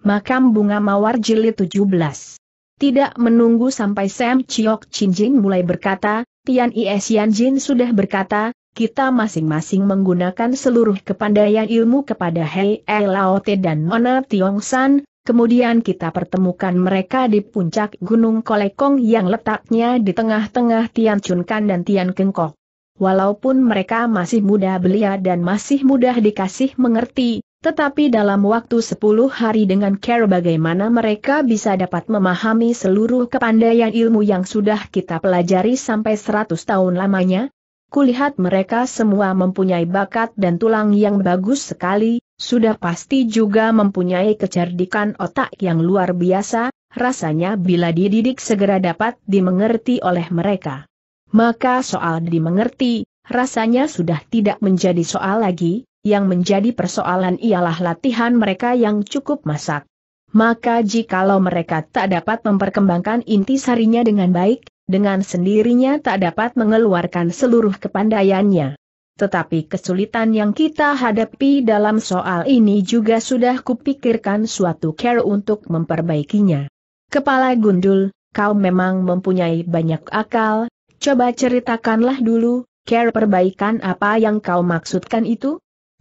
Makam Bunga Mawar Jilid 17. Tidak menunggu sampai Sam Chiok Chin Jin mulai berkata, Tian Yi, Yan Jin sudah berkata, kita masing-masing menggunakan seluruh kepandaian ilmu kepada Hei Laote dan Nona Tiong San, kemudian kita pertemukan mereka di puncak Gunung Kolekong yang letaknya di tengah-tengah Tian Chun Kan dan Tian Kengkok. Walaupun mereka masih muda belia dan masih mudah dikasih mengerti, tetapi dalam waktu 10 hari dengan care bagaimana mereka bisa dapat memahami seluruh kepandaian ilmu yang sudah kita pelajari sampai 100 tahun lamanya? Kulihat mereka semua mempunyai bakat dan tulang yang bagus sekali, sudah pasti juga mempunyai kecerdikan otak yang luar biasa, rasanya bila dididik segera dapat dimengerti oleh mereka. Maka soal dimengerti, rasanya sudah tidak menjadi soal lagi, yang menjadi persoalan ialah latihan mereka yang cukup masak. Maka jikalau mereka tak dapat memperkembangkan inti sarinya dengan baik, dengan sendirinya tak dapat mengeluarkan seluruh kepandaiannya. Tetapi kesulitan yang kita hadapi dalam soal ini juga sudah kupikirkan suatu care untuk memperbaikinya. Kepala Gundul, kau memang mempunyai banyak akal, coba ceritakanlah dulu, care perbaikan apa yang kau maksudkan itu?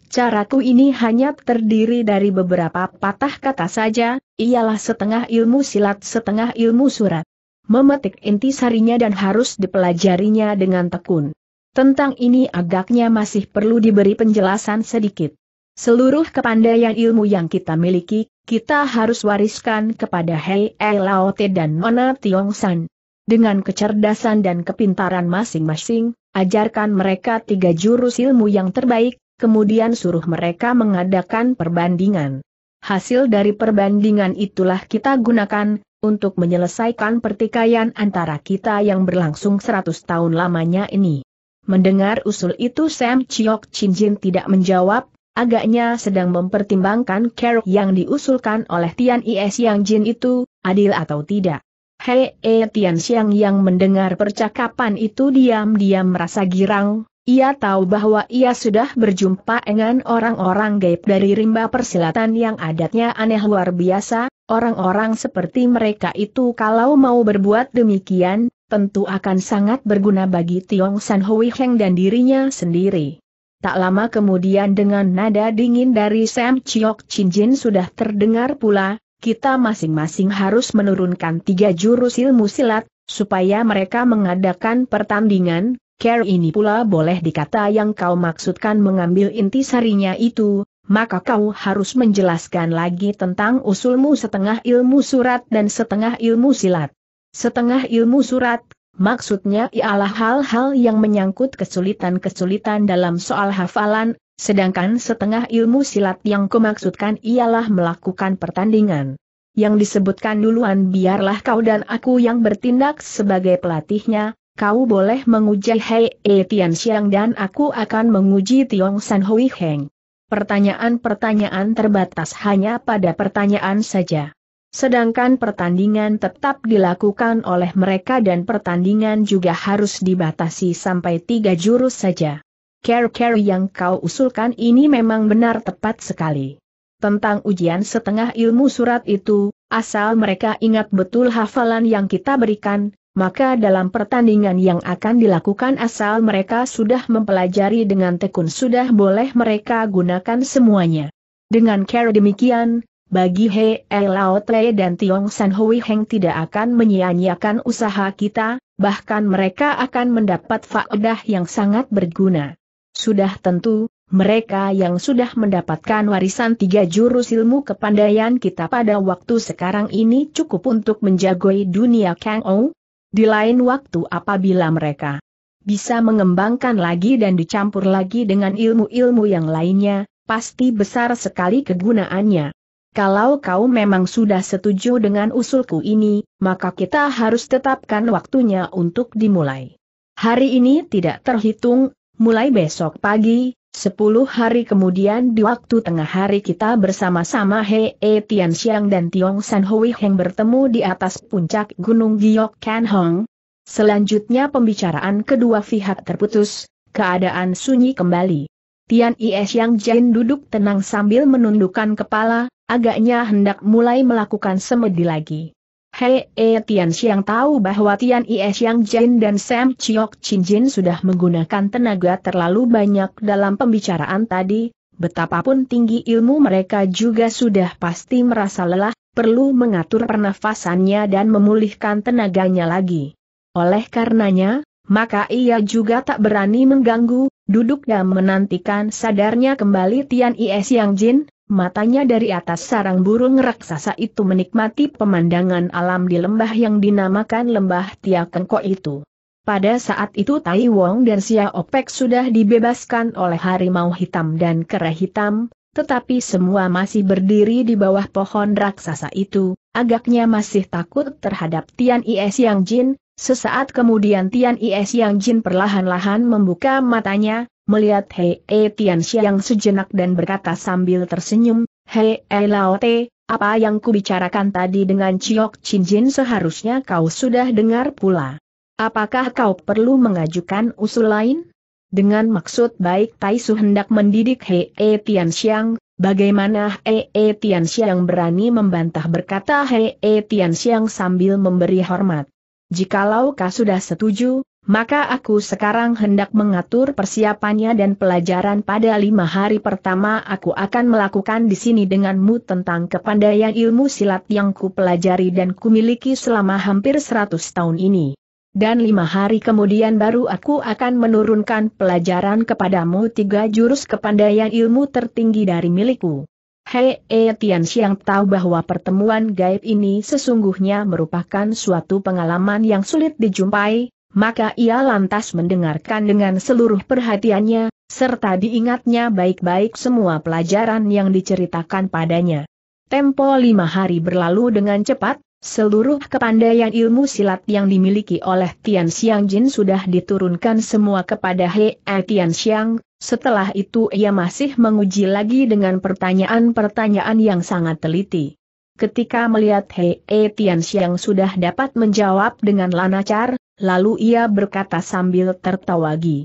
Caraku ini hanya terdiri dari beberapa patah kata saja, ialah setengah ilmu silat setengah ilmu surat. Memetik inti sarinya dan harus dipelajarinya dengan tekun. Tentang ini agaknya masih perlu diberi penjelasan sedikit. Seluruh kepandaian ilmu yang kita miliki, kita harus wariskan kepada Hei Laote dan Nona San. Dengan kecerdasan dan kepintaran masing-masing, ajarkan mereka tiga jurus ilmu yang terbaik, kemudian suruh mereka mengadakan perbandingan. Hasil dari perbandingan itulah kita gunakan, untuk menyelesaikan pertikaian antara kita yang berlangsung 100 tahun lamanya ini. Mendengar usul itu Sam Chiok Chin Jin tidak menjawab, agaknya sedang mempertimbangkan keruk yang diusulkan oleh Tian Yi Yang Jin itu, adil atau tidak. Hei e eh, Tian Xiang yang mendengar percakapan itu diam-diam merasa girang, ia tahu bahwa ia sudah berjumpa dengan orang-orang gaib dari rimba persilatan yang adatnya aneh luar biasa, orang-orang seperti mereka itu kalau mau berbuat demikian, tentu akan sangat berguna bagi Tiong San Hui Heng dan dirinya sendiri. Tak lama kemudian dengan nada dingin dari Sam Chiok Chin Jin sudah terdengar pula, kita masing-masing harus menurunkan tiga jurus ilmu silat, supaya mereka mengadakan pertandingan, Ker, ini pula boleh dikata yang kau maksudkan mengambil inti sarinya itu, maka kau harus menjelaskan lagi tentang usulmu setengah ilmu surat dan setengah ilmu silat. Setengah ilmu surat, maksudnya ialah hal-hal yang menyangkut kesulitan-kesulitan dalam soal hafalan, sedangkan setengah ilmu silat yang kumaksudkan ialah melakukan pertandingan. Yang disebutkan duluan biarlah kau dan aku yang bertindak sebagai pelatihnya, kau boleh menguji Hei E Tian Xiang dan aku akan menguji Tiong San Hui Heng. Pertanyaan-pertanyaan terbatas hanya pada pertanyaan saja. Sedangkan pertandingan tetap dilakukan oleh mereka dan pertandingan juga harus dibatasi sampai tiga jurus saja. Care-care yang kau usulkan ini memang benar tepat sekali. Tentang ujian setengah ilmu surat itu, asal mereka ingat betul hafalan yang kita berikan, maka dalam pertandingan yang akan dilakukan asal mereka sudah mempelajari dengan tekun sudah boleh mereka gunakan semuanya. Dengan cara demikian, bagi He Lao Tle dan Tiong San Hui Heng tidak akan menyia-nyiakan usaha kita, bahkan mereka akan mendapat faedah yang sangat berguna. Sudah tentu, mereka yang sudah mendapatkan warisan tiga jurus ilmu kepandaian kita pada waktu sekarang ini cukup untuk menjagoi dunia Kang Ou, di lain waktu apabila mereka bisa mengembangkan lagi dan dicampur lagi dengan ilmu-ilmu yang lainnya, pasti besar sekali kegunaannya. Kalau kau memang sudah setuju dengan usulku ini, maka kita harus tetapkan waktunya untuk dimulai. Hari ini tidak terhitung, mulai besok pagi, Sepuluh hari kemudian di waktu tengah hari kita bersama-sama Hei e Tian Xiang dan Tiong San Hui Heng bertemu di atas puncak Gunung Giok Kan Hong. Selanjutnya pembicaraan kedua pihak terputus, keadaan sunyi kembali. Tian Ies Yang Jin duduk tenang sambil menundukkan kepala, agaknya hendak mulai melakukan semedi lagi. Hei eh, Tian Xiang tahu bahwa Tian Ie Xiang Jin dan Sam Chiok Chin Jin sudah menggunakan tenaga terlalu banyak dalam pembicaraan tadi, betapapun tinggi ilmu mereka juga sudah pasti merasa lelah, perlu mengatur pernafasannya dan memulihkan tenaganya lagi. Oleh karenanya, maka ia juga tak berani mengganggu, duduk dan menantikan sadarnya kembali Tian Ie Xiang Jin, Matanya dari atas sarang burung raksasa itu menikmati pemandangan alam di lembah yang dinamakan lembah Tiakengko itu. Pada saat itu Tai Wong dan Sia Opek sudah dibebaskan oleh harimau hitam dan kera hitam, tetapi semua masih berdiri di bawah pohon raksasa itu, agaknya masih takut terhadap Tian Is Yang Jin, sesaat kemudian Tian Is Yang Jin perlahan-lahan membuka matanya, melihat Hei E Tian sejenak dan berkata sambil tersenyum, Hei E Lao Te, apa yang kubicarakan tadi dengan Ciok Chin Jin seharusnya kau sudah dengar pula. Apakah kau perlu mengajukan usul lain? Dengan maksud baik Tai Su hendak mendidik Hei E Tian bagaimana Hei E Tian berani membantah berkata Hei E Tian sambil memberi hormat. Jikalau kau sudah setuju, maka aku sekarang hendak mengatur persiapannya dan pelajaran pada lima hari pertama aku akan melakukan di sini denganmu tentang kepandaian ilmu silat yang ku pelajari dan ku miliki selama hampir seratus tahun ini. Dan lima hari kemudian baru aku akan menurunkan pelajaran kepadamu tiga jurus kepandaian ilmu tertinggi dari milikku. Hei e Tian Xiang tahu bahwa pertemuan gaib ini sesungguhnya merupakan suatu pengalaman yang sulit dijumpai, maka ia lantas mendengarkan dengan seluruh perhatiannya, serta diingatnya baik-baik semua pelajaran yang diceritakan padanya. Tempo lima hari berlalu dengan cepat, seluruh kepandaian ilmu silat yang dimiliki oleh Tian Xiang Jin sudah diturunkan semua kepada He A Tian Xiang, setelah itu ia masih menguji lagi dengan pertanyaan-pertanyaan yang sangat teliti. Ketika melihat He E Tian Xiang sudah dapat menjawab dengan lancar, lalu ia berkata sambil tertawa tertawagi.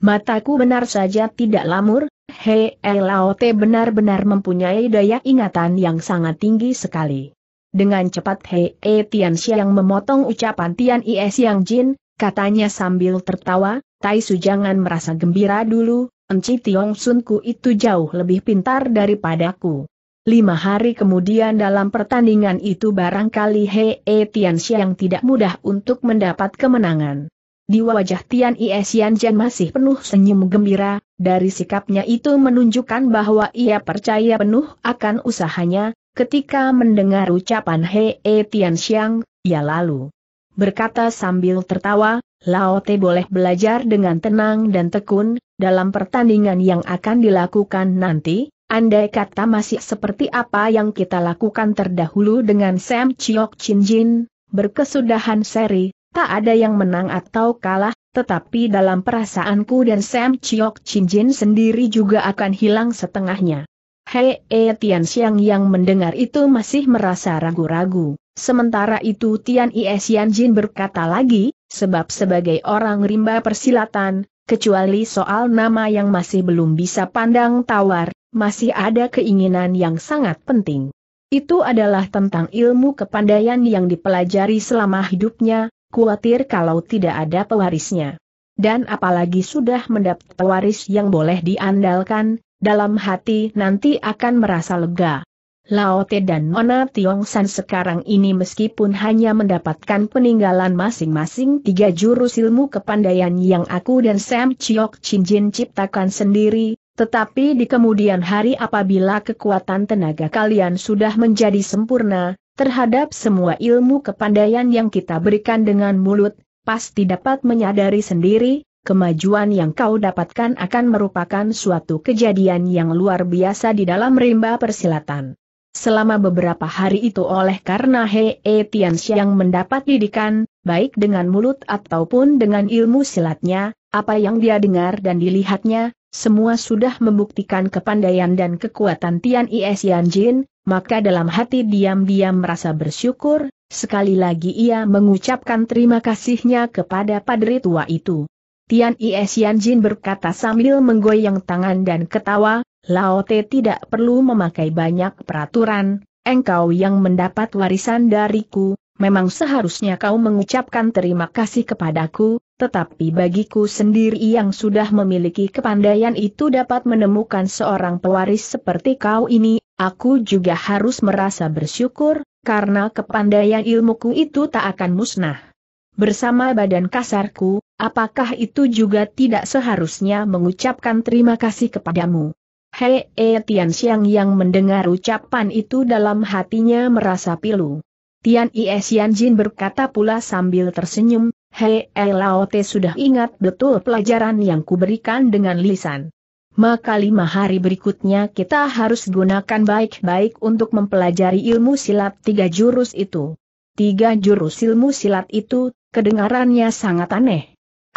Mataku benar saja tidak lamur, Hei Laote benar-benar mempunyai daya ingatan yang sangat tinggi sekali. Dengan cepat Hei e Tian yang memotong ucapan Tian Is Yang Jin, katanya sambil tertawa, Tai Su jangan merasa gembira dulu, Enci Tiong Sunku itu jauh lebih pintar daripadaku. Lima hari kemudian dalam pertandingan itu barangkali E Tian Xiang tidak mudah untuk mendapat kemenangan. Di wajah Tian e Xian Jian masih penuh senyum gembira, dari sikapnya itu menunjukkan bahwa ia percaya penuh akan usahanya, ketika mendengar ucapan E Tian Xiang, ia lalu berkata sambil tertawa, Lao Te boleh belajar dengan tenang dan tekun, dalam pertandingan yang akan dilakukan nanti, Andai kata masih seperti apa yang kita lakukan terdahulu dengan Sam Chiok Chin Jin, berkesudahan seri, tak ada yang menang atau kalah, tetapi dalam perasaanku dan Sam Chiok Chin Jin sendiri juga akan hilang setengahnya. Hei e Tian Xiang yang mendengar itu masih merasa ragu-ragu. Sementara itu Tian Ie Xian Jin berkata lagi, sebab sebagai orang rimba persilatan, Kecuali soal nama yang masih belum bisa pandang tawar, masih ada keinginan yang sangat penting. Itu adalah tentang ilmu kepandaian yang dipelajari selama hidupnya, khawatir kalau tidak ada pewarisnya. Dan apalagi sudah mendapat pewaris yang boleh diandalkan, dalam hati nanti akan merasa lega. Lao Te dan Nona Tiong San sekarang ini meskipun hanya mendapatkan peninggalan masing-masing tiga jurus ilmu kepandaian yang aku dan Sam Chiok Chin Jin ciptakan sendiri, tetapi di kemudian hari apabila kekuatan tenaga kalian sudah menjadi sempurna, terhadap semua ilmu kepandaian yang kita berikan dengan mulut, pasti dapat menyadari sendiri, kemajuan yang kau dapatkan akan merupakan suatu kejadian yang luar biasa di dalam rimba persilatan. Selama beberapa hari itu oleh karena Hei e Tian mendapat didikan, baik dengan mulut ataupun dengan ilmu silatnya, apa yang dia dengar dan dilihatnya, semua sudah membuktikan kepandaian dan kekuatan Tian Is Yan Jin, maka dalam hati diam-diam merasa bersyukur, sekali lagi ia mengucapkan terima kasihnya kepada padri tua itu. Tian Is Yan Jin berkata sambil menggoyang tangan dan ketawa, Laote tidak perlu memakai banyak peraturan, engkau yang mendapat warisan dariku, memang seharusnya kau mengucapkan terima kasih kepadaku, tetapi bagiku sendiri yang sudah memiliki kepandaian itu dapat menemukan seorang pewaris seperti kau ini, aku juga harus merasa bersyukur, karena kepandaian ilmuku itu tak akan musnah. Bersama badan kasarku, apakah itu juga tidak seharusnya mengucapkan terima kasih kepadamu? Hei E Tian Xiang yang mendengar ucapan itu dalam hatinya merasa pilu. Tian Yi, Xian Jin berkata pula sambil tersenyum, Hei E Lao Te sudah ingat betul pelajaran yang kuberikan dengan lisan. Maka lima hari berikutnya kita harus gunakan baik-baik untuk mempelajari ilmu silat tiga jurus itu. Tiga jurus ilmu silat itu, kedengarannya sangat aneh.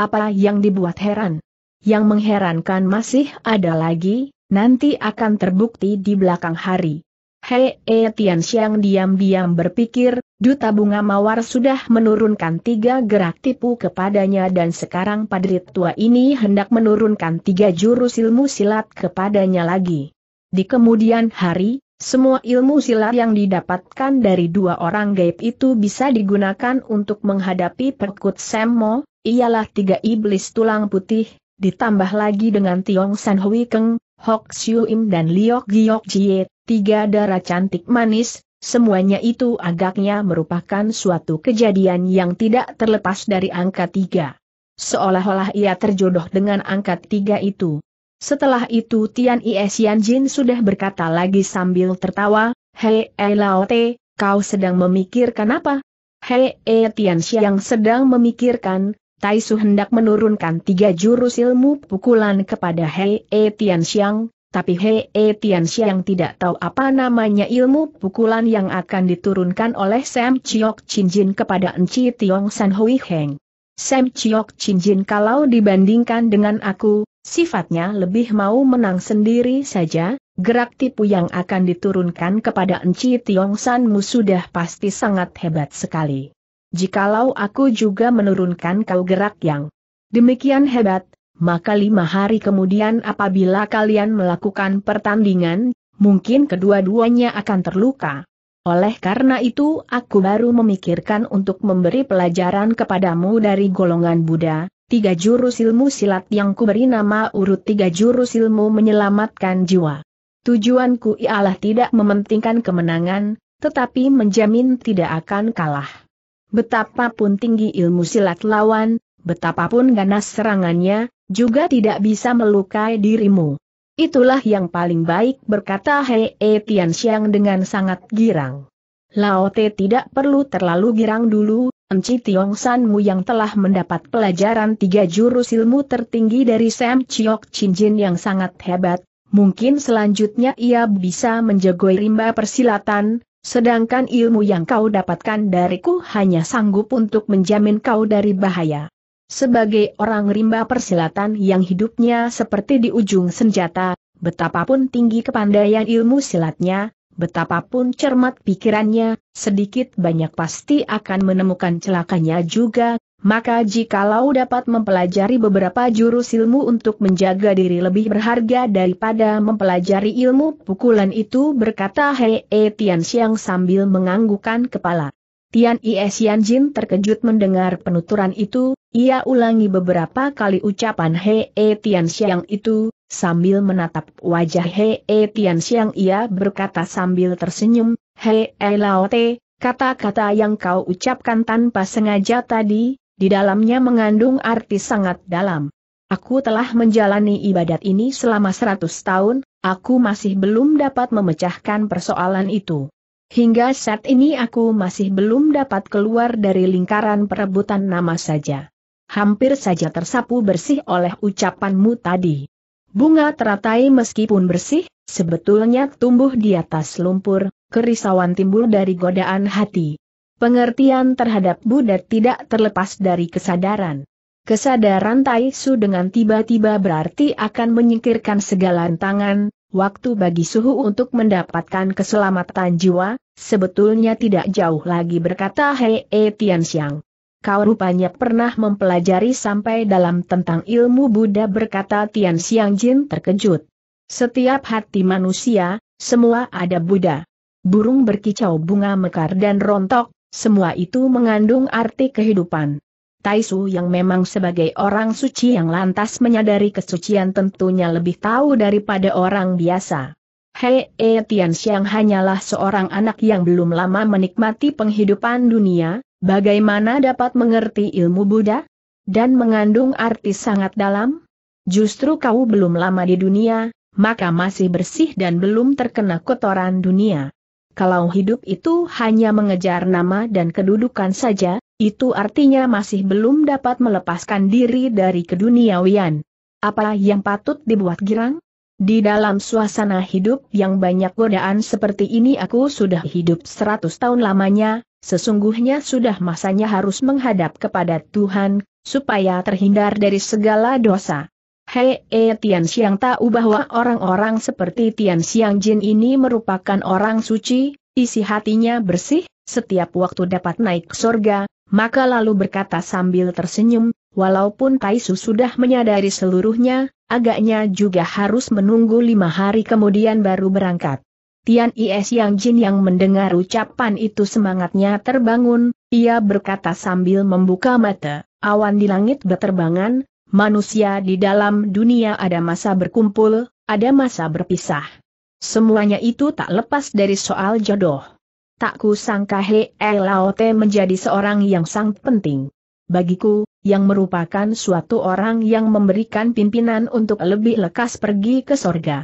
Apa yang dibuat heran? Yang mengherankan masih ada lagi, nanti akan terbukti di belakang hari. Hei e Tian Xiang diam-diam berpikir, Duta Bunga Mawar sudah menurunkan tiga gerak tipu kepadanya dan sekarang padrit tua ini hendak menurunkan tiga jurus ilmu silat kepadanya lagi. Di kemudian hari, semua ilmu silat yang didapatkan dari dua orang gaib itu bisa digunakan untuk menghadapi perkut Semmo, ialah tiga iblis tulang putih, ditambah lagi dengan Tiong San Hui Keng, Hok Im dan Liok Giok Jie, tiga darah cantik manis, semuanya itu agaknya merupakan suatu kejadian yang tidak terlepas dari angka tiga. Seolah-olah ia terjodoh dengan angka tiga itu. Setelah itu Tian Ies Jin sudah berkata lagi sambil tertawa, Hei Ei eh, kau sedang memikirkan apa? Hei E eh, Tian Xiang sedang memikirkan, Taisu hendak menurunkan tiga jurus ilmu pukulan kepada Hei E Tian tapi Hei E Tian tidak tahu apa namanya ilmu pukulan yang akan diturunkan oleh Sam Chiok Chin Jin kepada Enci Tiong San Hui Heng. Sam Chiok Chin Jin kalau dibandingkan dengan aku, sifatnya lebih mau menang sendiri saja, Gerak tipu yang akan diturunkan kepada Enci Tiong Sanmu sudah pasti sangat hebat sekali. Jikalau aku juga menurunkan kau gerak yang demikian hebat, maka lima hari kemudian apabila kalian melakukan pertandingan, mungkin kedua-duanya akan terluka. Oleh karena itu aku baru memikirkan untuk memberi pelajaran kepadamu dari golongan Buddha, tiga jurus ilmu silat yang kuberi nama urut tiga jurus ilmu menyelamatkan jiwa. Tujuanku ialah tidak mementingkan kemenangan, tetapi menjamin tidak akan kalah. Betapapun tinggi ilmu silat lawan, betapapun ganas serangannya, juga tidak bisa melukai dirimu. Itulah yang paling baik berkata Hei e Tian dengan sangat girang. Lao Te tidak perlu terlalu girang dulu, Enci Tiong Sanmu yang telah mendapat pelajaran tiga jurus ilmu tertinggi dari Sam Chiok Chin Jin yang sangat hebat, mungkin selanjutnya ia bisa menjagoi rimba persilatan, Sedangkan ilmu yang kau dapatkan dariku hanya sanggup untuk menjamin kau dari bahaya. Sebagai orang rimba persilatan yang hidupnya seperti di ujung senjata, betapapun tinggi kepandaian ilmu silatnya, betapapun cermat pikirannya, sedikit banyak pasti akan menemukan celakanya juga, maka jikalau dapat mempelajari beberapa jurus ilmu untuk menjaga diri lebih berharga daripada mempelajari ilmu pukulan itu berkata Hei e Tian Xiang sambil menganggukkan kepala. Tian Ie Xian Jin terkejut mendengar penuturan itu, ia ulangi beberapa kali ucapan Hei e Tian Xiang itu, sambil menatap wajah Hei e Tian Xiang ia berkata sambil tersenyum, Hei e Lao Te, kata-kata yang kau ucapkan tanpa sengaja tadi, di dalamnya mengandung arti sangat dalam. Aku telah menjalani ibadat ini selama seratus tahun, aku masih belum dapat memecahkan persoalan itu. Hingga saat ini aku masih belum dapat keluar dari lingkaran perebutan nama saja. Hampir saja tersapu bersih oleh ucapanmu tadi. Bunga teratai meskipun bersih, sebetulnya tumbuh di atas lumpur, kerisauan timbul dari godaan hati. Pengertian terhadap Buddha tidak terlepas dari kesadaran. Kesadaran Tai Su dengan tiba-tiba berarti akan menyingkirkan segala tantangan, waktu bagi suhu untuk mendapatkan keselamatan jiwa, sebetulnya tidak jauh lagi berkata Hei e Tian Kau rupanya pernah mempelajari sampai dalam tentang ilmu Buddha berkata Tian Jin terkejut. Setiap hati manusia, semua ada Buddha. Burung berkicau bunga mekar dan rontok, semua itu mengandung arti kehidupan. Taisu yang memang sebagai orang suci yang lantas menyadari kesucian tentunya lebih tahu daripada orang biasa. Hei e Tian Xiang hanyalah seorang anak yang belum lama menikmati penghidupan dunia, bagaimana dapat mengerti ilmu Buddha? Dan mengandung arti sangat dalam? Justru kau belum lama di dunia, maka masih bersih dan belum terkena kotoran dunia. Kalau hidup itu hanya mengejar nama dan kedudukan saja, itu artinya masih belum dapat melepaskan diri dari keduniawian. Apa yang patut dibuat girang? Di dalam suasana hidup yang banyak godaan seperti ini aku sudah hidup seratus tahun lamanya, sesungguhnya sudah masanya harus menghadap kepada Tuhan, supaya terhindar dari segala dosa. Hei eh, Tian Xiang tahu bahwa orang-orang seperti Tian Xiang Jin ini merupakan orang suci, isi hatinya bersih, setiap waktu dapat naik ke surga, maka lalu berkata sambil tersenyum, walaupun Taisu sudah menyadari seluruhnya, agaknya juga harus menunggu lima hari kemudian baru berangkat. Tian Is Yang Jin yang mendengar ucapan itu semangatnya terbangun, ia berkata sambil membuka mata, awan di langit berterbangan, manusia di dalam dunia ada masa berkumpul, ada masa berpisah. Semuanya itu tak lepas dari soal jodoh. Tak kusangka He Laote menjadi seorang yang sangat penting. Bagiku, yang merupakan suatu orang yang memberikan pimpinan untuk lebih lekas pergi ke sorga.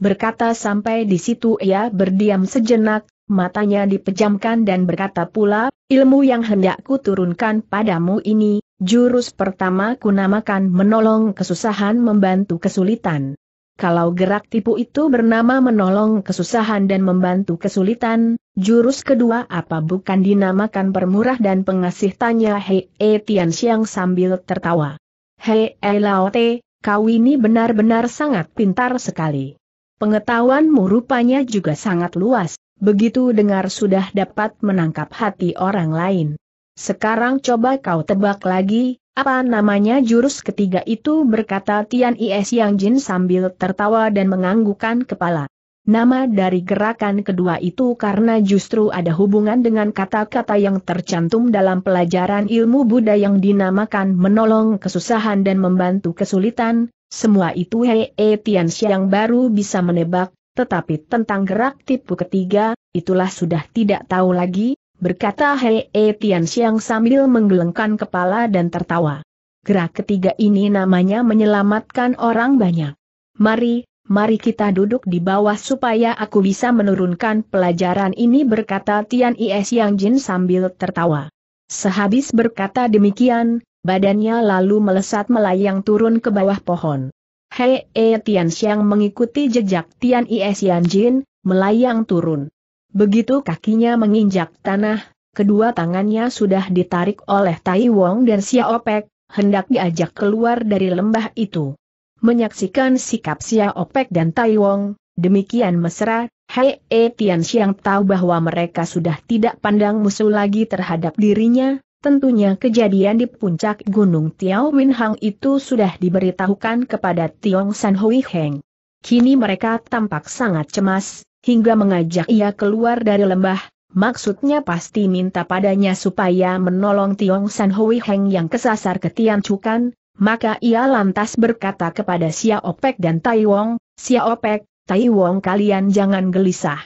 Berkata sampai di situ ia berdiam sejenak, matanya dipejamkan dan berkata pula, ilmu yang hendak turunkan padamu ini, Jurus pertama kunamakan menolong kesusahan membantu kesulitan. Kalau gerak tipu itu bernama menolong kesusahan dan membantu kesulitan, jurus kedua apa bukan dinamakan permurah dan pengasih tanya Hei E Tian Xiang sambil tertawa. Hei E Lao Te, kau ini benar-benar sangat pintar sekali. Pengetahuanmu rupanya juga sangat luas, begitu dengar sudah dapat menangkap hati orang lain. Sekarang coba kau tebak lagi, apa namanya jurus ketiga itu berkata Tian Is Yang Jin sambil tertawa dan menganggukkan kepala. Nama dari gerakan kedua itu karena justru ada hubungan dengan kata-kata yang tercantum dalam pelajaran ilmu Buddha yang dinamakan menolong kesusahan dan membantu kesulitan, semua itu Hei e, Tian Xiang baru bisa menebak, tetapi tentang gerak tipu ketiga, itulah sudah tidak tahu lagi, berkata Hei e Tian sambil menggelengkan kepala dan tertawa. Gerak ketiga ini namanya menyelamatkan orang banyak. Mari, mari kita duduk di bawah supaya aku bisa menurunkan pelajaran ini berkata Tian Is Yang Jin sambil tertawa. Sehabis berkata demikian, badannya lalu melesat melayang turun ke bawah pohon. Hei e Tian mengikuti jejak Tian Is Yang Jin, melayang turun. Begitu kakinya menginjak tanah, kedua tangannya sudah ditarik oleh Tai Wong dan Xiao Pek, hendak diajak keluar dari lembah itu. Menyaksikan sikap Xiao Pek dan Tai Wong, demikian mesra, Hei E Tian Xiang tahu bahwa mereka sudah tidak pandang musuh lagi terhadap dirinya, tentunya kejadian di puncak Gunung Tiao Win Hang itu sudah diberitahukan kepada Tiong San Hui Heng. Kini mereka tampak sangat cemas, hingga mengajak ia keluar dari lembah, maksudnya pasti minta padanya supaya menolong Tiong San Hui Heng yang kesasar ke Tian Chukan, maka ia lantas berkata kepada Xia Opek dan Tai Wong, Xia Opek, Tai Wong kalian jangan gelisah.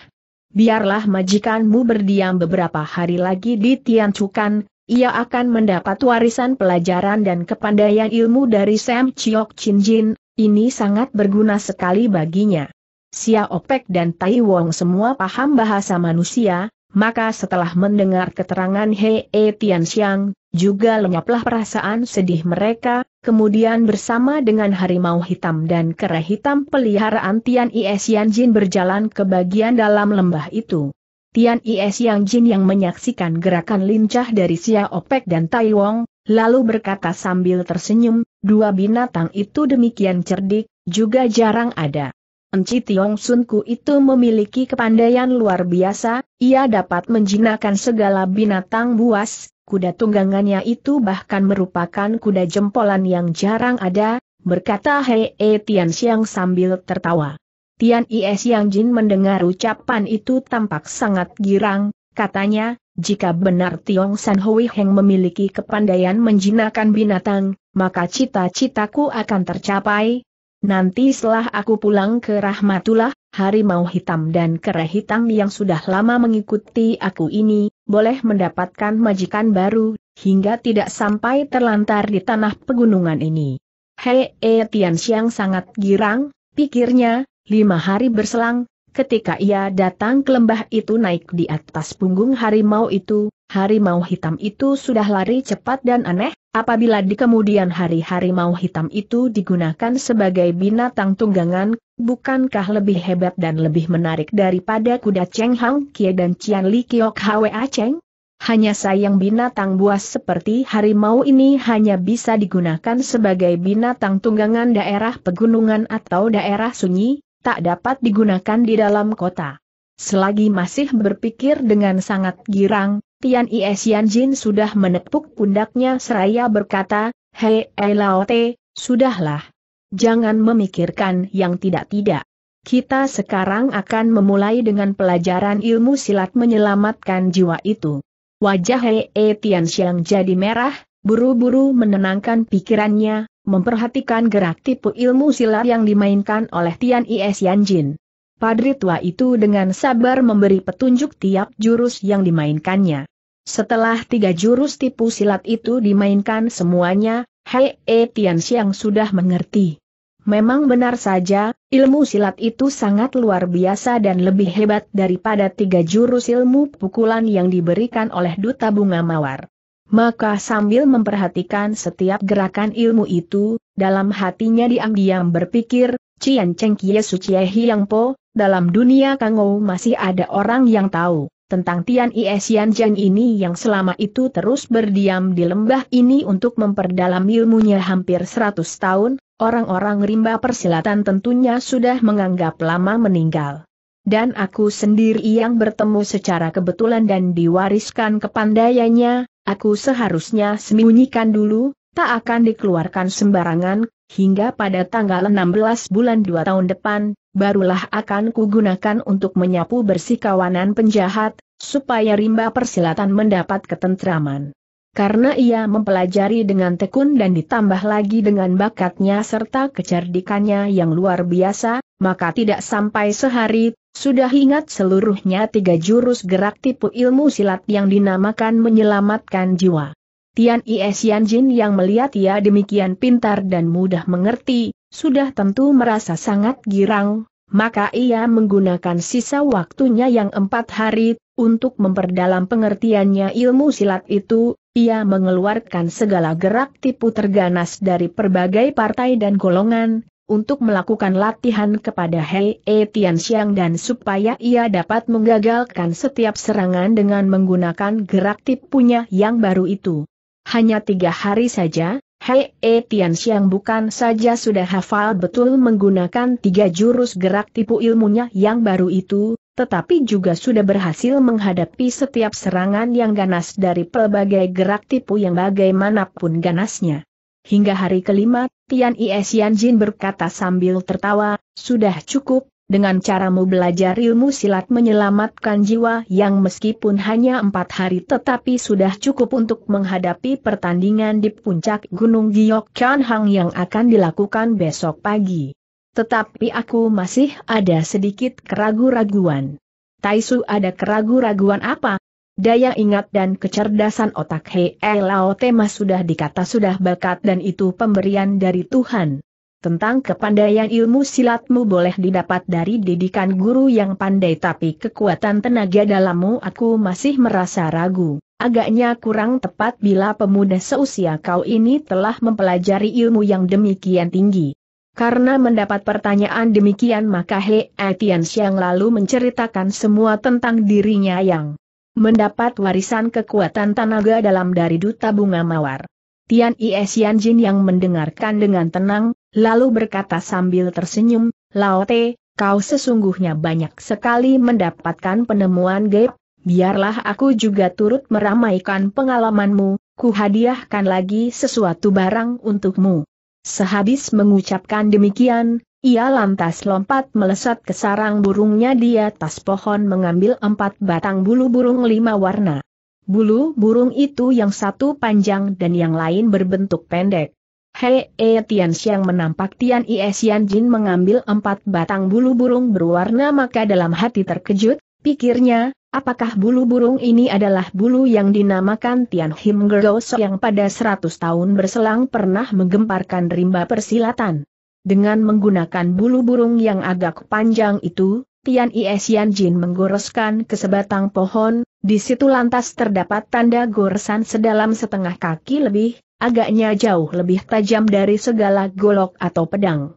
Biarlah majikanmu berdiam beberapa hari lagi di Tian Chukan, ia akan mendapat warisan pelajaran dan kepandaian ilmu dari Sam Chiok Chin Jin, ini sangat berguna sekali baginya. Sia Opek dan Tai Wong semua paham bahasa manusia, maka setelah mendengar keterangan Hee e Tian Xiang, juga lenyaplah perasaan sedih mereka, kemudian bersama dengan harimau hitam dan kera hitam peliharaan Tian Is Yan Jin berjalan ke bagian dalam lembah itu. Tian Is Yang Jin yang menyaksikan gerakan lincah dari Sia Opek dan Tai Wong, lalu berkata sambil tersenyum, dua binatang itu demikian cerdik, juga jarang ada. Enci Tiong Sunku itu memiliki kepandaian luar biasa, ia dapat menjinakkan segala binatang buas, kuda tunggangannya itu bahkan merupakan kuda jempolan yang jarang ada, berkata Hei E Tian Xiang sambil tertawa. Tian Is Xiang Jin mendengar ucapan itu tampak sangat girang, katanya, jika benar Tiong San Hui Heng memiliki kepandaian menjinakkan binatang, maka cita-citaku akan tercapai, Nanti setelah aku pulang ke Rahmatullah, harimau hitam dan kera hitam yang sudah lama mengikuti aku ini, boleh mendapatkan majikan baru, hingga tidak sampai terlantar di tanah pegunungan ini. Hei, eh, Tian Xiang sangat girang, pikirnya, lima hari berselang, ketika ia datang ke lembah itu naik di atas punggung harimau itu, harimau hitam itu sudah lari cepat dan aneh, Apabila di kemudian hari harimau hitam itu digunakan sebagai binatang tunggangan, bukankah lebih hebat dan lebih menarik daripada kuda Cheng Hang Kie dan Cian Li Kiok Hwa Cheng? Hanya sayang binatang buas seperti harimau ini hanya bisa digunakan sebagai binatang tunggangan daerah pegunungan atau daerah sunyi, tak dapat digunakan di dalam kota. Selagi masih berpikir dengan sangat girang, Tian Is Yan Jin sudah menepuk pundaknya seraya berkata, Hei eh, Te, sudahlah. Jangan memikirkan yang tidak-tidak. Kita sekarang akan memulai dengan pelajaran ilmu silat menyelamatkan jiwa itu. Wajah Hei e eh, Tian Xiang jadi merah, buru-buru menenangkan pikirannya, memperhatikan gerak tipu ilmu silat yang dimainkan oleh Tian Is Yan Jin. Padri tua itu dengan sabar memberi petunjuk tiap jurus yang dimainkannya. Setelah tiga jurus tipu silat itu dimainkan semuanya, Hei E Tian Xiang sudah mengerti. Memang benar saja, ilmu silat itu sangat luar biasa dan lebih hebat daripada tiga jurus ilmu pukulan yang diberikan oleh Duta Bunga Mawar. Maka sambil memperhatikan setiap gerakan ilmu itu, dalam hatinya diam-diam berpikir, Cian Cheng Kie Su Chie Hiang Po, dalam dunia Kangou masih ada orang yang tahu tentang Tian Iesian Jiang ini yang selama itu terus berdiam di lembah ini untuk memperdalam ilmunya hampir 100 tahun, orang-orang rimba persilatan tentunya sudah menganggap lama meninggal. Dan aku sendiri yang bertemu secara kebetulan dan diwariskan kepandaiannya, aku seharusnya sembunyikan dulu, tak akan dikeluarkan sembarangan, hingga pada tanggal 16 bulan 2 tahun depan, barulah akan kugunakan untuk menyapu bersih kawanan penjahat, supaya rimba persilatan mendapat ketentraman. Karena ia mempelajari dengan tekun dan ditambah lagi dengan bakatnya serta kecerdikannya yang luar biasa, maka tidak sampai sehari, sudah ingat seluruhnya tiga jurus gerak tipu ilmu silat yang dinamakan menyelamatkan jiwa. Tian Is Jin yang melihat ia demikian pintar dan mudah mengerti, sudah tentu merasa sangat girang, maka ia menggunakan sisa waktunya yang empat hari untuk memperdalam pengertiannya ilmu silat itu, ia mengeluarkan segala gerak tipu terganas dari berbagai partai dan golongan, untuk melakukan latihan kepada Hei E Tian dan supaya ia dapat menggagalkan setiap serangan dengan menggunakan gerak tipunya yang baru itu. Hanya tiga hari saja, Hei E Tian bukan saja sudah hafal betul menggunakan tiga jurus gerak tipu ilmunya yang baru itu, tetapi juga sudah berhasil menghadapi setiap serangan yang ganas dari pelbagai gerak tipu yang bagaimanapun ganasnya. Hingga hari kelima, Tian Xian Jin berkata sambil tertawa, sudah cukup, dengan caramu belajar ilmu silat menyelamatkan jiwa yang meskipun hanya empat hari tetapi sudah cukup untuk menghadapi pertandingan di puncak Gunung Giyok Chan Hang yang akan dilakukan besok pagi. Tetapi aku masih ada sedikit keragu-raguan. Taisu ada keragu-raguan apa? Daya ingat dan kecerdasan otak Hei Lao Tema sudah dikata sudah bakat dan itu pemberian dari Tuhan. Tentang kepandaian ilmu silatmu boleh didapat dari didikan guru yang pandai tapi kekuatan tenaga dalammu aku masih merasa ragu. Agaknya kurang tepat bila pemuda seusia kau ini telah mempelajari ilmu yang demikian tinggi. Karena mendapat pertanyaan demikian maka He Etian Siang lalu menceritakan semua tentang dirinya yang mendapat warisan kekuatan tenaga dalam dari Duta Bunga Mawar. Tian Ies Jin yang mendengarkan dengan tenang, lalu berkata sambil tersenyum, "Lao Te, kau sesungguhnya banyak sekali mendapatkan penemuan gap, biarlah aku juga turut meramaikan pengalamanmu, ku hadiahkan lagi sesuatu barang untukmu. Sehabis mengucapkan demikian, ia lantas lompat melesat ke sarang burungnya di atas pohon mengambil empat batang bulu burung lima warna. Bulu burung itu yang satu panjang dan yang lain berbentuk pendek. Hei E Tian Xiang menampak Tian Ies Jin mengambil empat batang bulu burung berwarna maka dalam hati terkejut, pikirnya, Apakah bulu burung ini adalah bulu yang dinamakan Tian Him yang pada 100 tahun berselang pernah menggemparkan rimba persilatan? Dengan menggunakan bulu burung yang agak panjang itu, Tian Is Yan Jin menggoreskan ke sebatang pohon, di situ lantas terdapat tanda goresan sedalam setengah kaki lebih, agaknya jauh lebih tajam dari segala golok atau pedang.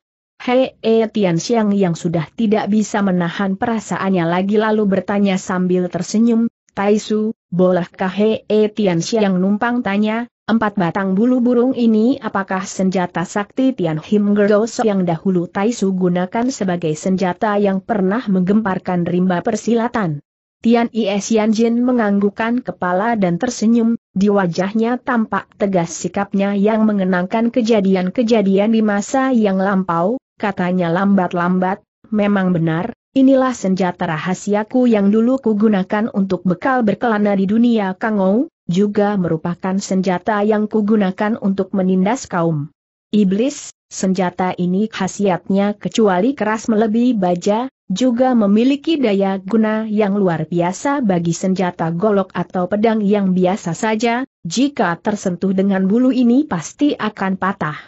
Hei e Tian Xiang yang sudah tidak bisa menahan perasaannya lagi lalu bertanya sambil tersenyum, Taisu, bolehkah Hei e Tian Xiang numpang tanya, empat batang bulu burung ini apakah senjata sakti Tian Him Gerdoso yang dahulu Taisu gunakan sebagai senjata yang pernah menggemparkan rimba persilatan? Tian Is Jin menganggukkan kepala dan tersenyum, di wajahnya tampak tegas sikapnya yang mengenangkan kejadian-kejadian di masa yang lampau, katanya lambat-lambat, memang benar, inilah senjata rahasiaku yang dulu kugunakan untuk bekal berkelana di dunia Kangou, juga merupakan senjata yang kugunakan untuk menindas kaum iblis, senjata ini khasiatnya kecuali keras melebihi baja, juga memiliki daya guna yang luar biasa bagi senjata golok atau pedang yang biasa saja, jika tersentuh dengan bulu ini pasti akan patah.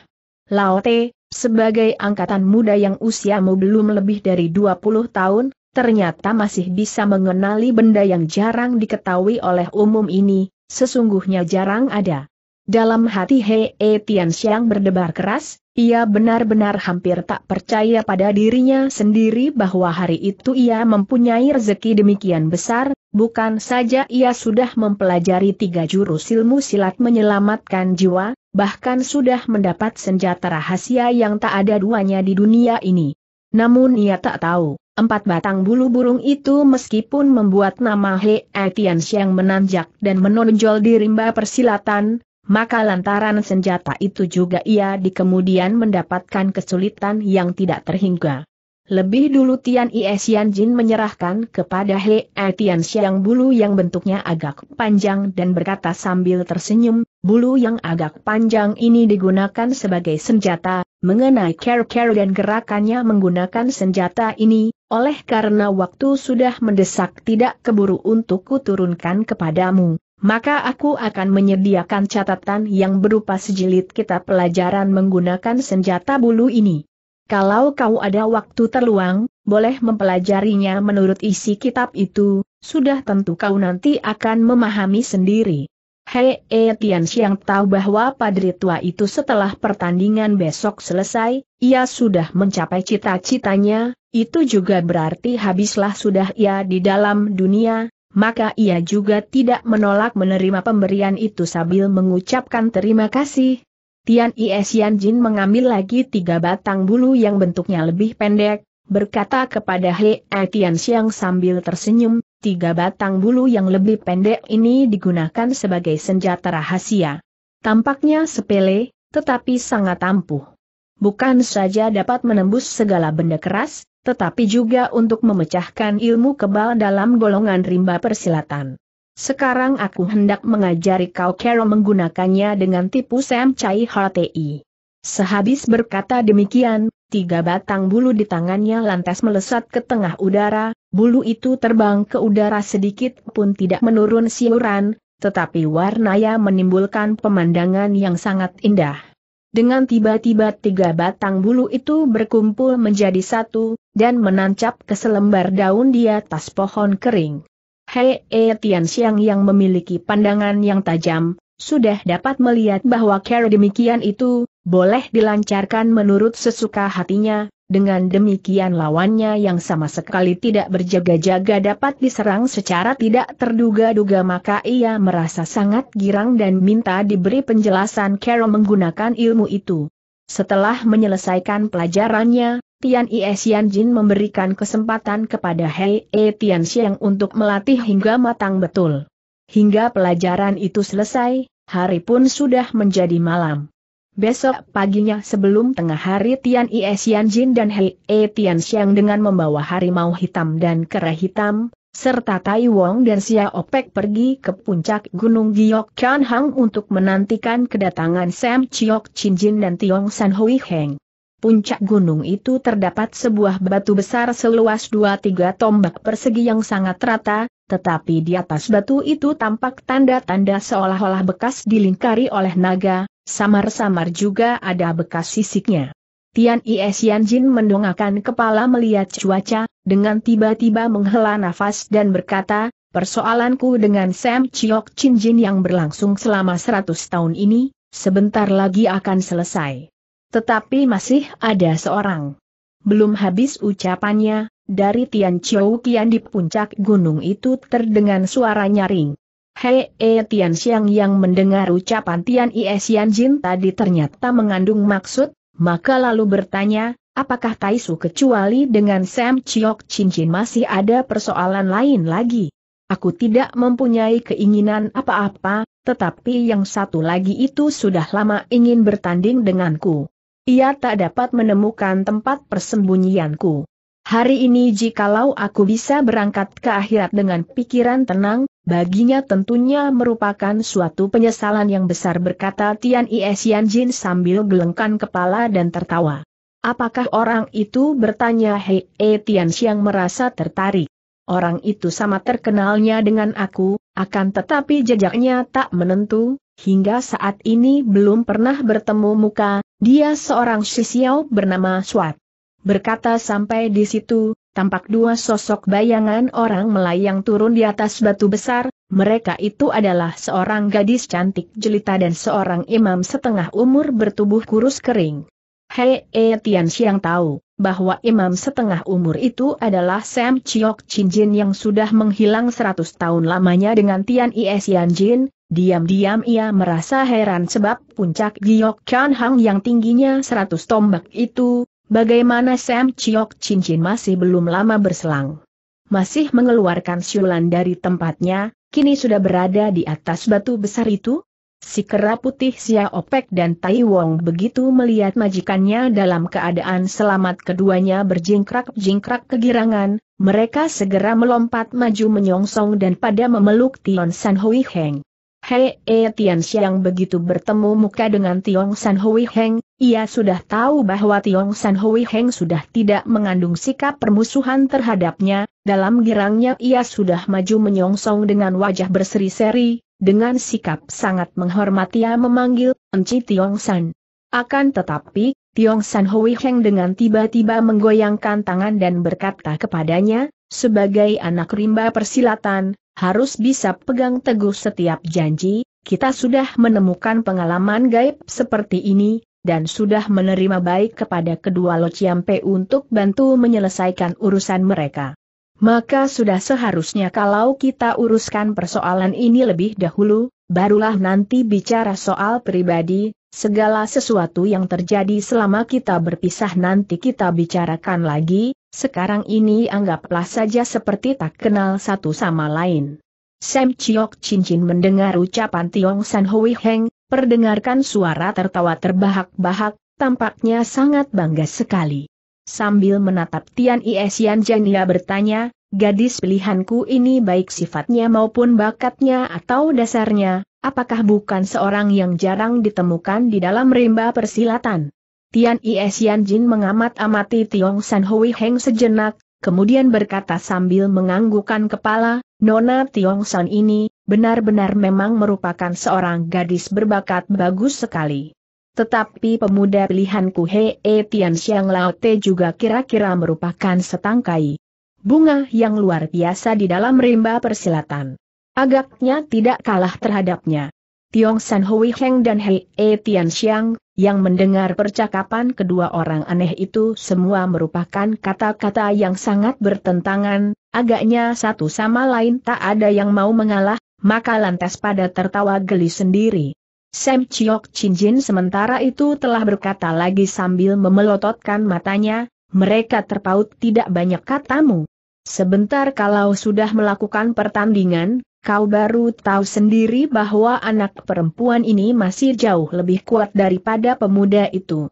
Laote, sebagai angkatan muda yang usiamu belum lebih dari 20 tahun, ternyata masih bisa mengenali benda yang jarang diketahui oleh umum ini, sesungguhnya jarang ada. Dalam hati Hei e Tian berdebar keras, ia benar-benar hampir tak percaya pada dirinya sendiri bahwa hari itu ia mempunyai rezeki demikian besar, Bukan saja ia sudah mempelajari tiga jurus ilmu silat menyelamatkan jiwa, bahkan sudah mendapat senjata rahasia yang tak ada duanya di dunia ini. Namun ia tak tahu, empat batang bulu burung itu meskipun membuat nama He Etian Siang menanjak dan menonjol di rimba persilatan, maka lantaran senjata itu juga ia di kemudian mendapatkan kesulitan yang tidak terhingga. Lebih dulu Tian Isian Jin menyerahkan kepada He Tian Xiang bulu yang bentuknya agak panjang dan berkata sambil tersenyum, bulu yang agak panjang ini digunakan sebagai senjata, mengenai care-care dan gerakannya menggunakan senjata ini, oleh karena waktu sudah mendesak tidak keburu untuk kuturunkan kepadamu. Maka aku akan menyediakan catatan yang berupa sejilid kitab pelajaran menggunakan senjata bulu ini. Kalau kau ada waktu terluang, boleh mempelajarinya menurut isi kitab itu, sudah tentu kau nanti akan memahami sendiri. Hei e Tian tahu bahwa padri tua itu setelah pertandingan besok selesai, ia sudah mencapai cita-citanya, itu juga berarti habislah sudah ia di dalam dunia, maka ia juga tidak menolak menerima pemberian itu sambil mengucapkan terima kasih, Tian Yi Yan Jin mengambil lagi tiga batang bulu yang bentuknya lebih pendek, berkata kepada He Tian Xiang sambil tersenyum, tiga batang bulu yang lebih pendek ini digunakan sebagai senjata rahasia. Tampaknya sepele, tetapi sangat ampuh. Bukan saja dapat menembus segala benda keras, tetapi juga untuk memecahkan ilmu kebal dalam golongan rimba persilatan. Sekarang aku hendak mengajari kau cara menggunakannya dengan tipu Sam Chai HTI. Sehabis berkata demikian, tiga batang bulu di tangannya lantas melesat ke tengah udara, bulu itu terbang ke udara sedikit pun tidak menurun siuran, tetapi warnanya menimbulkan pemandangan yang sangat indah. Dengan tiba-tiba tiga batang bulu itu berkumpul menjadi satu, dan menancap ke selembar daun di atas pohon kering. Hei E Tian Xiang yang memiliki pandangan yang tajam, sudah dapat melihat bahwa cara demikian itu, boleh dilancarkan menurut sesuka hatinya, dengan demikian lawannya yang sama sekali tidak berjaga-jaga dapat diserang secara tidak terduga-duga maka ia merasa sangat girang dan minta diberi penjelasan cara menggunakan ilmu itu. Setelah menyelesaikan pelajarannya, Tian Iesian Jin memberikan kesempatan kepada Hei E Tian Xiang untuk melatih hingga matang betul. Hingga pelajaran itu selesai, hari pun sudah menjadi malam. Besok paginya sebelum tengah hari Tian Iesian Jin dan Hei E Tian Xiang dengan membawa harimau hitam dan kera hitam, serta Tai Wong dan Xia Opek pergi ke puncak Gunung Giok Kian Hang untuk menantikan kedatangan Sam Chiok Chin Jin dan Tiong San Hui Heng. Puncak gunung itu terdapat sebuah batu besar seluas 2-3 tombak persegi yang sangat rata, tetapi di atas batu itu tampak tanda-tanda seolah-olah bekas dilingkari oleh naga, samar-samar juga ada bekas sisiknya. Tian Is Jin mendongakkan kepala melihat cuaca, dengan tiba-tiba menghela nafas dan berkata, persoalanku dengan Sam Chiok Chin Jin yang berlangsung selama 100 tahun ini, sebentar lagi akan selesai. Tetapi masih ada seorang. Belum habis ucapannya, dari Tian Chiu Kian di puncak gunung itu terdengar suara nyaring. Hei e Tian Xiang yang mendengar ucapan Tian Is Jin tadi ternyata mengandung maksud, maka lalu bertanya, apakah Taisu kecuali dengan Sam Chiok Cincin masih ada persoalan lain lagi? Aku tidak mempunyai keinginan apa-apa, tetapi yang satu lagi itu sudah lama ingin bertanding denganku. Ia tak dapat menemukan tempat persembunyianku. Hari ini jikalau aku bisa berangkat ke akhirat dengan pikiran tenang, Baginya tentunya merupakan suatu penyesalan yang besar berkata Tian Ies Jin sambil gelengkan kepala dan tertawa. Apakah orang itu bertanya Hei E Tian Xiang merasa tertarik? Orang itu sama terkenalnya dengan aku, akan tetapi jejaknya tak menentu, hingga saat ini belum pernah bertemu muka, dia seorang Xiao bernama Swat. Berkata sampai di situ, tampak dua sosok bayangan orang melayang turun di atas batu besar, mereka itu adalah seorang gadis cantik jelita dan seorang imam setengah umur bertubuh kurus kering. Hei E Tian Xiang tahu, bahwa imam setengah umur itu adalah Sam Chiok Chin Jin yang sudah menghilang seratus tahun lamanya dengan Tian Yi Xian Jin, diam-diam ia merasa heran sebab puncak Giok Kan Hang yang tingginya seratus tombak itu, Bagaimana Sam Chiok cincin masih belum lama berselang. Masih mengeluarkan siulan dari tempatnya, kini sudah berada di atas batu besar itu? Si kera putih Sia Opek dan Tai Wong begitu melihat majikannya dalam keadaan selamat keduanya berjingkrak-jingkrak kegirangan, mereka segera melompat maju menyongsong dan pada memeluk Tion San Hui Heng. Hei e Tian Xiang begitu bertemu muka dengan Tiong San Hui Heng, ia sudah tahu bahwa Tiong San Hui Heng sudah tidak mengandung sikap permusuhan terhadapnya, dalam girangnya ia sudah maju menyongsong dengan wajah berseri-seri, dengan sikap sangat menghormati ia memanggil, Enci Tiong San. Akan tetapi, Tiong San Hui Heng dengan tiba-tiba menggoyangkan tangan dan berkata kepadanya, sebagai anak rimba persilatan, harus bisa pegang teguh setiap janji, kita sudah menemukan pengalaman gaib seperti ini, dan sudah menerima baik kepada kedua Lociampe untuk bantu menyelesaikan urusan mereka. Maka sudah seharusnya kalau kita uruskan persoalan ini lebih dahulu, barulah nanti bicara soal pribadi, Segala sesuatu yang terjadi selama kita berpisah nanti kita bicarakan lagi, sekarang ini anggaplah saja seperti tak kenal satu sama lain. Sam Chiok Cincin mendengar ucapan Tiong San Hui Heng, perdengarkan suara tertawa terbahak-bahak, tampaknya sangat bangga sekali. Sambil menatap Tian Is Yan Jania bertanya, gadis pilihanku ini baik sifatnya maupun bakatnya atau dasarnya, Apakah bukan seorang yang jarang ditemukan di dalam rimba persilatan? Tian Ies Jin mengamat-amati Tiong San Hui Heng sejenak, kemudian berkata sambil menganggukan kepala, Nona Tiong San ini, benar-benar memang merupakan seorang gadis berbakat bagus sekali. Tetapi pemuda pilihanku E Tian Xiang Lao Te juga kira-kira merupakan setangkai bunga yang luar biasa di dalam rimba persilatan. Agaknya tidak kalah terhadapnya. Tiong San Hui Heng dan Hei E Tian Xiang, yang mendengar percakapan kedua orang aneh itu semua merupakan kata-kata yang sangat bertentangan, agaknya satu sama lain tak ada yang mau mengalah, maka lantas pada tertawa geli sendiri. Sam Chiok Chin Jin sementara itu telah berkata lagi sambil memelototkan matanya, mereka terpaut tidak banyak katamu. Sebentar kalau sudah melakukan pertandingan, Kau baru tahu sendiri bahwa anak perempuan ini masih jauh lebih kuat daripada pemuda itu.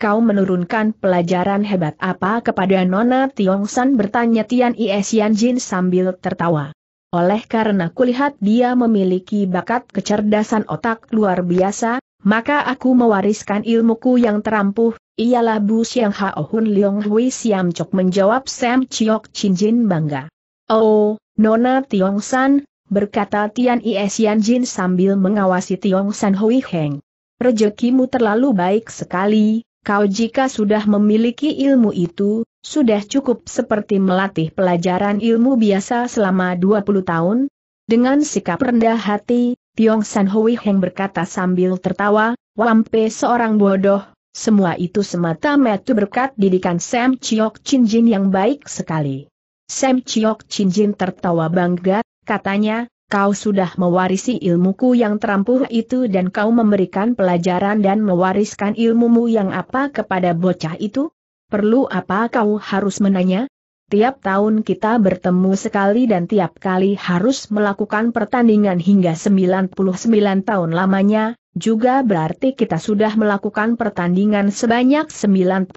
Kau menurunkan pelajaran hebat apa kepada Nona Tiongsan bertanya Tian Iesian Jin sambil tertawa. Oleh karena kulihat dia memiliki bakat kecerdasan otak luar biasa, maka aku mewariskan ilmuku yang terampuh, ialah Bu Siang Hao Hun Leong Hui Siam Chok menjawab Sam Chiok Chin Jin bangga. Oh, Nona Tiong San, berkata Tian Ies Yan Jin sambil mengawasi Tiong San Hui Heng. Rejekimu terlalu baik sekali, kau jika sudah memiliki ilmu itu, sudah cukup seperti melatih pelajaran ilmu biasa selama 20 tahun? Dengan sikap rendah hati, Tiong San Hui Heng berkata sambil tertawa, Wampe seorang bodoh, semua itu semata metu berkat didikan Sam Chiok Chin Jin yang baik sekali. Sam Chiok Chin Jin tertawa bangga, Katanya, kau sudah mewarisi ilmuku yang terampuh itu dan kau memberikan pelajaran dan mewariskan ilmumu yang apa kepada bocah itu? Perlu apa kau harus menanya? Tiap tahun kita bertemu sekali dan tiap kali harus melakukan pertandingan hingga 99 tahun lamanya, juga berarti kita sudah melakukan pertandingan sebanyak 99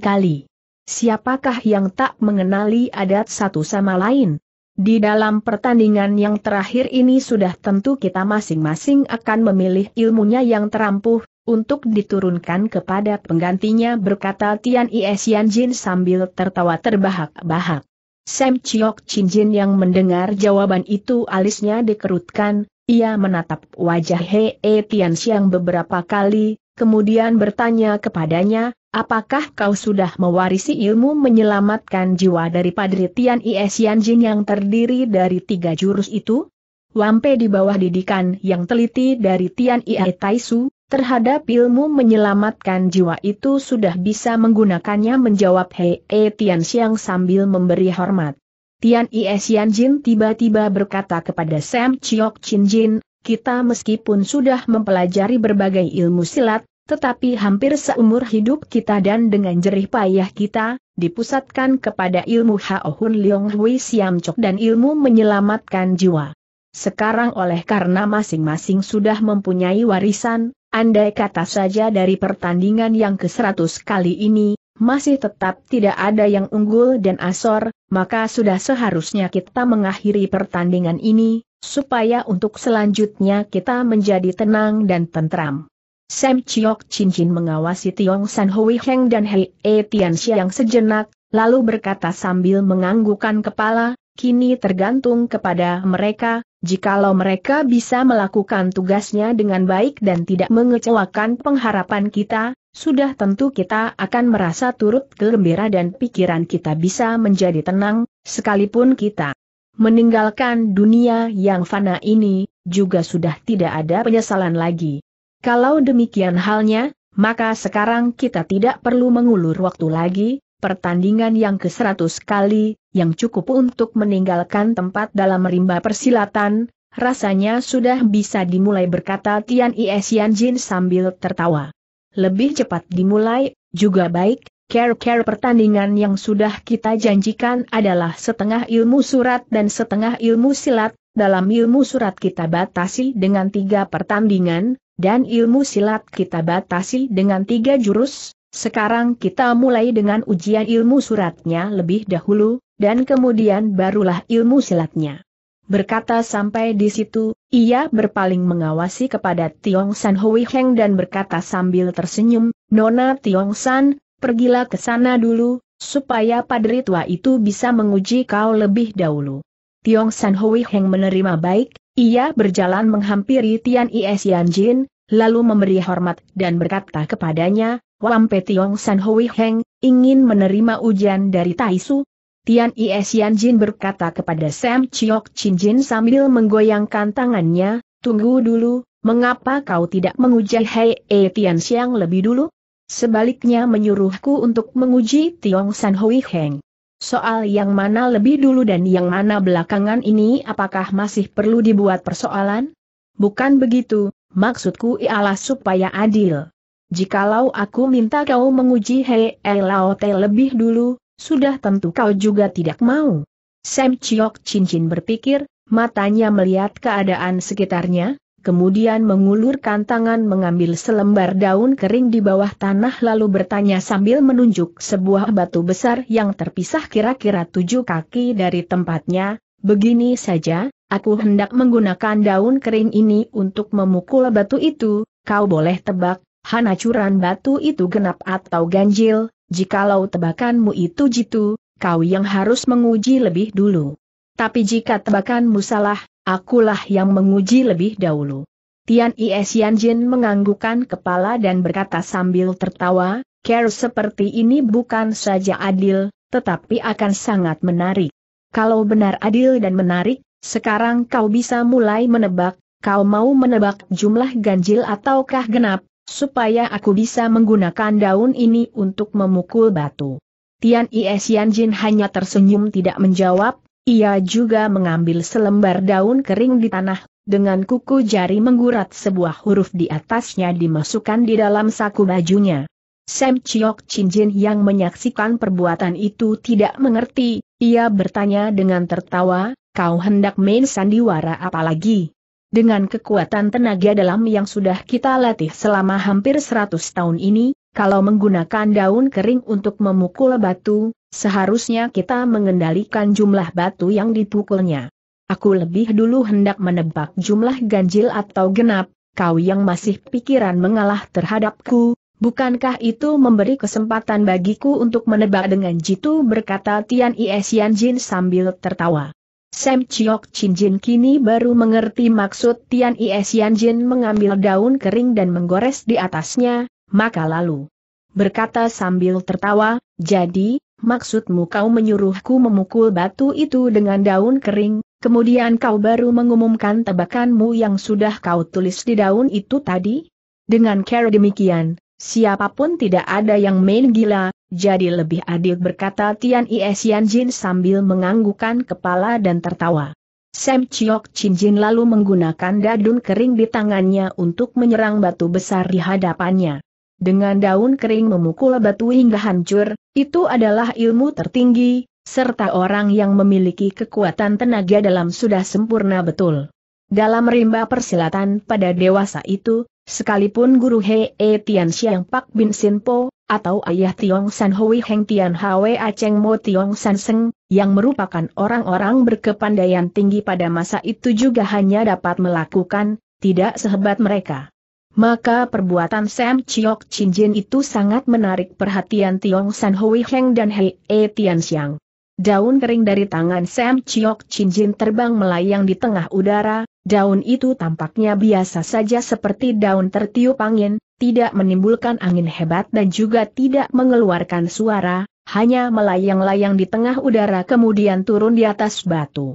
kali. Siapakah yang tak mengenali adat satu sama lain? Di dalam pertandingan yang terakhir ini sudah tentu kita masing-masing akan memilih ilmunya yang terampuh, untuk diturunkan kepada penggantinya berkata Tian Yi Yan Jin sambil tertawa terbahak-bahak. Sam Chiok Chin Jin yang mendengar jawaban itu alisnya dikerutkan, ia menatap wajah Hei Tian Xiang beberapa kali, kemudian bertanya kepadanya, Apakah kau sudah mewarisi ilmu menyelamatkan jiwa dari Padri Tian Is Jin yang terdiri dari tiga jurus itu? Wampe di bawah didikan yang teliti dari Tian Tai Taisu, terhadap ilmu menyelamatkan jiwa itu sudah bisa menggunakannya menjawab Hei E Tian Xiang sambil memberi hormat. Tian Is Jin tiba-tiba berkata kepada Sam Chiok Chin Jin, kita meskipun sudah mempelajari berbagai ilmu silat, tetapi hampir seumur hidup kita dan dengan jerih payah kita, dipusatkan kepada ilmu Hao Hun Leong Hui Siam Chok dan ilmu menyelamatkan jiwa. Sekarang oleh karena masing-masing sudah mempunyai warisan, andai kata saja dari pertandingan yang ke-100 kali ini, masih tetap tidak ada yang unggul dan asor, maka sudah seharusnya kita mengakhiri pertandingan ini, supaya untuk selanjutnya kita menjadi tenang dan tentram. Sam Chiok Chin Chin mengawasi Tiong San Hui Heng dan Hei E Tian Xiang sejenak, lalu berkata sambil menganggukkan kepala, kini tergantung kepada mereka, jikalau mereka bisa melakukan tugasnya dengan baik dan tidak mengecewakan pengharapan kita, sudah tentu kita akan merasa turut gembira dan pikiran kita bisa menjadi tenang, sekalipun kita meninggalkan dunia yang fana ini, juga sudah tidak ada penyesalan lagi. Kalau demikian halnya, maka sekarang kita tidak perlu mengulur waktu lagi, pertandingan yang ke-100 kali, yang cukup untuk meninggalkan tempat dalam rimba persilatan, rasanya sudah bisa dimulai berkata Tian Yi, Yan Jin sambil tertawa. Lebih cepat dimulai, juga baik, care-care pertandingan yang sudah kita janjikan adalah setengah ilmu surat dan setengah ilmu silat, dalam ilmu surat kita batasi dengan tiga pertandingan, dan ilmu silat kita batasi dengan tiga jurus, sekarang kita mulai dengan ujian ilmu suratnya lebih dahulu, dan kemudian barulah ilmu silatnya. Berkata sampai di situ, ia berpaling mengawasi kepada Tiong San Hui Heng dan berkata sambil tersenyum, Nona Tiong San, pergilah ke sana dulu, supaya padri tua itu bisa menguji kau lebih dahulu. Tiong San Hui Heng menerima baik, ia berjalan menghampiri Tian Is Jin, lalu memberi hormat dan berkata kepadanya, Wam Tiong San Hui Heng, ingin menerima ujian dari Taisu? Tian Is Jin berkata kepada Sam Chiok Chinjin sambil menggoyangkan tangannya, tunggu dulu, mengapa kau tidak menguji Hei E Tian Xiang lebih dulu? Sebaliknya menyuruhku untuk menguji Tiong San Hui Heng. Soal yang mana lebih dulu dan yang mana belakangan ini apakah masih perlu dibuat persoalan? Bukan begitu, maksudku ialah supaya adil. Jikalau aku minta kau menguji Hei eh, Laote lebih dulu, sudah tentu kau juga tidak mau. Sam Chiok Cincin berpikir, matanya melihat keadaan sekitarnya, kemudian mengulurkan tangan mengambil selembar daun kering di bawah tanah lalu bertanya sambil menunjuk sebuah batu besar yang terpisah kira-kira tujuh kaki dari tempatnya, begini saja, aku hendak menggunakan daun kering ini untuk memukul batu itu, kau boleh tebak, hanacuran batu itu genap atau ganjil, jikalau tebakanmu itu jitu, kau yang harus menguji lebih dulu. Tapi jika tebakanmu salah, Akulah yang menguji lebih dahulu. Tian Is Jin menganggukkan kepala dan berkata sambil tertawa, care seperti ini bukan saja adil, tetapi akan sangat menarik. Kalau benar adil dan menarik, sekarang kau bisa mulai menebak, kau mau menebak jumlah ganjil ataukah genap, supaya aku bisa menggunakan daun ini untuk memukul batu. Tian Is Jin hanya tersenyum tidak menjawab, ia juga mengambil selembar daun kering di tanah, dengan kuku jari menggurat sebuah huruf di atasnya dimasukkan di dalam saku bajunya. Sam Chiok Jin yang menyaksikan perbuatan itu tidak mengerti, ia bertanya dengan tertawa, kau hendak main sandiwara apalagi? Dengan kekuatan tenaga dalam yang sudah kita latih selama hampir 100 tahun ini, kalau menggunakan daun kering untuk memukul batu, Seharusnya kita mengendalikan jumlah batu yang dipukulnya. Aku lebih dulu hendak menebak jumlah ganjil atau genap, kau yang masih pikiran mengalah terhadapku, bukankah itu memberi kesempatan bagiku untuk menebak dengan jitu berkata Tian Ies Jin sambil tertawa. Sam Chiok Chin Jin kini baru mengerti maksud Tian Ies Jin mengambil daun kering dan menggores di atasnya, maka lalu berkata sambil tertawa, jadi, Maksudmu kau menyuruhku memukul batu itu dengan daun kering, kemudian kau baru mengumumkan tebakanmu yang sudah kau tulis di daun itu tadi? Dengan cara demikian, siapapun tidak ada yang main gila, jadi lebih adil berkata Tian Ies Jin sambil menganggukan kepala dan tertawa. Sam Chiok Chin Jin lalu menggunakan dadun kering di tangannya untuk menyerang batu besar di hadapannya dengan daun kering memukul batu hingga hancur, itu adalah ilmu tertinggi, serta orang yang memiliki kekuatan tenaga dalam sudah sempurna betul. Dalam rimba persilatan pada dewasa itu, sekalipun guru Hei e Tian Xiang Pak Bin Sin Po, atau ayah Tiong San Hui Heng Tian Hwe Cheng Mo Tiong San Seng, yang merupakan orang-orang berkepandaian tinggi pada masa itu juga hanya dapat melakukan, tidak sehebat mereka. Maka perbuatan Sam Chiok Chin Jin itu sangat menarik perhatian Tiong San Hui Heng dan Hei E Tian Xiang. Daun kering dari tangan Sam Chiok Chin Jin terbang melayang di tengah udara, daun itu tampaknya biasa saja seperti daun tertiup angin, tidak menimbulkan angin hebat dan juga tidak mengeluarkan suara, hanya melayang-layang di tengah udara kemudian turun di atas batu.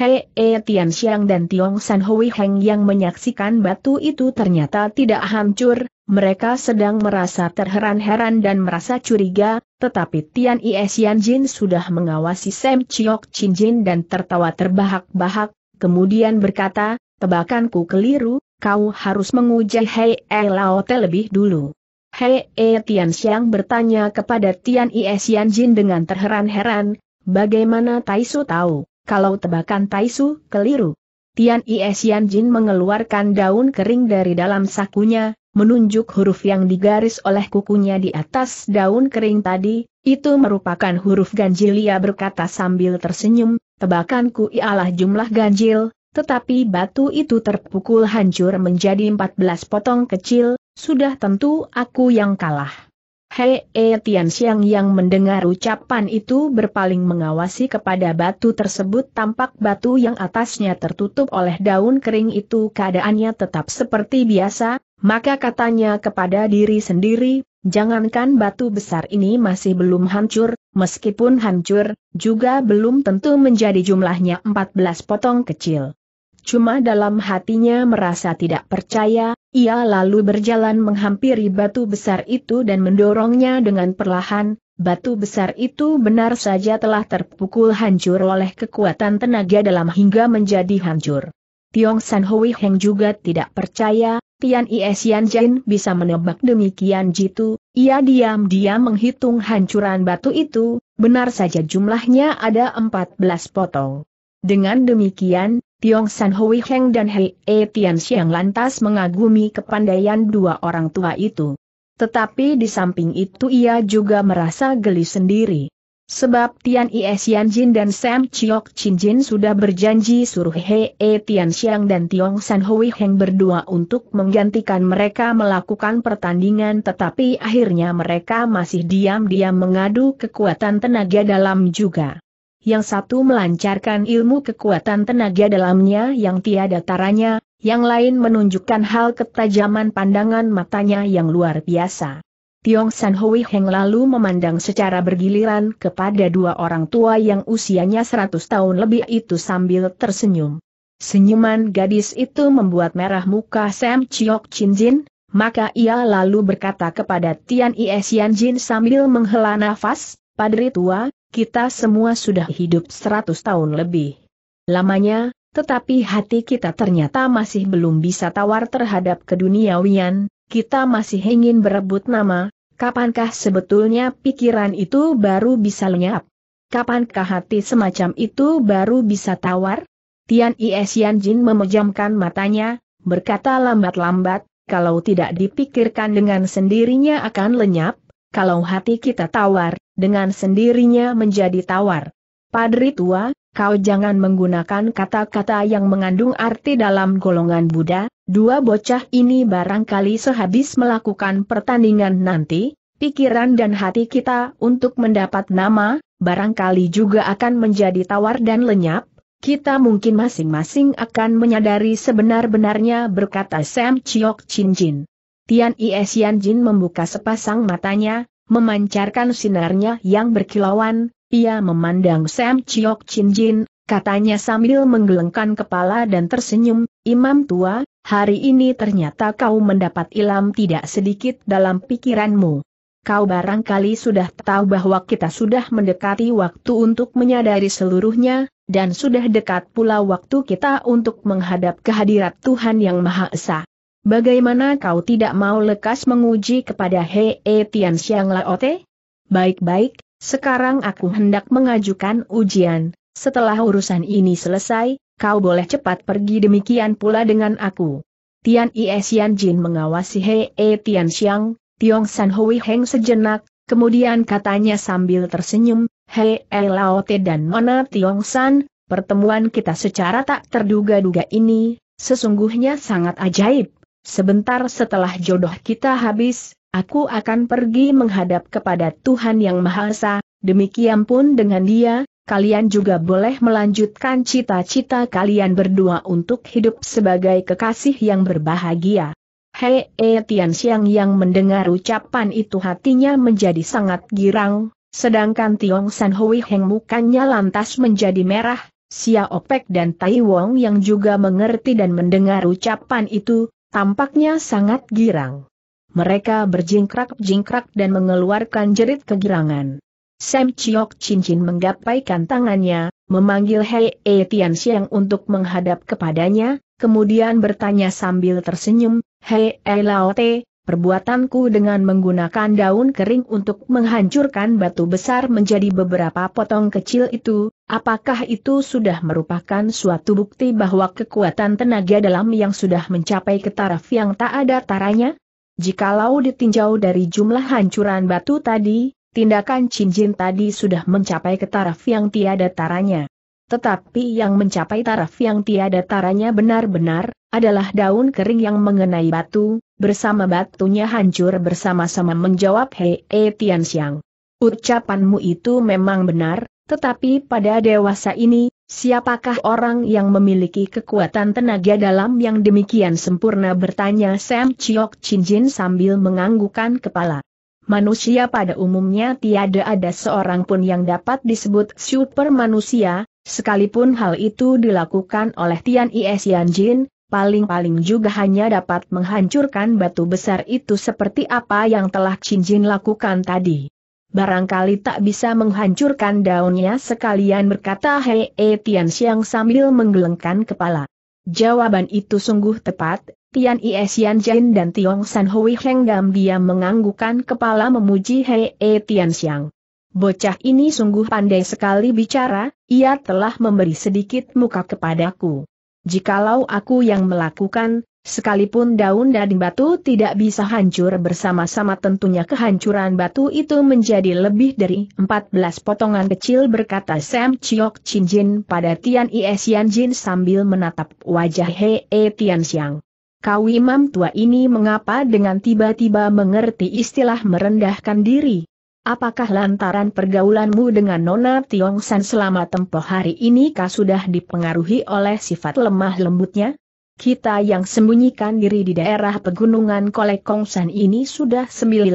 He E Tian Xiang dan Tiong San Hui Heng yang menyaksikan batu itu ternyata tidak hancur, mereka sedang merasa terheran-heran dan merasa curiga, tetapi Tian Ie Xian Jin sudah mengawasi Sam Chiok Chin Jin dan tertawa terbahak-bahak, kemudian berkata, tebakanku keliru, kau harus menguji Hei E Lao Te lebih dulu. Hei E Tian Xiang bertanya kepada Tian Ie Xian Jin dengan terheran-heran, bagaimana Taisu tahu? kalau tebakan Taisu keliru. Tian Iesian Jin mengeluarkan daun kering dari dalam sakunya, menunjuk huruf yang digaris oleh kukunya di atas daun kering tadi, itu merupakan huruf ganjil ia berkata sambil tersenyum, tebakanku ialah jumlah ganjil, tetapi batu itu terpukul hancur menjadi 14 potong kecil, sudah tentu aku yang kalah. Hei eh, Tian Xiang yang mendengar ucapan itu berpaling mengawasi kepada batu tersebut tampak batu yang atasnya tertutup oleh daun kering itu keadaannya tetap seperti biasa, maka katanya kepada diri sendiri, jangankan batu besar ini masih belum hancur, meskipun hancur, juga belum tentu menjadi jumlahnya 14 potong kecil. Cuma dalam hatinya merasa tidak percaya, ia lalu berjalan menghampiri batu besar itu dan mendorongnya dengan perlahan, batu besar itu benar saja telah terpukul hancur oleh kekuatan tenaga dalam hingga menjadi hancur. Tiong San Hui Heng juga tidak percaya, Tian Is Yan Jin bisa menebak demikian jitu, ia diam-diam menghitung hancuran batu itu, benar saja jumlahnya ada 14 potong. Dengan demikian, Tiong San Hui Heng dan Hei E Tian Xiang lantas mengagumi kepandaian dua orang tua itu. Tetapi di samping itu ia juga merasa geli sendiri. Sebab Tian Ie Xian Jin dan Sam Chiok Chin Jin sudah berjanji suruh Hei E Tian Xiang dan Tiong San Hui Heng berdua untuk menggantikan mereka melakukan pertandingan tetapi akhirnya mereka masih diam-diam mengadu kekuatan tenaga dalam juga yang satu melancarkan ilmu kekuatan tenaga dalamnya yang tiada taranya, yang lain menunjukkan hal ketajaman pandangan matanya yang luar biasa. Tiong San Hui Heng lalu memandang secara bergiliran kepada dua orang tua yang usianya 100 tahun lebih itu sambil tersenyum. Senyuman gadis itu membuat merah muka Sam Chiok Chin Jin, maka ia lalu berkata kepada Tian Ies Yan Jin sambil menghela nafas, Padri tua, kita semua sudah hidup seratus tahun lebih. Lamanya, tetapi hati kita ternyata masih belum bisa tawar terhadap keduniawian, kita masih ingin berebut nama, kapankah sebetulnya pikiran itu baru bisa lenyap? Kapankah hati semacam itu baru bisa tawar? Tian Is Yan Jin memejamkan matanya, berkata lambat-lambat, kalau tidak dipikirkan dengan sendirinya akan lenyap, kalau hati kita tawar, dengan sendirinya menjadi tawar. Padri tua, kau jangan menggunakan kata-kata yang mengandung arti dalam golongan Buddha, dua bocah ini barangkali sehabis melakukan pertandingan nanti, pikiran dan hati kita untuk mendapat nama, barangkali juga akan menjadi tawar dan lenyap, kita mungkin masing-masing akan menyadari sebenar-benarnya berkata Sam Chiok Chin Jin. Tian Iesian Jin membuka sepasang matanya, memancarkan sinarnya yang berkilauan, ia memandang Sam Chiok Chin Jin, katanya sambil menggelengkan kepala dan tersenyum, Imam tua, hari ini ternyata kau mendapat ilam tidak sedikit dalam pikiranmu. Kau barangkali sudah tahu bahwa kita sudah mendekati waktu untuk menyadari seluruhnya, dan sudah dekat pula waktu kita untuk menghadap kehadirat Tuhan Yang Maha Esa. Bagaimana kau tidak mau lekas menguji kepada He e Tian Xiang Laote? Baik-baik, sekarang aku hendak mengajukan ujian. Setelah urusan ini selesai, kau boleh cepat pergi demikian pula dengan aku. Tian Iesian Jin mengawasi He e Tian Xiang, Tiong San Hui Heng sejenak, kemudian katanya sambil tersenyum, He e Laote dan Nona Tiong San, pertemuan kita secara tak terduga-duga ini, sesungguhnya sangat ajaib. Sebentar setelah jodoh kita habis, aku akan pergi menghadap kepada Tuhan Yang Maha Esa, demikian pun dengan dia, kalian juga boleh melanjutkan cita-cita kalian berdua untuk hidup sebagai kekasih yang berbahagia. Hei e Tian Xiang yang mendengar ucapan itu hatinya menjadi sangat girang, sedangkan Tiong San Hui Heng mukanya lantas menjadi merah, Xia Opek dan Tai Wong yang juga mengerti dan mendengar ucapan itu, Tampaknya sangat girang. Mereka berjingkrak-jingkrak dan mengeluarkan jerit kegirangan. Sam Chiok cincin menggapaikan tangannya, memanggil Hei E Tian Xiang untuk menghadap kepadanya, kemudian bertanya sambil tersenyum, Hei E Lao Te, perbuatanku dengan menggunakan daun kering untuk menghancurkan batu besar menjadi beberapa potong kecil itu, apakah itu sudah merupakan suatu bukti bahwa kekuatan tenaga dalam yang sudah mencapai ke taraf yang tak ada taranya? Jikalau ditinjau dari jumlah hancuran batu tadi, tindakan cincin tadi sudah mencapai ke taraf yang tiada taranya. Tetapi yang mencapai taraf yang tiada taranya benar-benar, adalah daun kering yang mengenai batu, bersama batunya hancur bersama-sama menjawab Hei e Tian Xiang. Ucapanmu itu memang benar, tetapi pada dewasa ini, siapakah orang yang memiliki kekuatan tenaga dalam yang demikian sempurna bertanya Sam Chiok Chin Jin sambil menganggukan kepala. Manusia pada umumnya tiada ada seorang pun yang dapat disebut super manusia, Sekalipun hal itu dilakukan oleh Tian Is Jin, paling-paling juga hanya dapat menghancurkan batu besar itu seperti apa yang telah Qin Jin lakukan tadi. Barangkali tak bisa menghancurkan daunnya sekalian berkata Hei e Tian Xiang sambil menggelengkan kepala. Jawaban itu sungguh tepat, Tian Is Jin dan Tiong San Hui Heng diam menganggukan kepala memuji Hei e Tian Xiang. Bocah ini sungguh pandai sekali bicara, ia telah memberi sedikit muka kepadaku. Jikalau aku yang melakukan, sekalipun daun dan batu tidak bisa hancur bersama-sama tentunya kehancuran batu itu menjadi lebih dari 14 potongan kecil berkata Sam Chiok Chin Jin pada Tian Ies Jin sambil menatap wajah Hee E Tian Xiang. Kau imam tua ini mengapa dengan tiba-tiba mengerti istilah merendahkan diri? Apakah lantaran pergaulanmu dengan Nona Tiong San selama tempoh hari ini kah sudah dipengaruhi oleh sifat lemah lembutnya? Kita yang sembunyikan diri di daerah pegunungan Kolekongsan ini sudah 99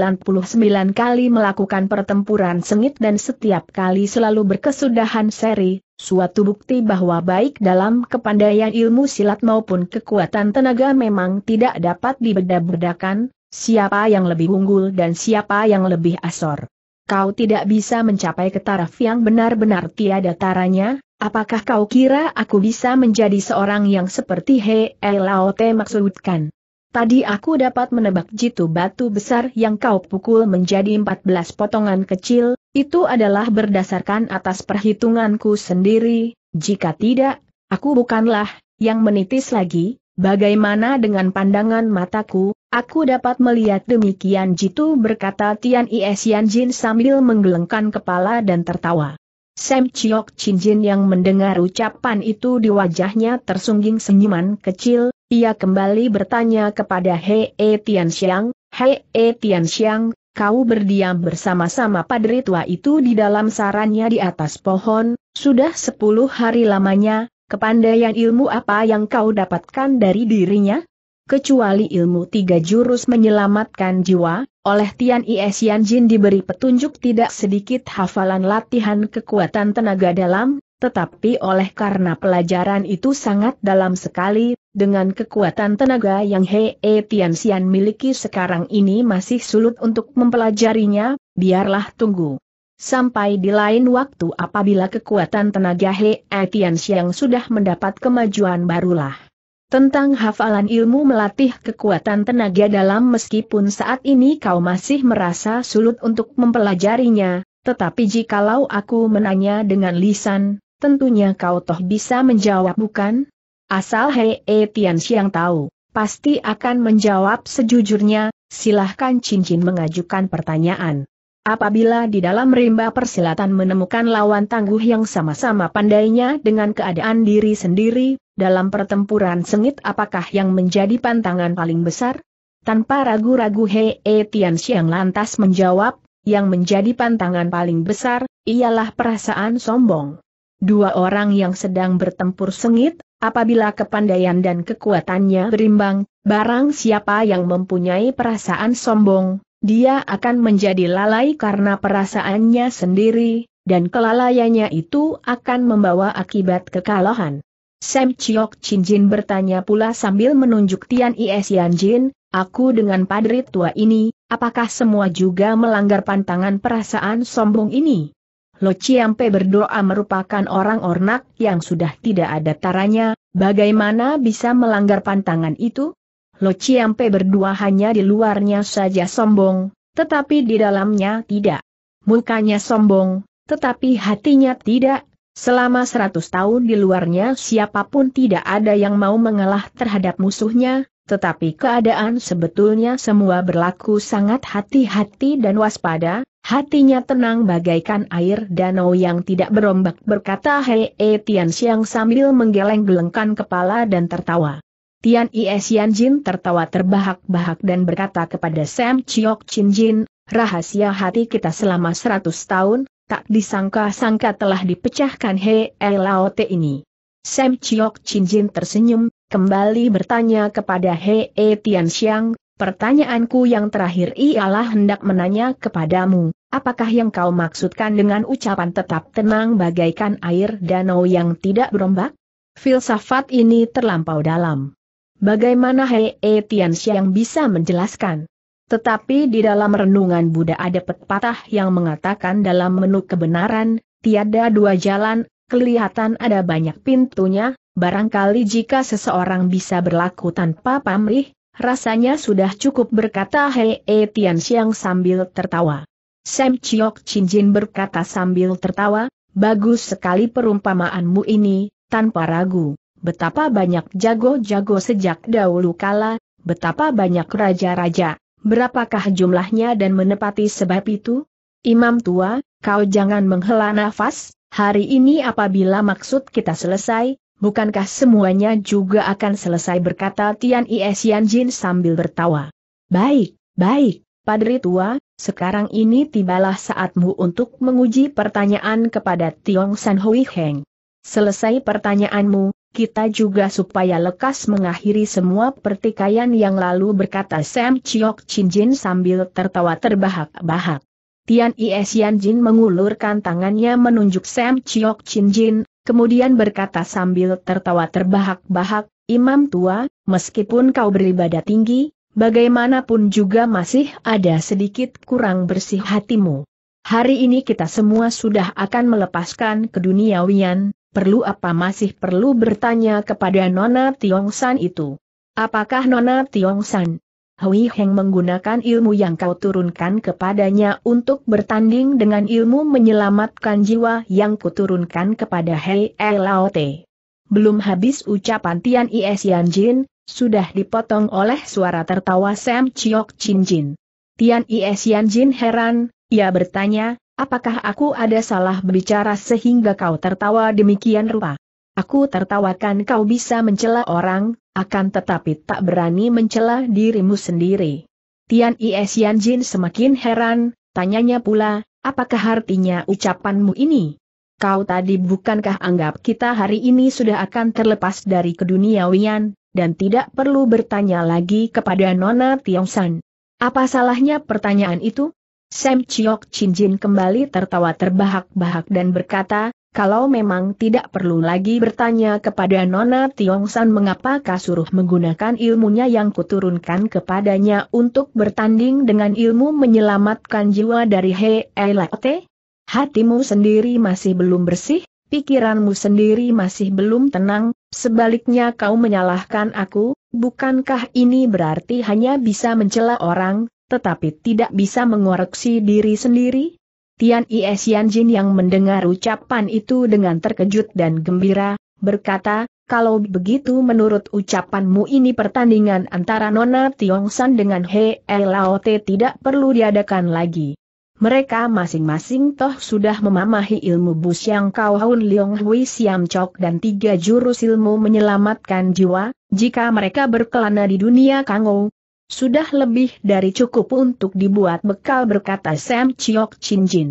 kali melakukan pertempuran sengit dan setiap kali selalu berkesudahan seri, suatu bukti bahwa baik dalam kepandaian ilmu silat maupun kekuatan tenaga memang tidak dapat dibeda-bedakan, siapa yang lebih unggul dan siapa yang lebih asor kau tidak bisa mencapai ke taraf yang benar-benar tiada taranya, apakah kau kira aku bisa menjadi seorang yang seperti He Elaote maksudkan? Tadi aku dapat menebak jitu batu besar yang kau pukul menjadi 14 potongan kecil, itu adalah berdasarkan atas perhitunganku sendiri, jika tidak, aku bukanlah yang menitis lagi, Bagaimana dengan pandangan mataku, aku dapat melihat demikian jitu berkata Tian Is Jin sambil menggelengkan kepala dan tertawa. Sam Chiok Chin Jin yang mendengar ucapan itu di wajahnya tersungging senyuman kecil, ia kembali bertanya kepada Hei e Tian Xiang, Hei e Tian Xiang, kau berdiam bersama-sama padri tua itu di dalam sarannya di atas pohon, sudah sepuluh hari lamanya, Kepandaian ilmu apa yang kau dapatkan dari dirinya? Kecuali ilmu tiga jurus menyelamatkan jiwa, oleh Tian Iesian Jin diberi petunjuk tidak sedikit hafalan latihan kekuatan tenaga dalam, tetapi oleh karena pelajaran itu sangat dalam sekali, dengan kekuatan tenaga yang He E Tian Xian miliki sekarang ini masih sulut untuk mempelajarinya, biarlah tunggu. Sampai di lain waktu apabila kekuatan tenaga He Etian Siang sudah mendapat kemajuan barulah. Tentang hafalan ilmu melatih kekuatan tenaga dalam meskipun saat ini kau masih merasa sulit untuk mempelajarinya, tetapi jikalau aku menanya dengan lisan, tentunya kau toh bisa menjawab bukan? Asal Hei Etian Siang tahu, pasti akan menjawab sejujurnya, silahkan cincin mengajukan pertanyaan. Apabila di dalam rimba persilatan menemukan lawan tangguh yang sama-sama pandainya dengan keadaan diri sendiri, dalam pertempuran sengit apakah yang menjadi pantangan paling besar? Tanpa ragu-ragu He e Tian Xiang lantas menjawab, yang menjadi pantangan paling besar, ialah perasaan sombong. Dua orang yang sedang bertempur sengit, apabila kepandaian dan kekuatannya berimbang, barang siapa yang mempunyai perasaan sombong, dia akan menjadi lalai karena perasaannya sendiri, dan kelalaiannya itu akan membawa akibat kekalahan. Sam Chiok Chin Jin bertanya pula sambil menunjuk Tian Yi Yan Jin, aku dengan padri tua ini, apakah semua juga melanggar pantangan perasaan sombong ini? Lo Chiampe berdoa merupakan orang ornak yang sudah tidak ada taranya, bagaimana bisa melanggar pantangan itu? Lo Ciampe berdua hanya di luarnya saja sombong, tetapi di dalamnya tidak. Mukanya sombong, tetapi hatinya tidak. Selama seratus tahun di luarnya siapapun tidak ada yang mau mengalah terhadap musuhnya, tetapi keadaan sebetulnya semua berlaku sangat hati-hati dan waspada, hatinya tenang bagaikan air danau yang tidak berombak berkata Hei e Tian Siang sambil menggeleng-gelengkan kepala dan tertawa. Tian Is Jin tertawa terbahak-bahak dan berkata kepada Sam Chiok Chin Jin, rahasia hati kita selama seratus tahun, tak disangka-sangka telah dipecahkan He Te ini. Sam Chiok Chin Jin tersenyum, kembali bertanya kepada He e Tian Xiang, pertanyaanku yang terakhir ialah hendak menanya kepadamu, apakah yang kau maksudkan dengan ucapan tetap tenang bagaikan air danau yang tidak berombak? Filsafat ini terlampau dalam. Bagaimana Hei e Tian Xiang bisa menjelaskan? Tetapi di dalam renungan Buddha ada pepatah yang mengatakan dalam menu kebenaran, tiada dua jalan, kelihatan ada banyak pintunya, barangkali jika seseorang bisa berlaku tanpa pamrih, rasanya sudah cukup berkata Hei e Tian Xiang sambil tertawa. Sam Chiok Chin Jin berkata sambil tertawa, bagus sekali perumpamaanmu ini, tanpa ragu betapa banyak jago-jago sejak dahulu kala, betapa banyak raja-raja, berapakah jumlahnya dan menepati sebab itu? Imam tua, kau jangan menghela nafas, hari ini apabila maksud kita selesai, bukankah semuanya juga akan selesai berkata Tian Isian Jin sambil bertawa. Baik, baik, Padri tua, sekarang ini tibalah saatmu untuk menguji pertanyaan kepada Tiong San Hui Heng. Selesai pertanyaanmu, kita juga supaya lekas mengakhiri semua pertikaian yang lalu berkata Sam Chiok Chin Jin sambil tertawa terbahak-bahak. Tian Is Jin mengulurkan tangannya menunjuk Sam Chiok Chin Jin, kemudian berkata sambil tertawa terbahak-bahak, Imam tua, meskipun kau beribadah tinggi, bagaimanapun juga masih ada sedikit kurang bersih hatimu. Hari ini kita semua sudah akan melepaskan keduniawian, perlu apa masih perlu bertanya kepada Nona Tiong San itu. Apakah Nona Tiong San? Hui Heng menggunakan ilmu yang kau turunkan kepadanya untuk bertanding dengan ilmu menyelamatkan jiwa yang kuturunkan kepada Hei Elaote. Belum habis ucapan Tian Yi Yan Jin, sudah dipotong oleh suara tertawa Sam Chiok Chin Jin. Tian Yi Yan Jin heran, ia bertanya, Apakah aku ada salah berbicara sehingga kau tertawa demikian rupa? Aku tertawakan kau bisa mencela orang, akan tetapi tak berani mencela dirimu sendiri. Tian Yi, Yan Jin semakin heran, tanyanya pula, apakah artinya ucapanmu ini? Kau tadi bukankah anggap kita hari ini sudah akan terlepas dari keduniawian, dan tidak perlu bertanya lagi kepada Nona Tiong San. Apa salahnya pertanyaan itu? Sam Chiok Jin kembali tertawa terbahak-bahak dan berkata, kalau memang tidak perlu lagi bertanya kepada Nona Tiong San mengapa kasuruh menggunakan ilmunya yang kuturunkan kepadanya untuk bertanding dengan ilmu menyelamatkan jiwa dari He Elate? Hatimu sendiri masih belum bersih, pikiranmu sendiri masih belum tenang, sebaliknya kau menyalahkan aku, bukankah ini berarti hanya bisa mencela orang, tetapi tidak bisa mengoreksi diri sendiri? Tian Is Jin yang mendengar ucapan itu dengan terkejut dan gembira, berkata, kalau begitu menurut ucapanmu ini pertandingan antara Nona Tiong San dengan He Laote tidak perlu diadakan lagi. Mereka masing-masing toh sudah memamahi ilmu bus yang kau haun Leong Hui Siam Chok dan tiga jurus ilmu menyelamatkan jiwa, jika mereka berkelana di dunia Kangou, sudah lebih dari cukup untuk dibuat bekal berkata Sam Chiok Chin Jin.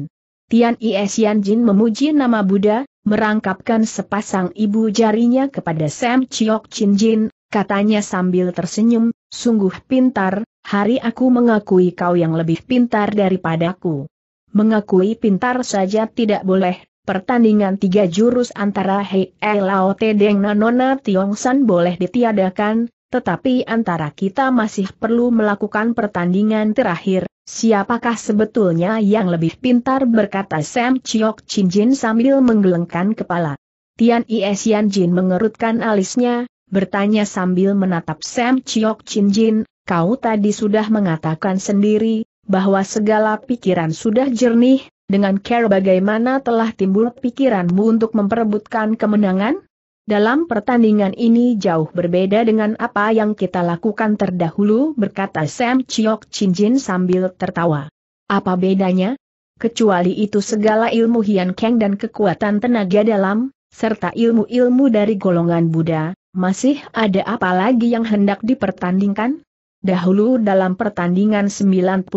Tian Ie Sian Jin memuji nama Buddha, merangkapkan sepasang ibu jarinya kepada Sam Chiok Chin Jin, katanya sambil tersenyum, sungguh pintar, hari aku mengakui kau yang lebih pintar daripadaku. Mengakui pintar saja tidak boleh, pertandingan tiga jurus antara Hei Lao Te Deng Nanona Tiong San boleh ditiadakan, tetapi antara kita masih perlu melakukan pertandingan terakhir, siapakah sebetulnya yang lebih pintar berkata Sam Chiok Chin Jin sambil menggelengkan kepala. Tian Is Sian Jin mengerutkan alisnya, bertanya sambil menatap Sam Chiok Chin Jin, kau tadi sudah mengatakan sendiri, bahwa segala pikiran sudah jernih, dengan care bagaimana telah timbul pikiranmu untuk memperebutkan kemenangan? Dalam pertandingan ini jauh berbeda dengan apa yang kita lakukan terdahulu berkata Sam Chiok Jin sambil tertawa. Apa bedanya? Kecuali itu segala ilmu Hian Kang dan kekuatan tenaga dalam, serta ilmu-ilmu dari golongan Buddha, masih ada apa lagi yang hendak dipertandingkan? Dahulu dalam pertandingan 99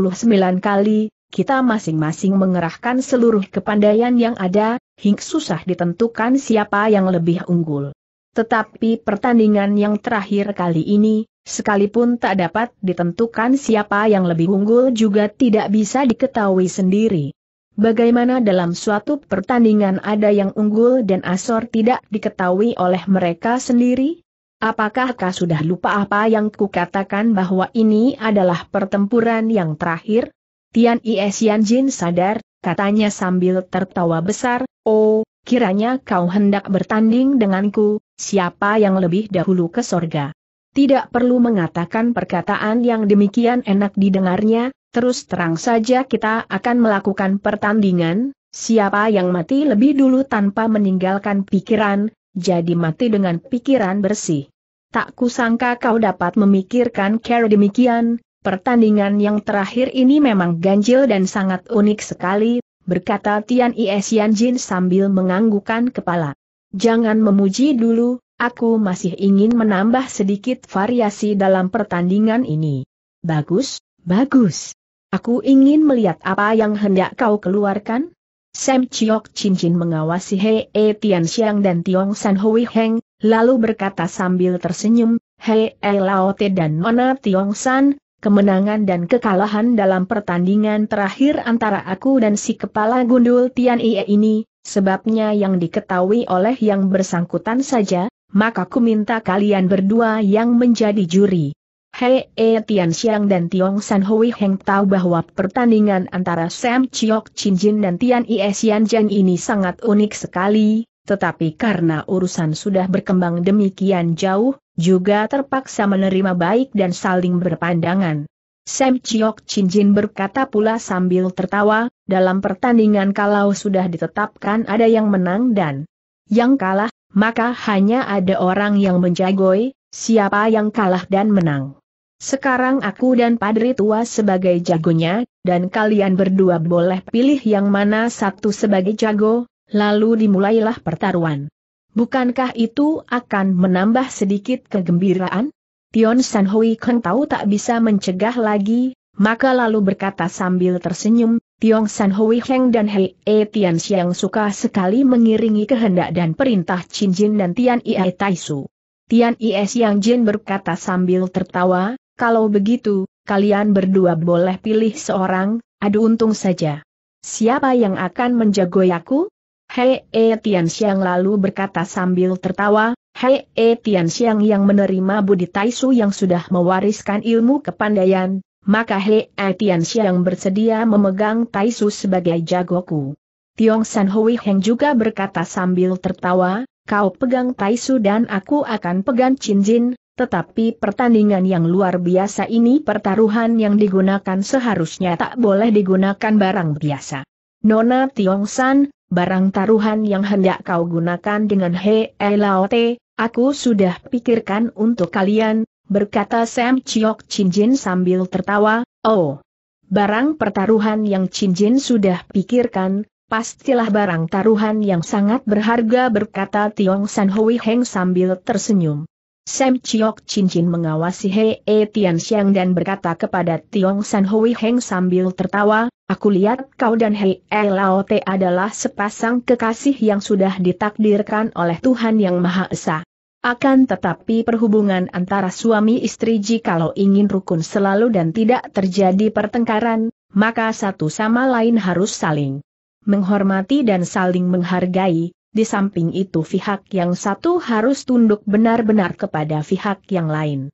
kali, kita masing-masing mengerahkan seluruh kepandaian yang ada, hingga susah ditentukan siapa yang lebih unggul. Tetapi pertandingan yang terakhir kali ini, sekalipun tak dapat ditentukan siapa yang lebih unggul juga tidak bisa diketahui sendiri. Bagaimana dalam suatu pertandingan ada yang unggul dan asor tidak diketahui oleh mereka sendiri? Apakah kau sudah lupa apa yang kukatakan bahwa ini adalah pertempuran yang terakhir? Tian Isian Jin sadar, katanya sambil tertawa besar, oh, kiranya kau hendak bertanding denganku, siapa yang lebih dahulu ke sorga. Tidak perlu mengatakan perkataan yang demikian enak didengarnya, terus terang saja kita akan melakukan pertandingan, siapa yang mati lebih dulu tanpa meninggalkan pikiran, jadi mati dengan pikiran bersih. Tak kusangka kau dapat memikirkan cara demikian, Pertandingan yang terakhir ini memang ganjil dan sangat unik sekali, berkata Tian Is Jin sambil menganggukkan kepala. Jangan memuji dulu, aku masih ingin menambah sedikit variasi dalam pertandingan ini. Bagus, bagus. Aku ingin melihat apa yang hendak kau keluarkan. Sam Chiok cincin mengawasi Hei e Tian Xiang dan Tiong San Hui Heng, lalu berkata sambil tersenyum, Hei e Lao Te dan Mona Tiong San, kemenangan dan kekalahan dalam pertandingan terakhir antara aku dan si kepala gundul Tian Ie ini, sebabnya yang diketahui oleh yang bersangkutan saja, maka ku minta kalian berdua yang menjadi juri. Hei e, Tian Xiang dan Tiong San Hui Heng tahu bahwa pertandingan antara Sam Chiok Chin Jin dan Tian Ie Xian Jan ini sangat unik sekali, tetapi karena urusan sudah berkembang demikian jauh, juga terpaksa menerima baik dan saling berpandangan. Sam Chiok Chin Jin berkata pula sambil tertawa, dalam pertandingan kalau sudah ditetapkan ada yang menang dan yang kalah, maka hanya ada orang yang menjagoi, siapa yang kalah dan menang. Sekarang aku dan Padri Tua sebagai jagonya, dan kalian berdua boleh pilih yang mana satu sebagai jago, lalu dimulailah pertaruhan. Bukankah itu akan menambah sedikit kegembiraan? Tion San Hui Keng tahu tak bisa mencegah lagi, maka lalu berkata sambil tersenyum, Tiong San Hui Heng dan Hei E Tian Xiang suka sekali mengiringi kehendak dan perintah Chin Jin dan Tian Ie Tai Tian Ie Xiang Jin berkata sambil tertawa, kalau begitu, kalian berdua boleh pilih seorang, aduh untung saja. Siapa yang akan menjagoi aku? Hei E Tian Xiang lalu berkata sambil tertawa, Hei E Tian Xiang yang menerima Budi Taisu yang sudah mewariskan ilmu kepandaian, maka Hei E Tian Xiang bersedia memegang Taisu sebagai jagoku. Tiong San Hui Heng juga berkata sambil tertawa, kau pegang Taisu dan aku akan pegang Chin tetapi pertandingan yang luar biasa ini pertaruhan yang digunakan seharusnya tak boleh digunakan barang biasa. Nona Tiong San, barang taruhan yang hendak kau gunakan dengan Hei Elaote, aku sudah pikirkan untuk kalian, berkata Sam Chiok Jin sambil tertawa, oh. Barang pertaruhan yang Chin Jin sudah pikirkan, pastilah barang taruhan yang sangat berharga berkata Tiong San Hui Heng sambil tersenyum. Sam Chiok Cincin mengawasi Hei e Tian Xiang dan berkata kepada Tiong San Hui Heng sambil tertawa, Aku lihat kau dan Hei e Lao Te adalah sepasang kekasih yang sudah ditakdirkan oleh Tuhan Yang Maha Esa. Akan tetapi perhubungan antara suami istri jikalau ingin rukun selalu dan tidak terjadi pertengkaran, maka satu sama lain harus saling menghormati dan saling menghargai, di samping itu pihak yang satu harus tunduk benar-benar kepada pihak yang lain.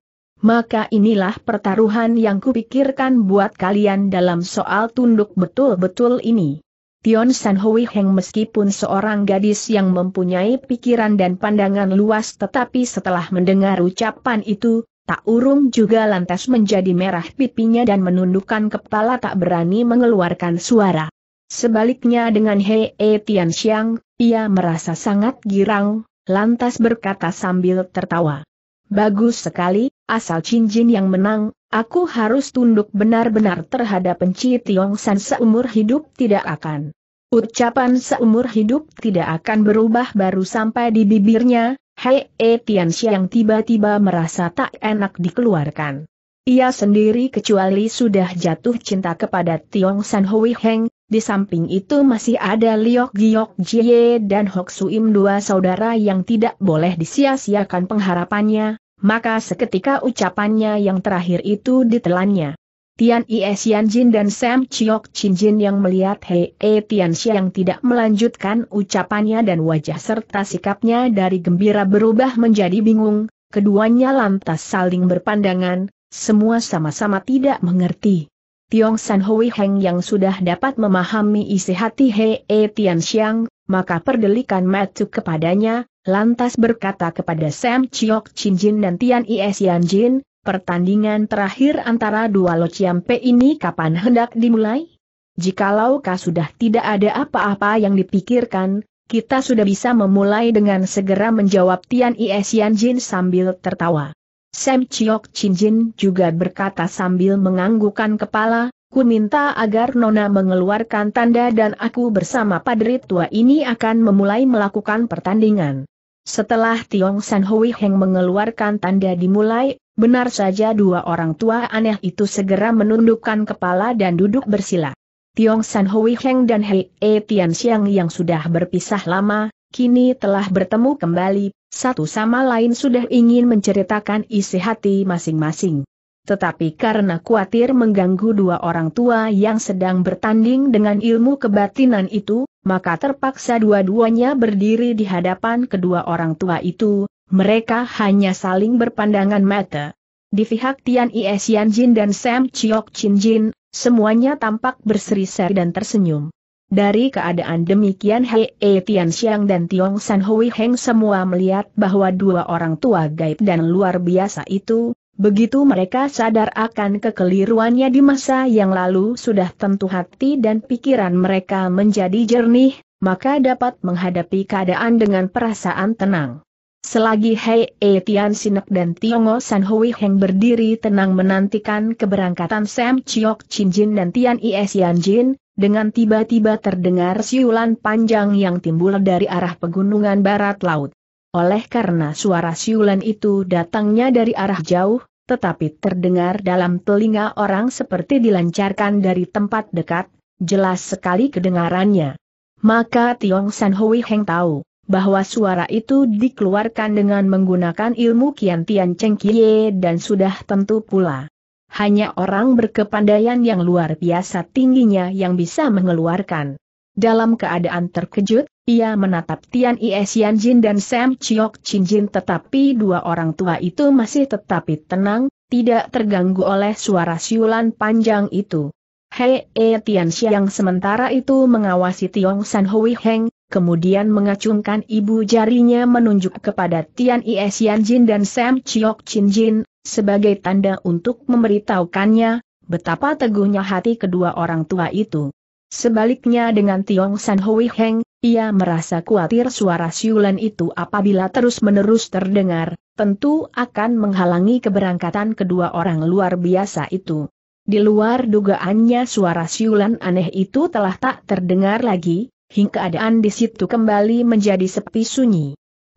Maka inilah pertaruhan yang kupikirkan buat kalian dalam soal tunduk betul-betul ini. Tion San Hui Heng meskipun seorang gadis yang mempunyai pikiran dan pandangan luas tetapi setelah mendengar ucapan itu, tak urung juga lantas menjadi merah pipinya dan menundukkan kepala tak berani mengeluarkan suara. Sebaliknya dengan Hei e Tian Xiang, ia merasa sangat girang, lantas berkata sambil tertawa. Bagus sekali, asal cincin yang menang, aku harus tunduk benar-benar terhadap penci Tiong San seumur hidup tidak akan. Ucapan seumur hidup tidak akan berubah baru sampai di bibirnya, Hei E Tian yang tiba-tiba merasa tak enak dikeluarkan. Ia sendiri kecuali sudah jatuh cinta kepada Tiong San Hui Heng, di samping itu masih ada Liok Giok Jie dan Hok Suim dua saudara yang tidak boleh disia-siakan pengharapannya, maka seketika ucapannya yang terakhir itu ditelannya. Tian Ie Yan Jin dan Sam Chiok Chin Jin yang melihat Hei e Tian Xiang yang tidak melanjutkan ucapannya dan wajah serta sikapnya dari gembira berubah menjadi bingung, keduanya lantas saling berpandangan, semua sama-sama tidak mengerti. Tiong San Hui Heng yang sudah dapat memahami isi hati He E Tian Xiang, maka perdelikan matuk kepadanya, lantas berkata kepada Sam Chiok Chin Jin dan Tian Is Yan Jin, pertandingan terakhir antara dua Lo Chiam Ciampe ini kapan hendak dimulai? Jikalau kau sudah tidak ada apa-apa yang dipikirkan, kita sudah bisa memulai dengan segera menjawab Tian Is Yan Jin sambil tertawa. Sam Chiok Jin juga berkata sambil menganggukan kepala, ku minta agar Nona mengeluarkan tanda dan aku bersama padri tua ini akan memulai melakukan pertandingan. Setelah Tiong San Hui Heng mengeluarkan tanda dimulai, benar saja dua orang tua aneh itu segera menundukkan kepala dan duduk bersila. Tiong San Hui Heng dan Hei E Tian Xiang yang sudah berpisah lama, kini telah bertemu kembali, satu sama lain sudah ingin menceritakan isi hati masing-masing. Tetapi karena khawatir mengganggu dua orang tua yang sedang bertanding dengan ilmu kebatinan itu, maka terpaksa dua-duanya berdiri di hadapan kedua orang tua itu, mereka hanya saling berpandangan mata. Di pihak Tian Yi, Xian Jin dan Sam Chiok Chin Jin, semuanya tampak berseri-seri dan tersenyum. Dari keadaan demikian Hei e Tian Xiang dan Tiong San Hui Heng semua melihat bahwa dua orang tua gaib dan luar biasa itu, begitu mereka sadar akan kekeliruannya di masa yang lalu sudah tentu hati dan pikiran mereka menjadi jernih, maka dapat menghadapi keadaan dengan perasaan tenang. Selagi Hei E Tian Sinek dan Tiong San Hui Heng berdiri tenang menantikan keberangkatan Sam Chiok Chin Jin dan Tian Is Yan Jin, dengan tiba-tiba terdengar siulan panjang yang timbul dari arah pegunungan barat laut. Oleh karena suara siulan itu datangnya dari arah jauh, tetapi terdengar dalam telinga orang seperti dilancarkan dari tempat dekat, jelas sekali kedengarannya. Maka Tiong San Hui Heng tahu bahwa suara itu dikeluarkan dengan menggunakan ilmu Kian Tian Cheng Kie dan sudah tentu pula hanya orang berkepandaian yang luar biasa tingginya yang bisa mengeluarkan. Dalam keadaan terkejut, ia menatap Tian Xian Jin dan Sam Chiok Jin, tetapi dua orang tua itu masih tetapi tenang, tidak terganggu oleh suara siulan panjang itu. Hei Tian Xiang sementara itu mengawasi Tiong San Hui Heng, kemudian mengacungkan ibu jarinya menunjuk kepada Tian Ies Jin dan Sam Chiok Chin Jin, sebagai tanda untuk memberitahukannya, betapa teguhnya hati kedua orang tua itu. Sebaliknya dengan Tiong San Hui Heng, ia merasa khawatir suara siulan itu apabila terus-menerus terdengar, tentu akan menghalangi keberangkatan kedua orang luar biasa itu. Di luar dugaannya suara siulan aneh itu telah tak terdengar lagi, hingga keadaan di situ kembali menjadi sepi sunyi.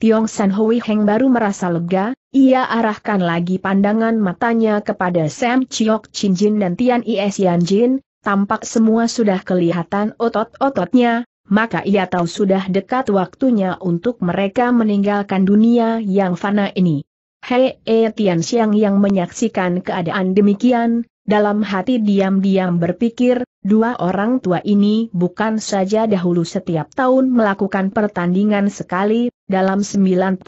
Tiong San Hui Heng baru merasa lega, ia arahkan lagi pandangan matanya kepada Sam Chiok Chin Jin dan Tian Yi Yan Jin, tampak semua sudah kelihatan otot-ototnya, maka ia tahu sudah dekat waktunya untuk mereka meninggalkan dunia yang fana ini. Hei Tian Xiang yang menyaksikan keadaan demikian, dalam hati diam-diam berpikir, dua orang tua ini bukan saja dahulu setiap tahun melakukan pertandingan sekali, dalam 99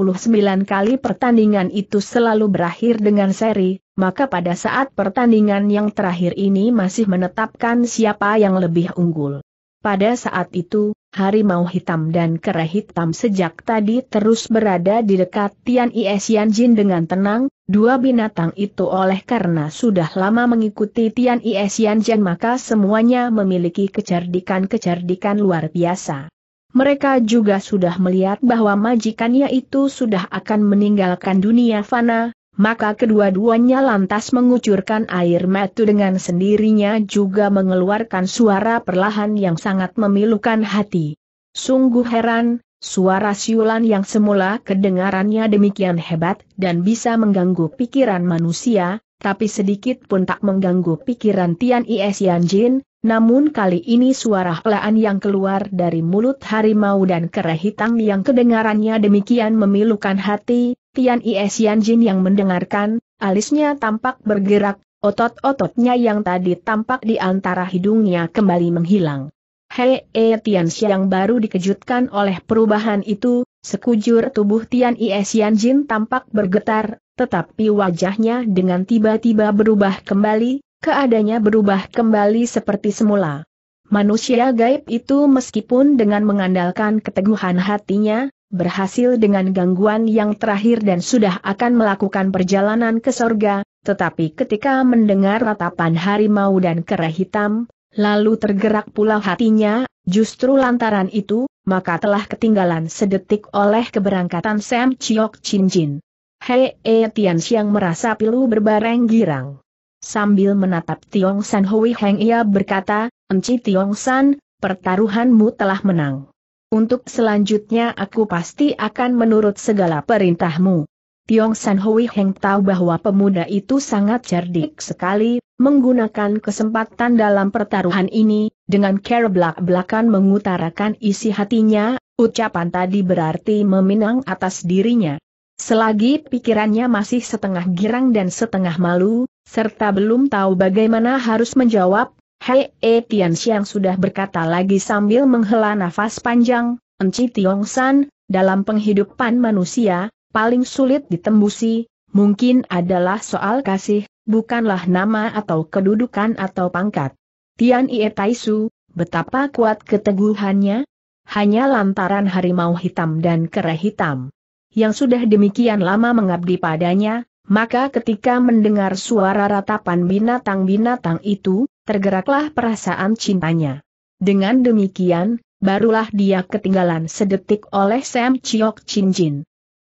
kali pertandingan itu selalu berakhir dengan seri, maka pada saat pertandingan yang terakhir ini masih menetapkan siapa yang lebih unggul. Pada saat itu, harimau hitam dan kera hitam sejak tadi terus berada di dekat Tian Is Jin dengan tenang, dua binatang itu oleh karena sudah lama mengikuti Tian Is Jin maka semuanya memiliki kecerdikan-kecerdikan luar biasa. Mereka juga sudah melihat bahwa majikannya itu sudah akan meninggalkan dunia fana, maka kedua-duanya lantas mengucurkan air mata dengan sendirinya juga mengeluarkan suara perlahan yang sangat memilukan hati. Sungguh heran, suara siulan yang semula kedengarannya demikian hebat dan bisa mengganggu pikiran manusia, tapi sedikit pun tak mengganggu pikiran Tian Xian Jin. namun kali ini suara helaan yang keluar dari mulut harimau dan kera hitam yang kedengarannya demikian memilukan hati, Tian Is Jin yang mendengarkan, alisnya tampak bergerak, otot-ototnya yang tadi tampak di antara hidungnya kembali menghilang. Hei -e Tian Xiang baru dikejutkan oleh perubahan itu, sekujur tubuh Tian Is Jin tampak bergetar, tetapi wajahnya dengan tiba-tiba berubah kembali, keadaannya berubah kembali seperti semula. Manusia gaib itu meskipun dengan mengandalkan keteguhan hatinya, berhasil dengan gangguan yang terakhir dan sudah akan melakukan perjalanan ke sorga, tetapi ketika mendengar ratapan harimau dan kera hitam, lalu tergerak pula hatinya, justru lantaran itu, maka telah ketinggalan sedetik oleh keberangkatan Sam Chiok Chin Jin. Hei E Tian Xiang merasa pilu berbareng girang. Sambil menatap Tiong San Hui Heng ia berkata, Enci Tiong San, pertaruhanmu telah menang. Untuk selanjutnya aku pasti akan menurut segala perintahmu. Tiong San Hui Heng tahu bahwa pemuda itu sangat cerdik sekali, menggunakan kesempatan dalam pertaruhan ini, dengan care belak-belakan mengutarakan isi hatinya, ucapan tadi berarti meminang atas dirinya. Selagi pikirannya masih setengah girang dan setengah malu, serta belum tahu bagaimana harus menjawab, Hei eh Tian Xiang sudah berkata lagi sambil menghela nafas panjang, Enci Tiong San, dalam penghidupan manusia, paling sulit ditembusi, mungkin adalah soal kasih, bukanlah nama atau kedudukan atau pangkat. Tian Ie Taisu, betapa kuat keteguhannya? Hanya lantaran harimau hitam dan kera hitam. Yang sudah demikian lama mengabdi padanya, maka ketika mendengar suara ratapan binatang-binatang itu, tergeraklah perasaan cintanya. Dengan demikian, barulah dia ketinggalan sedetik oleh Sam Chiok Chin Jin.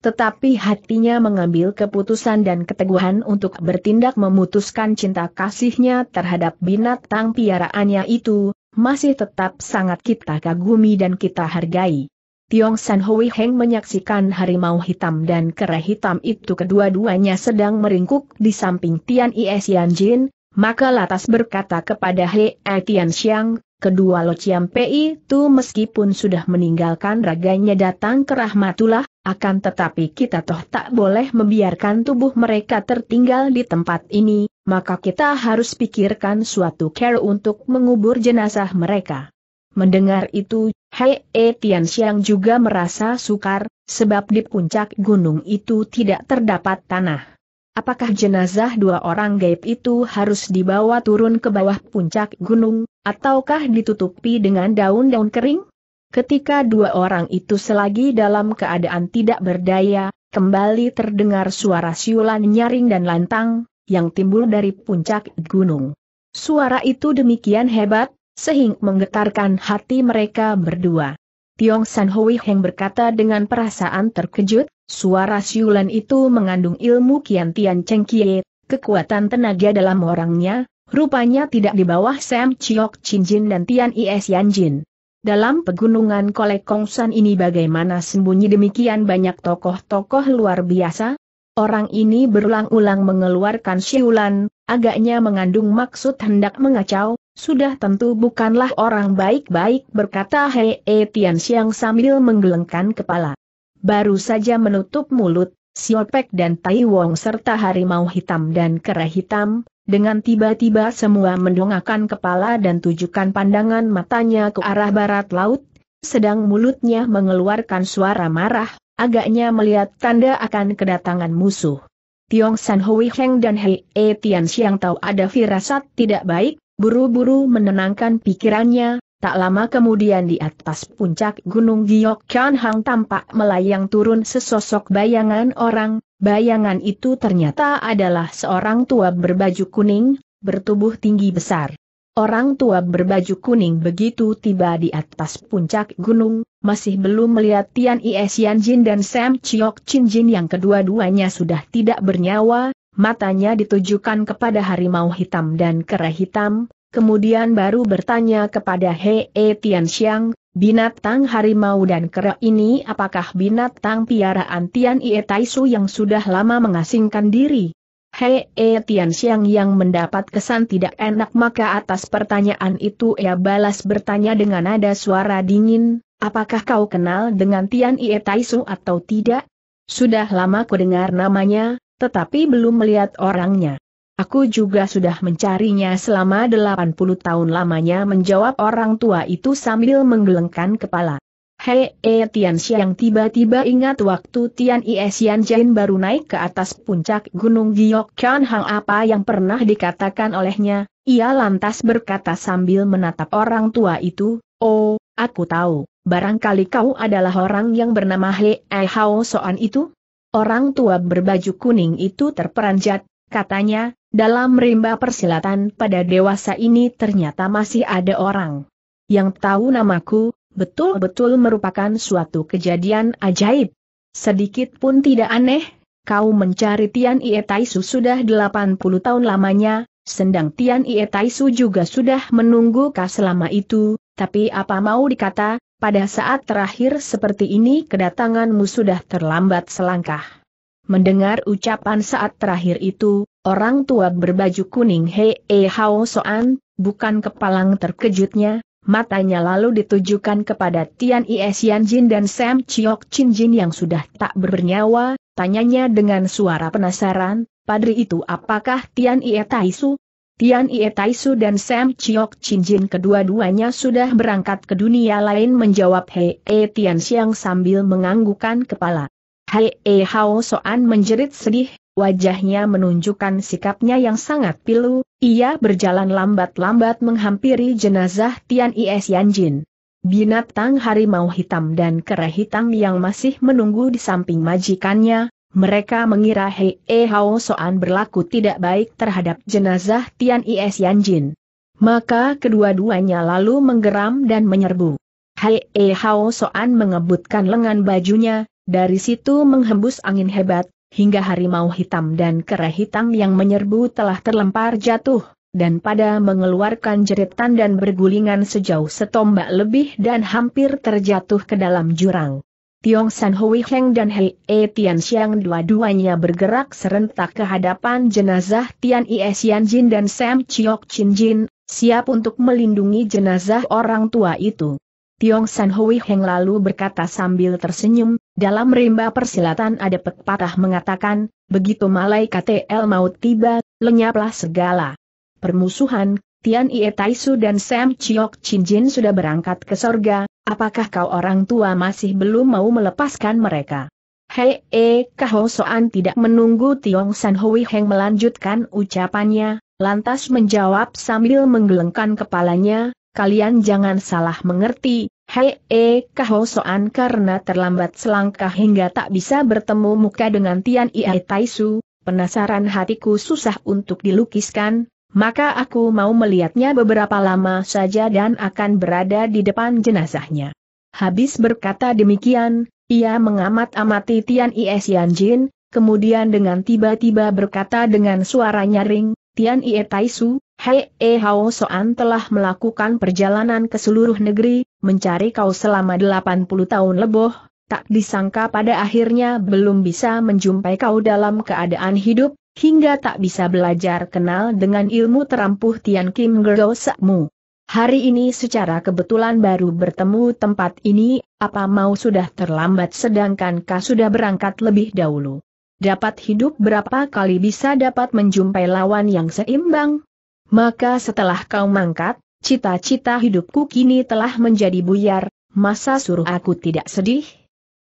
Tetapi hatinya mengambil keputusan dan keteguhan untuk bertindak memutuskan cinta kasihnya terhadap binatang piaraannya itu, masih tetap sangat kita kagumi dan kita hargai. Tiong San Hui Heng menyaksikan harimau hitam dan kera hitam itu kedua-duanya sedang meringkuk di samping Tian Yi Xian Jin, maka Latas berkata kepada He Etian Xiang, kedua Lo Chiam Pei itu meskipun sudah meninggalkan raganya datang ke Rahmatullah, akan tetapi kita toh tak boleh membiarkan tubuh mereka tertinggal di tempat ini, maka kita harus pikirkan suatu care untuk mengubur jenazah mereka. Mendengar itu, Hei Etian Xiang juga merasa sukar, sebab di puncak gunung itu tidak terdapat tanah. Apakah jenazah dua orang gaib itu harus dibawa turun ke bawah puncak gunung, ataukah ditutupi dengan daun-daun kering? Ketika dua orang itu selagi dalam keadaan tidak berdaya, kembali terdengar suara siulan nyaring dan lantang, yang timbul dari puncak gunung. Suara itu demikian hebat, sehingga menggetarkan hati mereka berdua. Tiong San Hui Heng berkata dengan perasaan terkejut, Suara siulan itu mengandung ilmu Kian Tian Cheng Kie, kekuatan tenaga dalam orangnya, rupanya tidak di bawah Sam Chiok Chin Jin dan Tian Is Yan Jin. Dalam pegunungan Kolek Kong San ini bagaimana sembunyi demikian banyak tokoh-tokoh luar biasa? Orang ini berulang-ulang mengeluarkan siulan, agaknya mengandung maksud hendak mengacau, sudah tentu bukanlah orang baik-baik berkata Hei e Tian Xiang sambil menggelengkan kepala. Baru saja menutup mulut, Siopek dan Tai Wong serta harimau hitam dan kera hitam, dengan tiba-tiba semua mendongakkan kepala dan tujukan pandangan matanya ke arah barat laut, sedang mulutnya mengeluarkan suara marah, agaknya melihat tanda akan kedatangan musuh. Tiong San Hui Heng dan Hei E Tian Xiang tahu ada firasat tidak baik, buru-buru menenangkan pikirannya, Tak lama kemudian di atas puncak Gunung Giok Kian Hang tampak melayang turun sesosok bayangan orang, bayangan itu ternyata adalah seorang tua berbaju kuning, bertubuh tinggi besar. Orang tua berbaju kuning begitu tiba di atas puncak gunung, masih belum melihat Tian Yi Jin dan Sam Chiok Chin Jin yang kedua-duanya sudah tidak bernyawa, matanya ditujukan kepada harimau hitam dan kera hitam, kemudian baru bertanya kepada Hei Xiang, binatang harimau dan kera ini apakah binatang piaraan Tian Ie Taisu yang sudah lama mengasingkan diri? Hei Xiang yang mendapat kesan tidak enak maka atas pertanyaan itu ia balas bertanya dengan nada suara dingin, apakah kau kenal dengan Tian Ie Taisu atau tidak? Sudah lama ku dengar namanya, tetapi belum melihat orangnya. Aku juga sudah mencarinya selama 80 tahun lamanya menjawab orang tua itu sambil menggelengkan kepala. Hei, e Tian Xiang tiba-tiba ingat waktu Tian Ie Xian Jin baru naik ke atas puncak Gunung Giok Kian Hang apa yang pernah dikatakan olehnya, ia lantas berkata sambil menatap orang tua itu, Oh, aku tahu, barangkali kau adalah orang yang bernama Hei Hao Soan itu? Orang tua berbaju kuning itu terperanjat, katanya, dalam rimba persilatan pada dewasa ini ternyata masih ada orang yang tahu namaku, betul-betul merupakan suatu kejadian ajaib. Sedikit pun tidak aneh, kau mencari Tian Ie Taisu sudah 80 tahun lamanya, sendang Tian Ie Taisu juga sudah menunggu kau selama itu, tapi apa mau dikata, pada saat terakhir seperti ini kedatanganmu sudah terlambat selangkah. Mendengar ucapan saat terakhir itu, orang tua berbaju kuning He e Hao Soan, bukan kepalang terkejutnya, matanya lalu ditujukan kepada Tian Is Yan Jin dan Sam Chiok Chin Jin yang sudah tak bernyawa, tanyanya dengan suara penasaran, Padri itu apakah Tian Ie Taisu? Tian Ie Taisu dan Sam Chiok Chin Jin kedua-duanya sudah berangkat ke dunia lain menjawab He E Tian Siang sambil menganggukan kepala. Hai E Hao Soan menjerit sedih, wajahnya menunjukkan sikapnya yang sangat pilu, ia berjalan lambat-lambat menghampiri jenazah Tian Is Jin. Binatang harimau hitam dan kera hitam yang masih menunggu di samping majikannya, mereka mengira Hei E Hao Soan berlaku tidak baik terhadap jenazah Tian Is Jin. Maka kedua-duanya lalu menggeram dan menyerbu. Hai E Hao Soan mengebutkan lengan bajunya, dari situ menghembus angin hebat, hingga harimau hitam dan kera hitam yang menyerbu telah terlempar jatuh, dan pada mengeluarkan jeritan dan bergulingan sejauh setombak lebih dan hampir terjatuh ke dalam jurang. Tiong San Hui Heng dan Hei E Tian Xiang dua-duanya bergerak serentak ke hadapan jenazah Tian E Yan Jin dan Sam Chiok Chin Jin, siap untuk melindungi jenazah orang tua itu. Tiong San Hui Heng lalu berkata sambil tersenyum, dalam rimba persilatan ada pepatah mengatakan, begitu malaikat KTL maut tiba, lenyaplah segala. Permusuhan, Tian Ie Taisu dan Sam Chiok Chin Jin sudah berangkat ke sorga, apakah kau orang tua masih belum mau melepaskan mereka? Hei e Soan tidak menunggu Tiong San Hui Heng melanjutkan ucapannya, lantas menjawab sambil menggelengkan kepalanya, kalian jangan salah mengerti, hei e eh, kahosoan karena terlambat selangkah hingga tak bisa bertemu muka dengan Tian Ia Taisu, penasaran hatiku susah untuk dilukiskan, maka aku mau melihatnya beberapa lama saja dan akan berada di depan jenazahnya. Habis berkata demikian, ia mengamat-amati Tian Ies Jin, kemudian dengan tiba-tiba berkata dengan suara nyaring, Tian Ie Taisu, Hei eh, Hao Soan telah melakukan perjalanan ke seluruh negeri, mencari kau selama 80 tahun leboh, tak disangka pada akhirnya belum bisa menjumpai kau dalam keadaan hidup, hingga tak bisa belajar kenal dengan ilmu terampuh Tian Kim Gero Sakmu. Hari ini secara kebetulan baru bertemu tempat ini, apa mau sudah terlambat sedangkan kau sudah berangkat lebih dahulu. Dapat hidup berapa kali bisa dapat menjumpai lawan yang seimbang? Maka setelah kau mangkat, cita-cita hidupku kini telah menjadi buyar, masa suruh aku tidak sedih?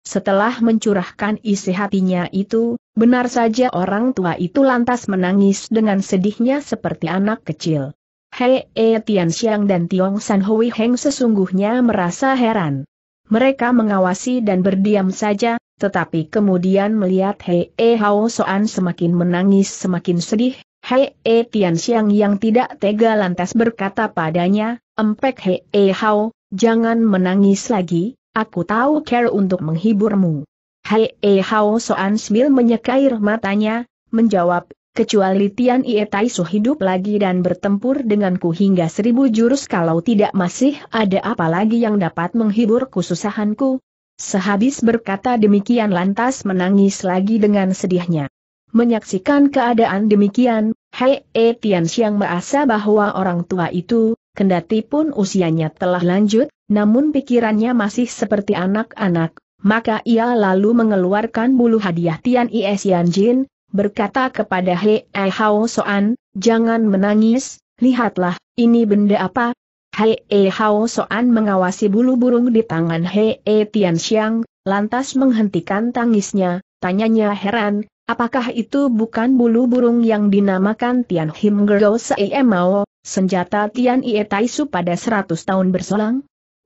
Setelah mencurahkan isi hatinya itu, benar saja orang tua itu lantas menangis dengan sedihnya seperti anak kecil. Hei E Tian Xiang dan Tiong San Hui Heng sesungguhnya merasa heran. Mereka mengawasi dan berdiam saja, tetapi kemudian melihat Hei E Hao Soan semakin menangis semakin sedih, Hei E Tian Xiang yang tidak tega lantas berkata padanya, Empek Hei eh, Hao, jangan menangis lagi, aku tahu care untuk menghiburmu. Hei E Hao Soan Smil menyekair matanya, menjawab, kecuali Tian Ie Tai Su hidup lagi dan bertempur denganku hingga seribu jurus kalau tidak masih ada apa lagi yang dapat menghibur kesusahanku. Sehabis berkata demikian lantas menangis lagi dengan sedihnya. Menyaksikan keadaan demikian, Hei E Tian Xiang merasa bahwa orang tua itu, kendati pun usianya telah lanjut, namun pikirannya masih seperti anak-anak, maka ia lalu mengeluarkan bulu hadiah Tian Ies Yan Jin, berkata kepada Hei E Hao Soan, jangan menangis, lihatlah, ini benda apa? Hei E Hao Soan mengawasi bulu burung di tangan Hei E Tian Xiang, lantas menghentikan tangisnya, tanyanya heran, Apakah itu bukan bulu burung yang dinamakan Tian Him Gergo Mao, senjata Tian Ie Taisu pada 100 tahun berselang?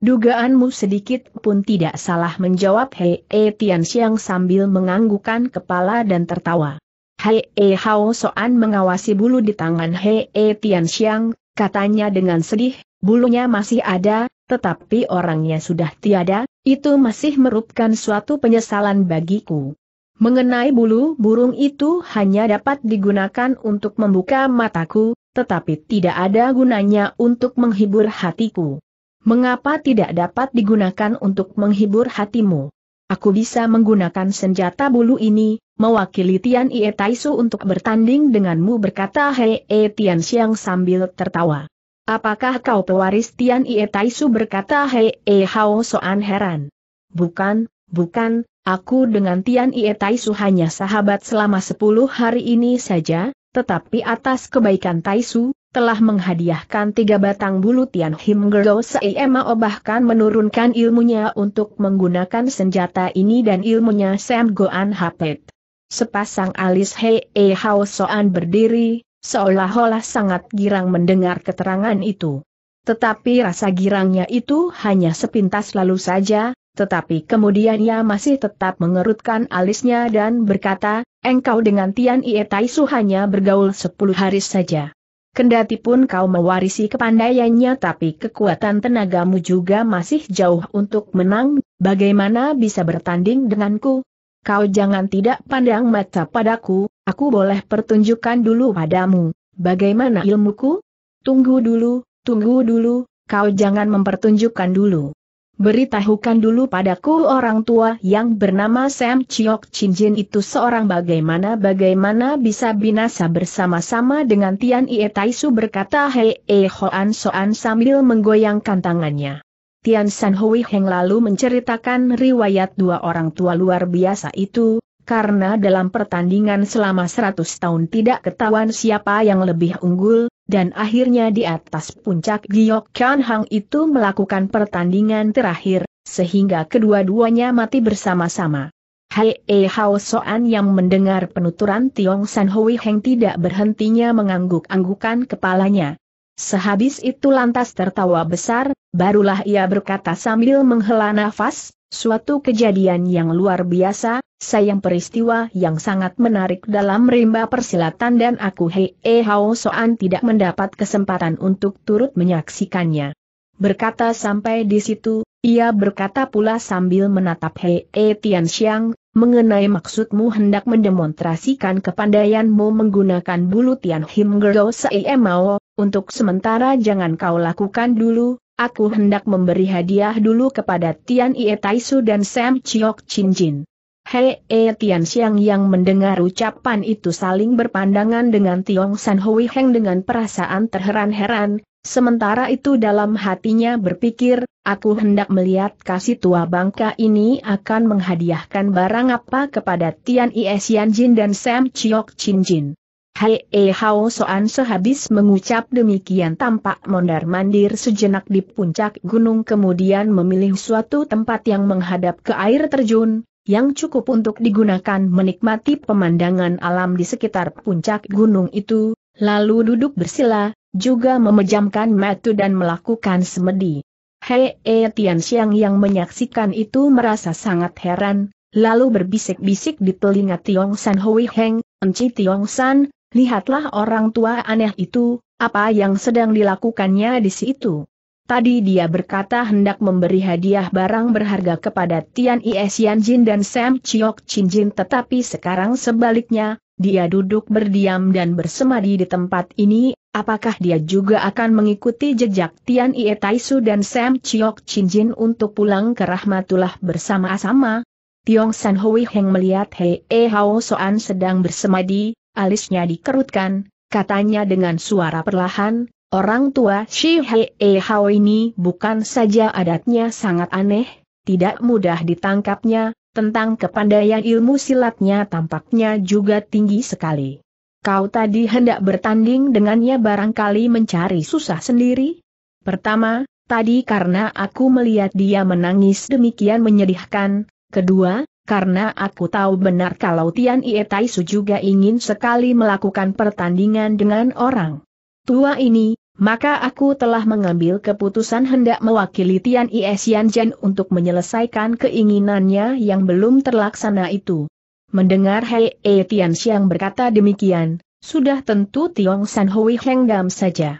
Dugaanmu sedikit pun tidak salah menjawab Hei E Tian Xiang sambil menganggukkan kepala dan tertawa. Hei E Hao Soan mengawasi bulu di tangan Hei E Tian Xiang, katanya dengan sedih, bulunya masih ada, tetapi orangnya sudah tiada, itu masih merupakan suatu penyesalan bagiku. Mengenai bulu burung itu hanya dapat digunakan untuk membuka mataku, tetapi tidak ada gunanya untuk menghibur hatiku. Mengapa tidak dapat digunakan untuk menghibur hatimu? Aku bisa menggunakan senjata bulu ini, mewakili Tian Ie Taisu untuk bertanding denganmu berkata Hei E Tian Xiang sambil tertawa. Apakah kau pewaris Tian Ie Taisu berkata Hei E Hao Soan heran. Bukan, bukan, Aku dengan Tian Ie Taisu hanya sahabat selama sepuluh hari ini saja, tetapi atas kebaikan Taisu, telah menghadiahkan tiga batang bulu Tian Him Gerdo Seimao bahkan menurunkan ilmunya untuk menggunakan senjata ini dan ilmunya Sam Goan Hapet. Sepasang alis Hei E Hao Soan berdiri, seolah-olah sangat girang mendengar keterangan itu. Tetapi rasa girangnya itu hanya sepintas lalu saja, tetapi kemudian ia masih tetap mengerutkan alisnya dan berkata, engkau dengan Tian Ie Taisu hanya bergaul sepuluh hari saja. Kendati pun kau mewarisi kepandaiannya tapi kekuatan tenagamu juga masih jauh untuk menang, bagaimana bisa bertanding denganku? Kau jangan tidak pandang mata padaku, aku boleh pertunjukkan dulu padamu, bagaimana ilmuku? Tunggu dulu, tunggu dulu, kau jangan mempertunjukkan dulu. Beritahukan dulu padaku orang tua yang bernama Sam Chiok Jin itu seorang bagaimana-bagaimana bisa binasa bersama-sama dengan Tian Ie Su berkata Hei E Hoan Soan sambil menggoyangkan tangannya. Tian San Hui Heng lalu menceritakan riwayat dua orang tua luar biasa itu, karena dalam pertandingan selama seratus tahun tidak ketahuan siapa yang lebih unggul, dan akhirnya di atas puncak Giok Kian Hang itu melakukan pertandingan terakhir, sehingga kedua-duanya mati bersama-sama. Hei E Hao Soan yang mendengar penuturan Tiong San Hui Heng tidak berhentinya mengangguk-anggukan kepalanya. Sehabis itu lantas tertawa besar, barulah ia berkata sambil menghela nafas, suatu kejadian yang luar biasa, sayang peristiwa yang sangat menarik dalam rimba persilatan dan aku Hei e, Hao Soan tidak mendapat kesempatan untuk turut menyaksikannya. Berkata sampai di situ, ia berkata pula sambil menatap Hei e, Tian Xiang, mengenai maksudmu hendak mendemonstrasikan kepandaianmu menggunakan bulu Tian Him Gerdo Mao, untuk sementara jangan kau lakukan dulu, aku hendak memberi hadiah dulu kepada Tian Ie Taisu dan Sam Chiok Chin Jin. Hei E Tian Xiang yang mendengar ucapan itu saling berpandangan dengan Tiong San Hui Heng dengan perasaan terheran-heran, sementara itu dalam hatinya berpikir, aku hendak melihat kasih tua bangka ini akan menghadiahkan barang apa kepada Tian Ies Xian Jin dan Sam Chiok Chin Jin. Hei E Hao Soan sehabis mengucap demikian tampak mondar-mandir sejenak di puncak gunung kemudian memilih suatu tempat yang menghadap ke air terjun, yang cukup untuk digunakan menikmati pemandangan alam di sekitar puncak gunung itu, lalu duduk bersila, juga memejamkan mata dan melakukan semedi. Hei e Tian Xiang yang menyaksikan itu merasa sangat heran, lalu berbisik-bisik di telinga Tiong San Hui Heng, Enci Tiong San, lihatlah orang tua aneh itu, apa yang sedang dilakukannya di situ. Tadi dia berkata hendak memberi hadiah barang berharga kepada Tian Is Yanjin dan Sam Chiok Jin tetapi sekarang sebaliknya, dia duduk berdiam dan bersemadi di tempat ini, apakah dia juga akan mengikuti jejak Tian Ie Taisu dan Sam Chiok Jin untuk pulang ke Rahmatullah bersama-sama? Tiong San Hui Heng melihat Hei E Hao Soan sedang bersemadi, alisnya dikerutkan, katanya dengan suara perlahan, Orang tua Shi Hei e Hao ini bukan saja adatnya sangat aneh, tidak mudah ditangkapnya, tentang kepandaian ilmu silatnya tampaknya juga tinggi sekali. Kau tadi hendak bertanding dengannya barangkali mencari susah sendiri? Pertama, tadi karena aku melihat dia menangis demikian menyedihkan, kedua, karena aku tahu benar kalau Tian Ie Taisu juga ingin sekali melakukan pertandingan dengan orang tua ini, maka aku telah mengambil keputusan hendak mewakili Tian Is Jen untuk menyelesaikan keinginannya yang belum terlaksana itu. Mendengar Hei E Tian Xiang berkata demikian, sudah tentu Tiong San Hui henggam saja.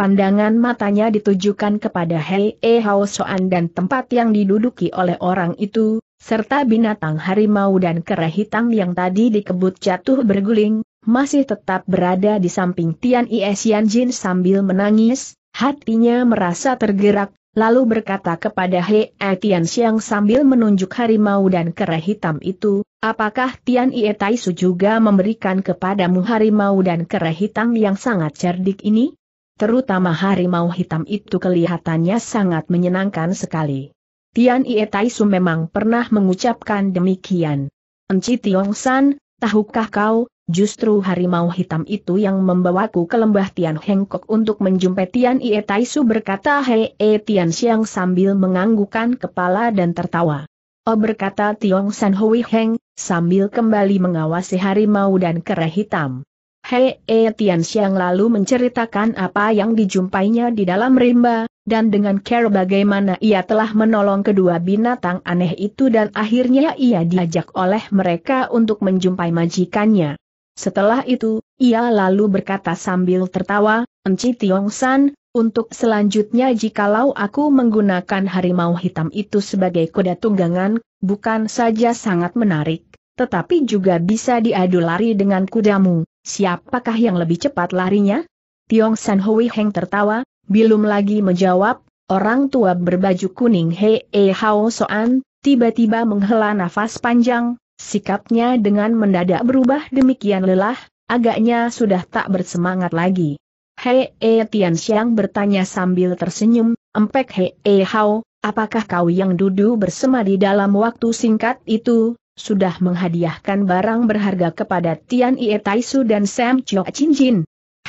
Pandangan matanya ditujukan kepada Hei E Hao Soan dan tempat yang diduduki oleh orang itu, serta binatang harimau dan kera hitam yang tadi dikebut jatuh berguling, masih tetap berada di samping Tian Iesian Jin sambil menangis, hatinya merasa tergerak, lalu berkata kepada He Tian Xiang sambil menunjuk harimau dan kera hitam itu, apakah Tian Ie Tai Su juga memberikan kepadamu harimau dan kera hitam yang sangat cerdik ini? Terutama harimau hitam itu kelihatannya sangat menyenangkan sekali. Tian Ie Tai Su memang pernah mengucapkan demikian. Enci Tiong San, tahukah kau, Justru harimau hitam itu yang membawaku ke lembah Tian Hengkok untuk menjumpai Tian Ie Taisu berkata Hei E Tian Xiang sambil menganggukan kepala dan tertawa. Oh berkata Tiong San Hui Heng, sambil kembali mengawasi harimau dan kera hitam. Hei E Tian Xiang lalu menceritakan apa yang dijumpainya di dalam rimba, dan dengan care bagaimana ia telah menolong kedua binatang aneh itu dan akhirnya ia diajak oleh mereka untuk menjumpai majikannya. Setelah itu, ia lalu berkata sambil tertawa, Enci Tiong San, untuk selanjutnya jikalau aku menggunakan harimau hitam itu sebagai kuda tunggangan, bukan saja sangat menarik, tetapi juga bisa diadu lari dengan kudamu, siapakah yang lebih cepat larinya? Tiong San Hui Heng tertawa, belum lagi menjawab, orang tua berbaju kuning Hei e Hao Soan, tiba-tiba menghela nafas panjang, Sikapnya dengan mendadak berubah demikian lelah, agaknya sudah tak bersemangat lagi. Hei E Tian Xiang bertanya sambil tersenyum, empek Hei E Hao, apakah kau yang duduk bersemadi dalam waktu singkat itu, sudah menghadiahkan barang berharga kepada Tian Ie Taisu dan Sam Chiu Chin Jin?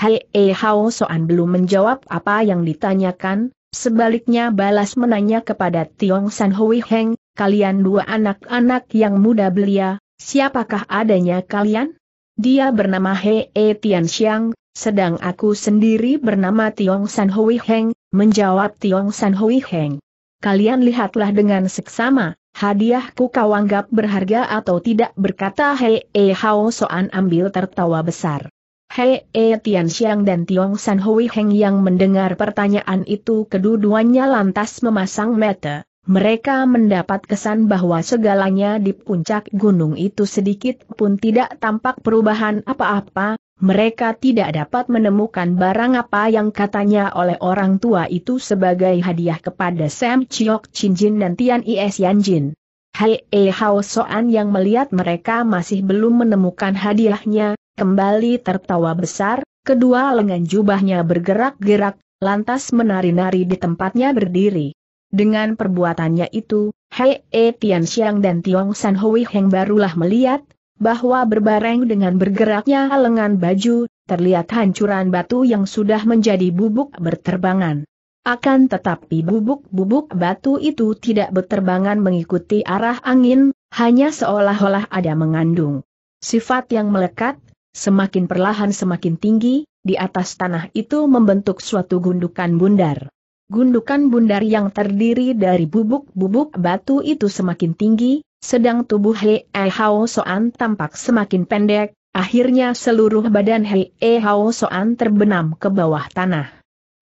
Hei E Hao Soan belum menjawab apa yang ditanyakan, sebaliknya balas menanya kepada Tiong San Hui Heng, kalian dua anak-anak yang muda belia, siapakah adanya kalian? Dia bernama Hee e Tian Xiang, sedang aku sendiri bernama Tiong San Hui Heng, menjawab Tiong San Hui Heng. Kalian lihatlah dengan seksama, hadiahku kau anggap berharga atau tidak berkata Hee e Hao Soan ambil tertawa besar. Hee E Tian Xiang dan Tiong San Hui Heng yang mendengar pertanyaan itu keduanya lantas memasang mata mereka mendapat kesan bahwa segalanya di puncak gunung itu sedikit pun tidak tampak perubahan apa-apa, mereka tidak dapat menemukan barang apa yang katanya oleh orang tua itu sebagai hadiah kepada Sam Chiok Chin Jin dan Tian Is Yan Jin. Hei E eh Hao Soan yang melihat mereka masih belum menemukan hadiahnya, kembali tertawa besar, kedua lengan jubahnya bergerak-gerak, lantas menari-nari di tempatnya berdiri. Dengan perbuatannya itu, Hei E Tian Xiang dan Tiong San Hui Heng barulah melihat, bahwa berbareng dengan bergeraknya lengan baju, terlihat hancuran batu yang sudah menjadi bubuk berterbangan. Akan tetapi bubuk-bubuk batu itu tidak berterbangan mengikuti arah angin, hanya seolah-olah ada mengandung sifat yang melekat, semakin perlahan semakin tinggi, di atas tanah itu membentuk suatu gundukan bundar gundukan bundar yang terdiri dari bubuk-bubuk batu itu semakin tinggi, sedang tubuh Hei Hao Soan tampak semakin pendek, akhirnya seluruh badan Hei Hao Soan terbenam ke bawah tanah.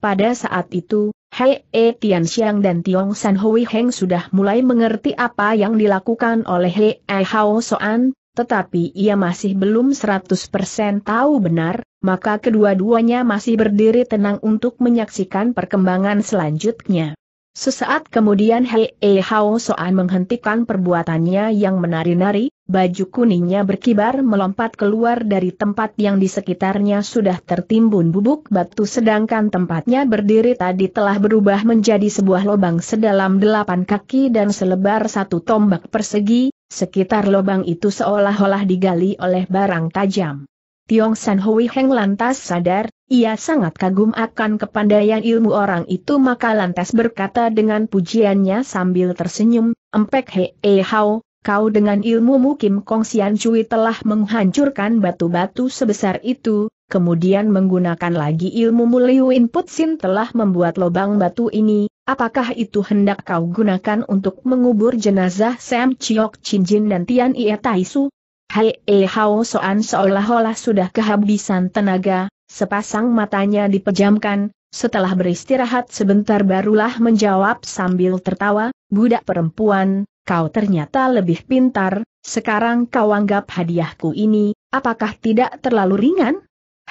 Pada saat itu, Hei E Tian Xiang dan Tiong San Hui Heng sudah mulai mengerti apa yang dilakukan oleh Hei Hao Soan, tetapi ia masih belum 100% tahu benar, maka kedua-duanya masih berdiri tenang untuk menyaksikan perkembangan selanjutnya. Sesaat kemudian Hei e Hao Soan menghentikan perbuatannya yang menari-nari, baju kuningnya berkibar melompat keluar dari tempat yang di sekitarnya sudah tertimbun bubuk batu sedangkan tempatnya berdiri tadi telah berubah menjadi sebuah lubang sedalam delapan kaki dan selebar satu tombak persegi, Sekitar lubang itu seolah-olah digali oleh barang tajam. Tiong San Hui Heng lantas sadar, ia sangat kagum akan kepandaian ilmu orang itu maka lantas berkata dengan pujiannya sambil tersenyum, Empek He E Hao, kau dengan ilmu mukim Kong Sian Cui telah menghancurkan batu-batu sebesar itu, kemudian menggunakan lagi ilmu Muliu Input Sin telah membuat lubang batu ini, apakah itu hendak kau gunakan untuk mengubur jenazah Sam Chiok Chin Jin dan Tian Ie Tai Su? Hai E Hao Soan seolah-olah sudah kehabisan tenaga, sepasang matanya dipejamkan, setelah beristirahat sebentar barulah menjawab sambil tertawa, budak perempuan, kau ternyata lebih pintar, sekarang kau anggap hadiahku ini, apakah tidak terlalu ringan?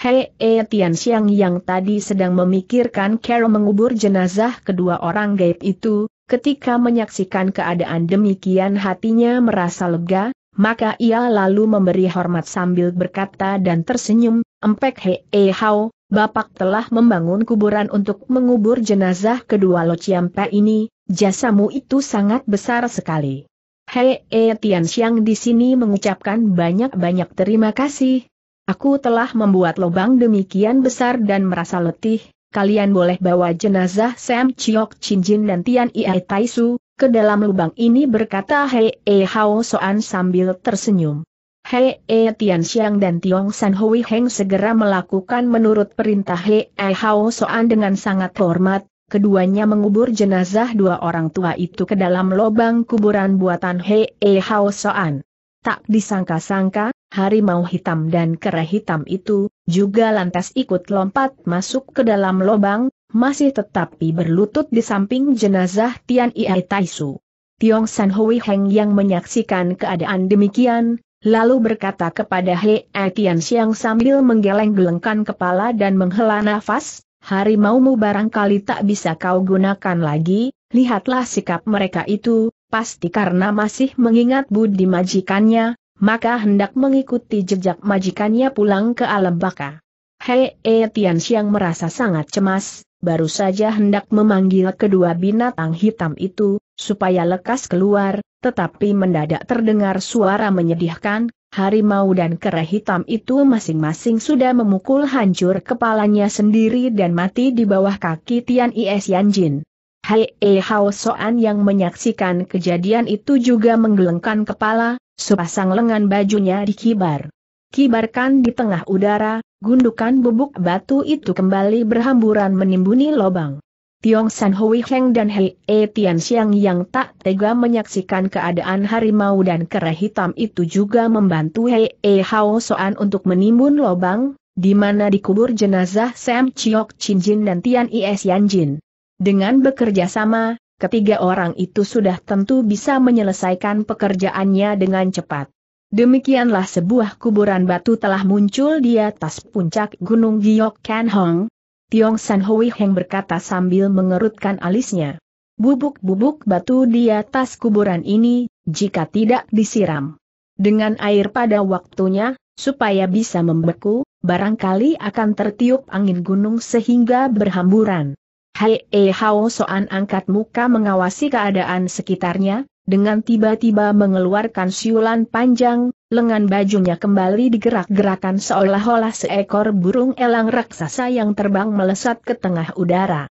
Hei E Tian Xiang yang tadi sedang memikirkan Carol mengubur jenazah kedua orang gaib itu, ketika menyaksikan keadaan demikian hatinya merasa lega, maka ia lalu memberi hormat sambil berkata dan tersenyum, Empek Hei E eh, Hao, Bapak telah membangun kuburan untuk mengubur jenazah kedua Lo Chiampe ini, jasamu itu sangat besar sekali. Hei E Tian Xiang di sini mengucapkan banyak-banyak terima kasih, Aku telah membuat lubang demikian besar dan merasa letih, kalian boleh bawa jenazah Sam Chiok Jin dan Tian Tai Su ke dalam lubang ini berkata Hei E Hao Soan sambil tersenyum. Hei E Tian Xiang dan Tiong San Hui Heng segera melakukan menurut perintah Hei E Hao Soan dengan sangat hormat, keduanya mengubur jenazah dua orang tua itu ke dalam lubang kuburan buatan Hei E Hao Soan. Tak disangka-sangka, harimau hitam dan kera hitam itu, juga lantas ikut lompat masuk ke dalam lubang, masih tetapi berlutut di samping jenazah Tian Ie Taisu. Tiong San Hui Heng yang menyaksikan keadaan demikian, lalu berkata kepada He Tian yang sambil menggeleng-gelengkan kepala dan menghela nafas, harimaumu barangkali tak bisa kau gunakan lagi, lihatlah sikap mereka itu, pasti karena masih mengingat budi majikannya, maka hendak mengikuti jejak majikannya pulang ke alam baka. Hei e Tian Xiang merasa sangat cemas, baru saja hendak memanggil kedua binatang hitam itu, supaya lekas keluar, tetapi mendadak terdengar suara menyedihkan, harimau dan kera hitam itu masing-masing sudah memukul hancur kepalanya sendiri dan mati di bawah kaki Tian Is Yanjin. Hei eh, Hao Soan yang menyaksikan kejadian itu juga menggelengkan kepala, sepasang lengan bajunya dikibar. Kibarkan di tengah udara, gundukan bubuk batu itu kembali berhamburan menimbuni lobang. Tiong San Hui Heng dan Hei E eh, Tian Xiang yang tak tega menyaksikan keadaan harimau dan kera hitam itu juga membantu Hei E eh, Hao Soan untuk menimbun lobang, di mana dikubur jenazah Sam Chiok Chin Jin dan Tian Is Yan Jin. Dengan bekerja sama, ketiga orang itu sudah tentu bisa menyelesaikan pekerjaannya dengan cepat. Demikianlah sebuah kuburan batu telah muncul di atas puncak Gunung Giok Kan Hong. Tiong San Hui Heng berkata sambil mengerutkan alisnya. Bubuk-bubuk batu di atas kuburan ini, jika tidak disiram dengan air pada waktunya, supaya bisa membeku, barangkali akan tertiup angin gunung sehingga berhamburan. Hai E Hao Soan angkat muka mengawasi keadaan sekitarnya, dengan tiba-tiba mengeluarkan siulan panjang, lengan bajunya kembali digerak-gerakan seolah-olah seekor burung elang raksasa yang terbang melesat ke tengah udara.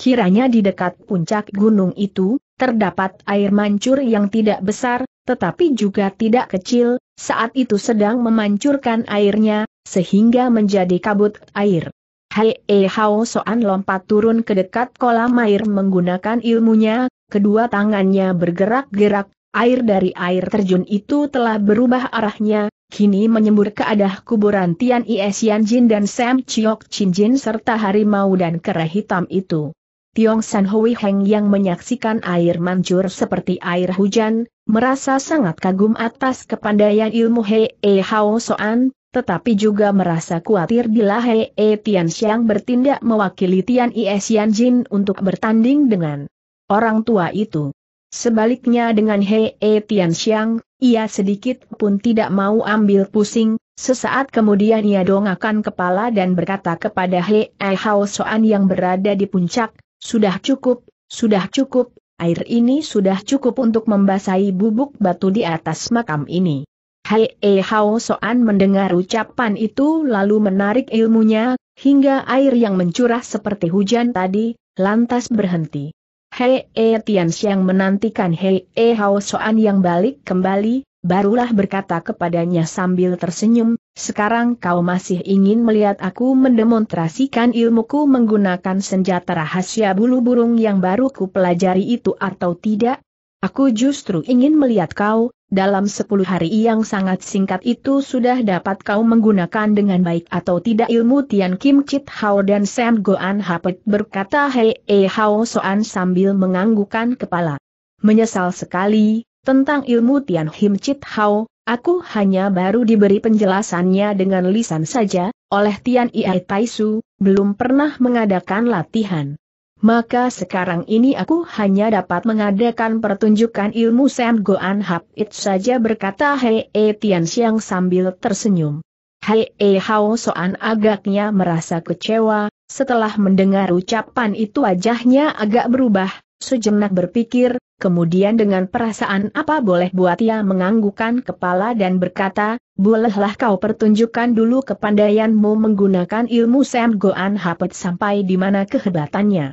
Kiranya di dekat puncak gunung itu, terdapat air mancur yang tidak besar, tetapi juga tidak kecil, saat itu sedang memancurkan airnya, sehingga menjadi kabut air. Hai e Hao Soan lompat turun ke dekat kolam air menggunakan ilmunya, kedua tangannya bergerak-gerak, air dari air terjun itu telah berubah arahnya, kini menyembur ke adah kuburan Tian Ies Jin dan Sam Chiok Chin Jin serta harimau dan kera hitam itu. Tiong San Hui Heng yang menyaksikan air mancur seperti air hujan, merasa sangat kagum atas kepandaian ilmu Hei e eh, Hao Soan, tetapi juga merasa khawatir bila Hei e Tian Xiang bertindak mewakili Tian Ies Xian Jin untuk bertanding dengan orang tua itu. Sebaliknya dengan Hei e Tian Xiang, ia sedikit pun tidak mau ambil pusing, sesaat kemudian ia dongakan kepala dan berkata kepada Hei e Hao Soan yang berada di puncak, sudah cukup, sudah cukup, air ini sudah cukup untuk membasahi bubuk batu di atas makam ini. Hai E Hao Soan mendengar ucapan itu lalu menarik ilmunya, hingga air yang mencurah seperti hujan tadi, lantas berhenti. Hei E eh, Tian Xiang menantikan Hei E eh, Hao Soan yang balik kembali, barulah berkata kepadanya sambil tersenyum, sekarang kau masih ingin melihat aku mendemonstrasikan ilmuku menggunakan senjata rahasia bulu burung yang baru ku pelajari itu atau tidak? Aku justru ingin melihat kau, dalam sepuluh hari yang sangat singkat itu sudah dapat kau menggunakan dengan baik atau tidak ilmu Tian Kim Chit Hao dan Sam Goan Hapet berkata Hei E Hao Soan sambil menganggukkan kepala. Menyesal sekali, tentang ilmu Tian Him Chit Hao, aku hanya baru diberi penjelasannya dengan lisan saja, oleh Tian Iai Taisu, belum pernah mengadakan latihan maka sekarang ini aku hanya dapat mengadakan pertunjukan ilmu Sam Goan Hap It saja berkata Hei E Tian Xiang sambil tersenyum. Hei E Hao Soan agaknya merasa kecewa, setelah mendengar ucapan itu wajahnya agak berubah, sejenak berpikir, kemudian dengan perasaan apa boleh buat ia menganggukan kepala dan berkata, bolehlah kau pertunjukkan dulu kepandaianmu menggunakan ilmu Sam Goan Hapet sampai di mana kehebatannya.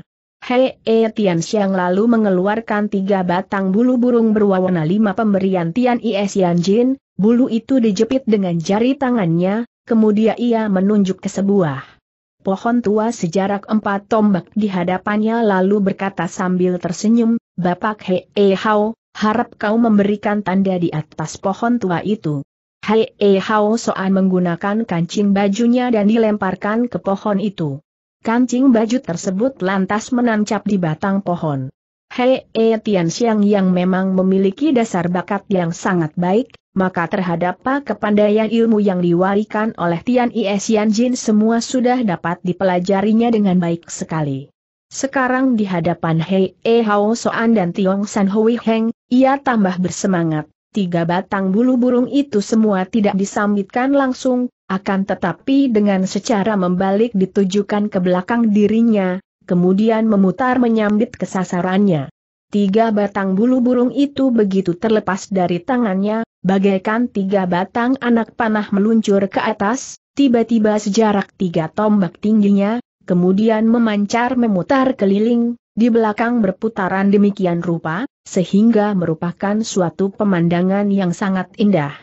Hei E Tian Xiang lalu mengeluarkan tiga batang bulu burung berwarna lima pemberian Tian Is Yan Jin, bulu itu dijepit dengan jari tangannya, kemudian ia menunjuk ke sebuah pohon tua sejarak empat tombak di hadapannya lalu berkata sambil tersenyum, Bapak Hei E eh, Hao, harap kau memberikan tanda di atas pohon tua itu. Hei E eh, Hao Soan menggunakan kancing bajunya dan dilemparkan ke pohon itu. Kancing baju tersebut lantas menancap di batang pohon. Hei e Tian Xiang yang memang memiliki dasar bakat yang sangat baik, maka terhadap kepandaian ilmu yang diwarikan oleh Tian Ies Jin semua sudah dapat dipelajarinya dengan baik sekali. Sekarang di hadapan Hei E Hao Soan dan Tiong San Hui Heng, ia tambah bersemangat tiga batang bulu burung itu semua tidak disambitkan langsung, akan tetapi dengan secara membalik ditujukan ke belakang dirinya, kemudian memutar menyambit kesasarannya. Tiga batang bulu burung itu begitu terlepas dari tangannya, bagaikan tiga batang anak panah meluncur ke atas, tiba-tiba sejarak tiga tombak tingginya, kemudian memancar memutar keliling, di belakang berputaran demikian rupa, sehingga merupakan suatu pemandangan yang sangat indah.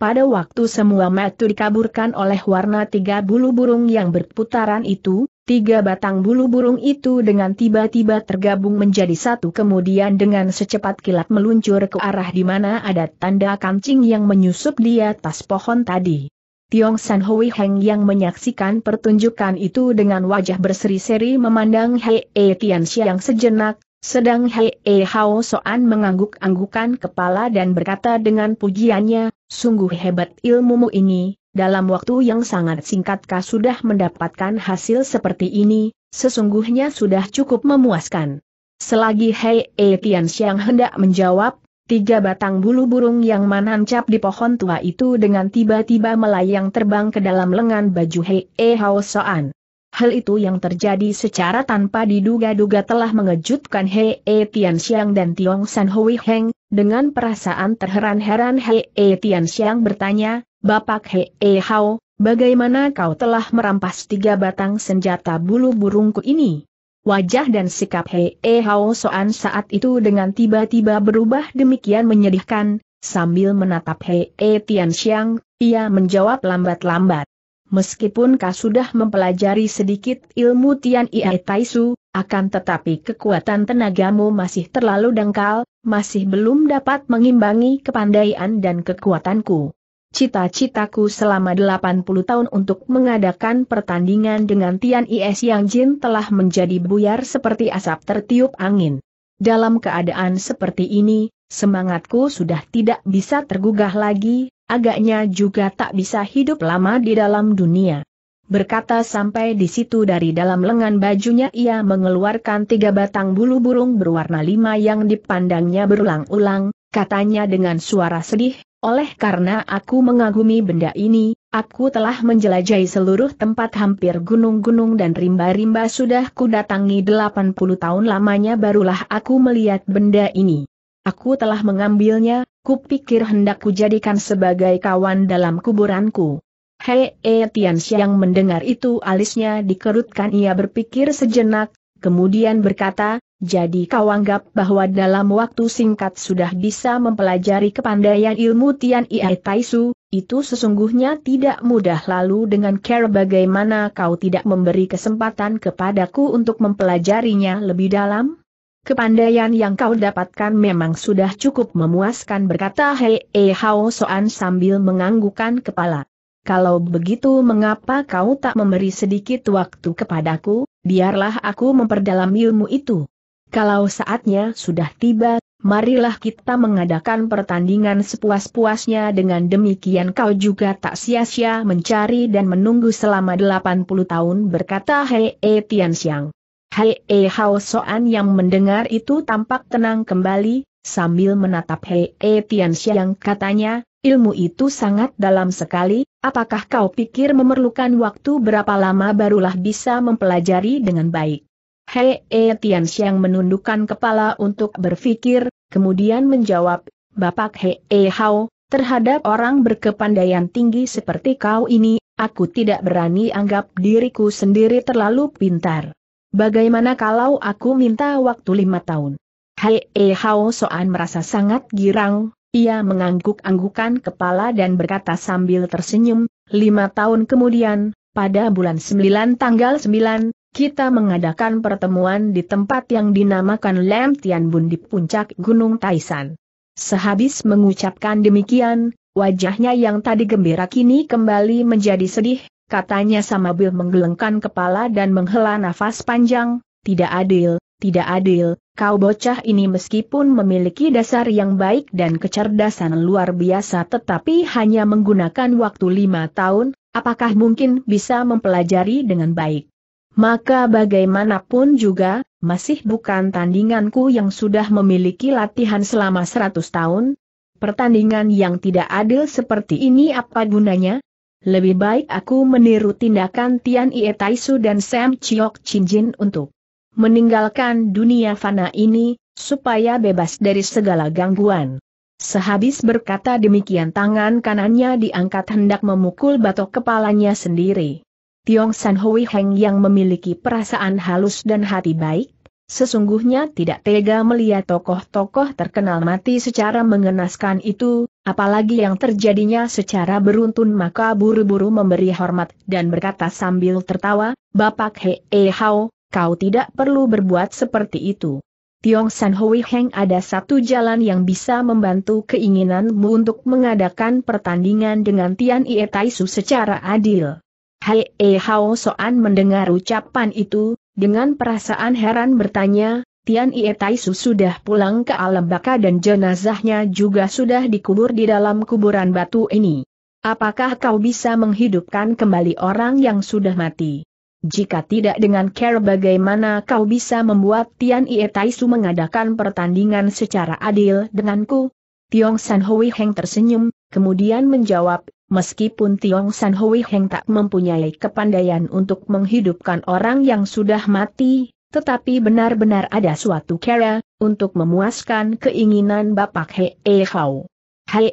Pada waktu semua metu dikaburkan oleh warna tiga bulu burung yang berputaran itu, tiga batang bulu burung itu dengan tiba-tiba tergabung menjadi satu kemudian dengan secepat kilat meluncur ke arah di mana ada tanda kancing yang menyusup di atas pohon tadi. Tiong San Hui Heng yang menyaksikan pertunjukan itu dengan wajah berseri-seri memandang Hei E Tian Xiang sejenak, sedang Hei E Hao Soan mengangguk-anggukan kepala dan berkata dengan pujiannya, sungguh hebat ilmumu ini, dalam waktu yang sangat singkat kau sudah mendapatkan hasil seperti ini, sesungguhnya sudah cukup memuaskan. Selagi Hei E Tian Xiang hendak menjawab, Tiga batang bulu burung yang menancap di pohon tua itu dengan tiba-tiba melayang terbang ke dalam lengan baju Hei e Hao Soan. Hal itu yang terjadi secara tanpa diduga-duga telah mengejutkan Hei e Tian Xiang dan Tiong San Hui Heng, dengan perasaan terheran-heran Hei e Tian Xiang bertanya, Bapak Hei Hao, bagaimana kau telah merampas tiga batang senjata bulu burungku ini? Wajah dan sikap Hei e Hao Soan saat itu dengan tiba-tiba berubah demikian menyedihkan, sambil menatap Hei e Tian Xiang, ia menjawab lambat-lambat. Meskipun Kau sudah mempelajari sedikit ilmu Tian Ia Taisu, akan tetapi kekuatan tenagamu masih terlalu dangkal, masih belum dapat mengimbangi kepandaian dan kekuatanku. Cita-citaku selama 80 tahun untuk mengadakan pertandingan dengan Tian Is Yang Jin telah menjadi buyar seperti asap tertiup angin. Dalam keadaan seperti ini, semangatku sudah tidak bisa tergugah lagi, agaknya juga tak bisa hidup lama di dalam dunia. Berkata sampai di situ dari dalam lengan bajunya ia mengeluarkan tiga batang bulu burung berwarna lima yang dipandangnya berulang-ulang, katanya dengan suara sedih, oleh karena aku mengagumi benda ini, aku telah menjelajahi seluruh tempat hampir gunung-gunung dan rimba-rimba sudah kudatangi 80 tahun lamanya barulah aku melihat benda ini. Aku telah mengambilnya, kupikir hendak kujadikan sebagai kawan dalam kuburanku. Hei, Tian Xiang mendengar itu alisnya dikerutkan ia berpikir sejenak, kemudian berkata, jadi kau anggap bahwa dalam waktu singkat sudah bisa mempelajari kepandaian ilmu Tian Iai Taisu, itu sesungguhnya tidak mudah lalu dengan care bagaimana kau tidak memberi kesempatan kepadaku untuk mempelajarinya lebih dalam? Kepandaian yang kau dapatkan memang sudah cukup memuaskan berkata Hei E Hao Soan sambil menganggukkan kepala. Kalau begitu mengapa kau tak memberi sedikit waktu kepadaku, biarlah aku memperdalam ilmu itu. Kalau saatnya sudah tiba, marilah kita mengadakan pertandingan sepuas-puasnya dengan demikian kau juga tak sia-sia mencari dan menunggu selama 80 tahun berkata Hei E Tian Xiang. Hei E Hao Soan yang mendengar itu tampak tenang kembali, sambil menatap Hei e Tian Xiang katanya, ilmu itu sangat dalam sekali, apakah kau pikir memerlukan waktu berapa lama barulah bisa mempelajari dengan baik? Hei e Tian Xiang menundukkan kepala untuk berpikir, kemudian menjawab, Bapak Hei e Hao, terhadap orang berkepandaian tinggi seperti kau ini, aku tidak berani anggap diriku sendiri terlalu pintar. Bagaimana kalau aku minta waktu lima tahun? Hai E Hao Soan merasa sangat girang, ia mengangguk-anggukan kepala dan berkata sambil tersenyum, lima tahun kemudian, pada bulan sembilan tanggal sembilan, kita mengadakan pertemuan di tempat yang dinamakan Lam Tianbun di puncak Gunung Taisan. Sehabis mengucapkan demikian, wajahnya yang tadi gembira kini kembali menjadi sedih, katanya sambil menggelengkan kepala dan menghela nafas panjang, tidak adil, tidak adil, Kau bocah ini meskipun memiliki dasar yang baik dan kecerdasan luar biasa tetapi hanya menggunakan waktu lima tahun, apakah mungkin bisa mempelajari dengan baik? Maka bagaimanapun juga, masih bukan tandinganku yang sudah memiliki latihan selama seratus tahun. Pertandingan yang tidak adil seperti ini apa gunanya? Lebih baik aku meniru tindakan Tian Ie Taisu dan Sam Chiok Chin Jin untuk meninggalkan dunia fana ini, supaya bebas dari segala gangguan. Sehabis berkata demikian tangan kanannya diangkat hendak memukul batok kepalanya sendiri. Tiong San Hui Heng yang memiliki perasaan halus dan hati baik, sesungguhnya tidak tega melihat tokoh-tokoh terkenal mati secara mengenaskan itu, apalagi yang terjadinya secara beruntun maka buru-buru memberi hormat dan berkata sambil tertawa, Bapak Hei Hao, kau tidak perlu berbuat seperti itu. Tiong San Hui Heng ada satu jalan yang bisa membantu keinginanmu untuk mengadakan pertandingan dengan Tian Ie Tai Su secara adil. Hei E Hao Soan mendengar ucapan itu, dengan perasaan heran bertanya, Tian Ie Tai Su sudah pulang ke alam baka dan jenazahnya juga sudah dikubur di dalam kuburan batu ini. Apakah kau bisa menghidupkan kembali orang yang sudah mati? Jika tidak dengan care bagaimana kau bisa membuat Tian Ie Taisu mengadakan pertandingan secara adil denganku? Tiong San Hui Heng tersenyum, kemudian menjawab, meskipun Tiong San Hui Heng tak mempunyai kepandaian untuk menghidupkan orang yang sudah mati, tetapi benar-benar ada suatu cara untuk memuaskan keinginan Bapak He E Hao.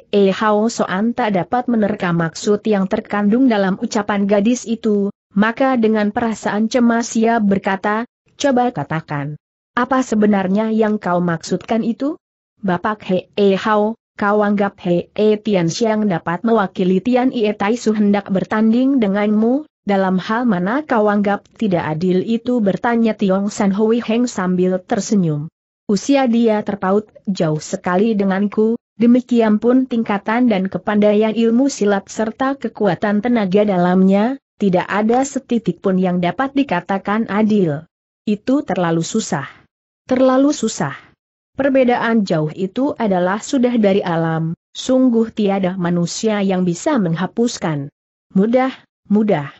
E Hao Soan tak dapat menerka maksud yang terkandung dalam ucapan gadis itu, maka dengan perasaan cemas ia berkata, coba katakan. Apa sebenarnya yang kau maksudkan itu? Bapak He E Hao, kau anggap He E Tian Xiang dapat mewakili Tian Ie Tai Su hendak bertanding denganmu, dalam hal mana kau anggap tidak adil itu bertanya Tiong San Hui Heng sambil tersenyum. Usia dia terpaut jauh sekali denganku, demikian pun tingkatan dan kepandaian ilmu silat serta kekuatan tenaga dalamnya, tidak ada setitik pun yang dapat dikatakan adil. Itu terlalu susah. Terlalu susah. Perbedaan jauh itu adalah sudah dari alam, sungguh tiada manusia yang bisa menghapuskan. Mudah, mudah.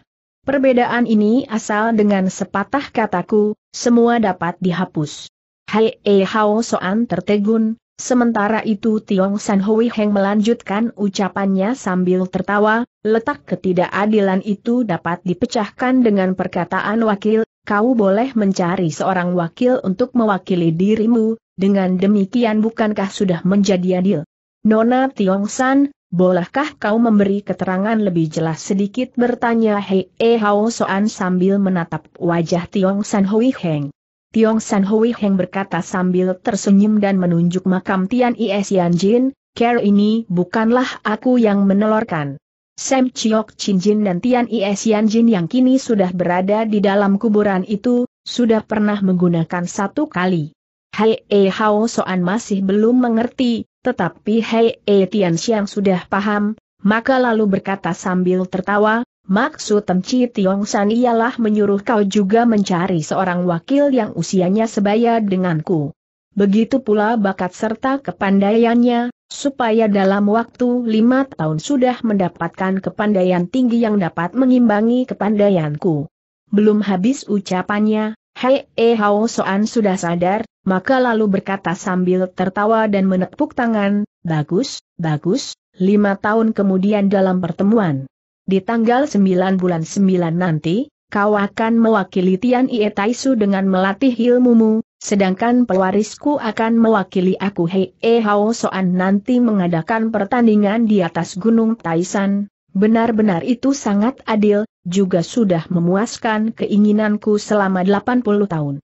Perbedaan ini asal dengan sepatah kataku, semua dapat dihapus. Hai e hao soan tertegun, Sementara itu Tiong San Hui Heng melanjutkan ucapannya sambil tertawa, letak ketidakadilan itu dapat dipecahkan dengan perkataan wakil, kau boleh mencari seorang wakil untuk mewakili dirimu, dengan demikian bukankah sudah menjadi adil? Nona Tiong San, bolehkah kau memberi keterangan lebih jelas sedikit bertanya Hei e Hao Soan sambil menatap wajah Tiong San Hui Heng. Tiong San Hui Heng berkata sambil tersenyum dan menunjuk makam Tian Ies Yan Jin, care ini bukanlah aku yang menelorkan. Sam Chiok Chin Jin dan Tian Ies Yan Jin yang kini sudah berada di dalam kuburan itu, sudah pernah menggunakan satu kali. Hei E Hao Soan masih belum mengerti, tetapi Hei E Tian Xiang sudah paham, maka lalu berkata sambil tertawa, Maksud Temci Tiong San ialah menyuruh kau juga mencari seorang wakil yang usianya sebaya denganku. Begitu pula bakat serta kepandaiannya, supaya dalam waktu lima tahun sudah mendapatkan kepandaian tinggi yang dapat mengimbangi kepandaianku. Belum habis ucapannya, Hei E Hao Soan sudah sadar, maka lalu berkata sambil tertawa dan menepuk tangan, Bagus, bagus, lima tahun kemudian dalam pertemuan. Di tanggal 9 bulan 9 nanti, kau akan mewakili Tian Ie Taisu dengan melatih ilmumu, sedangkan pewarisku akan mewakili aku Hei E Hao Soan nanti mengadakan pertandingan di atas Gunung Taisan. Benar-benar itu sangat adil, juga sudah memuaskan keinginanku selama 80 tahun.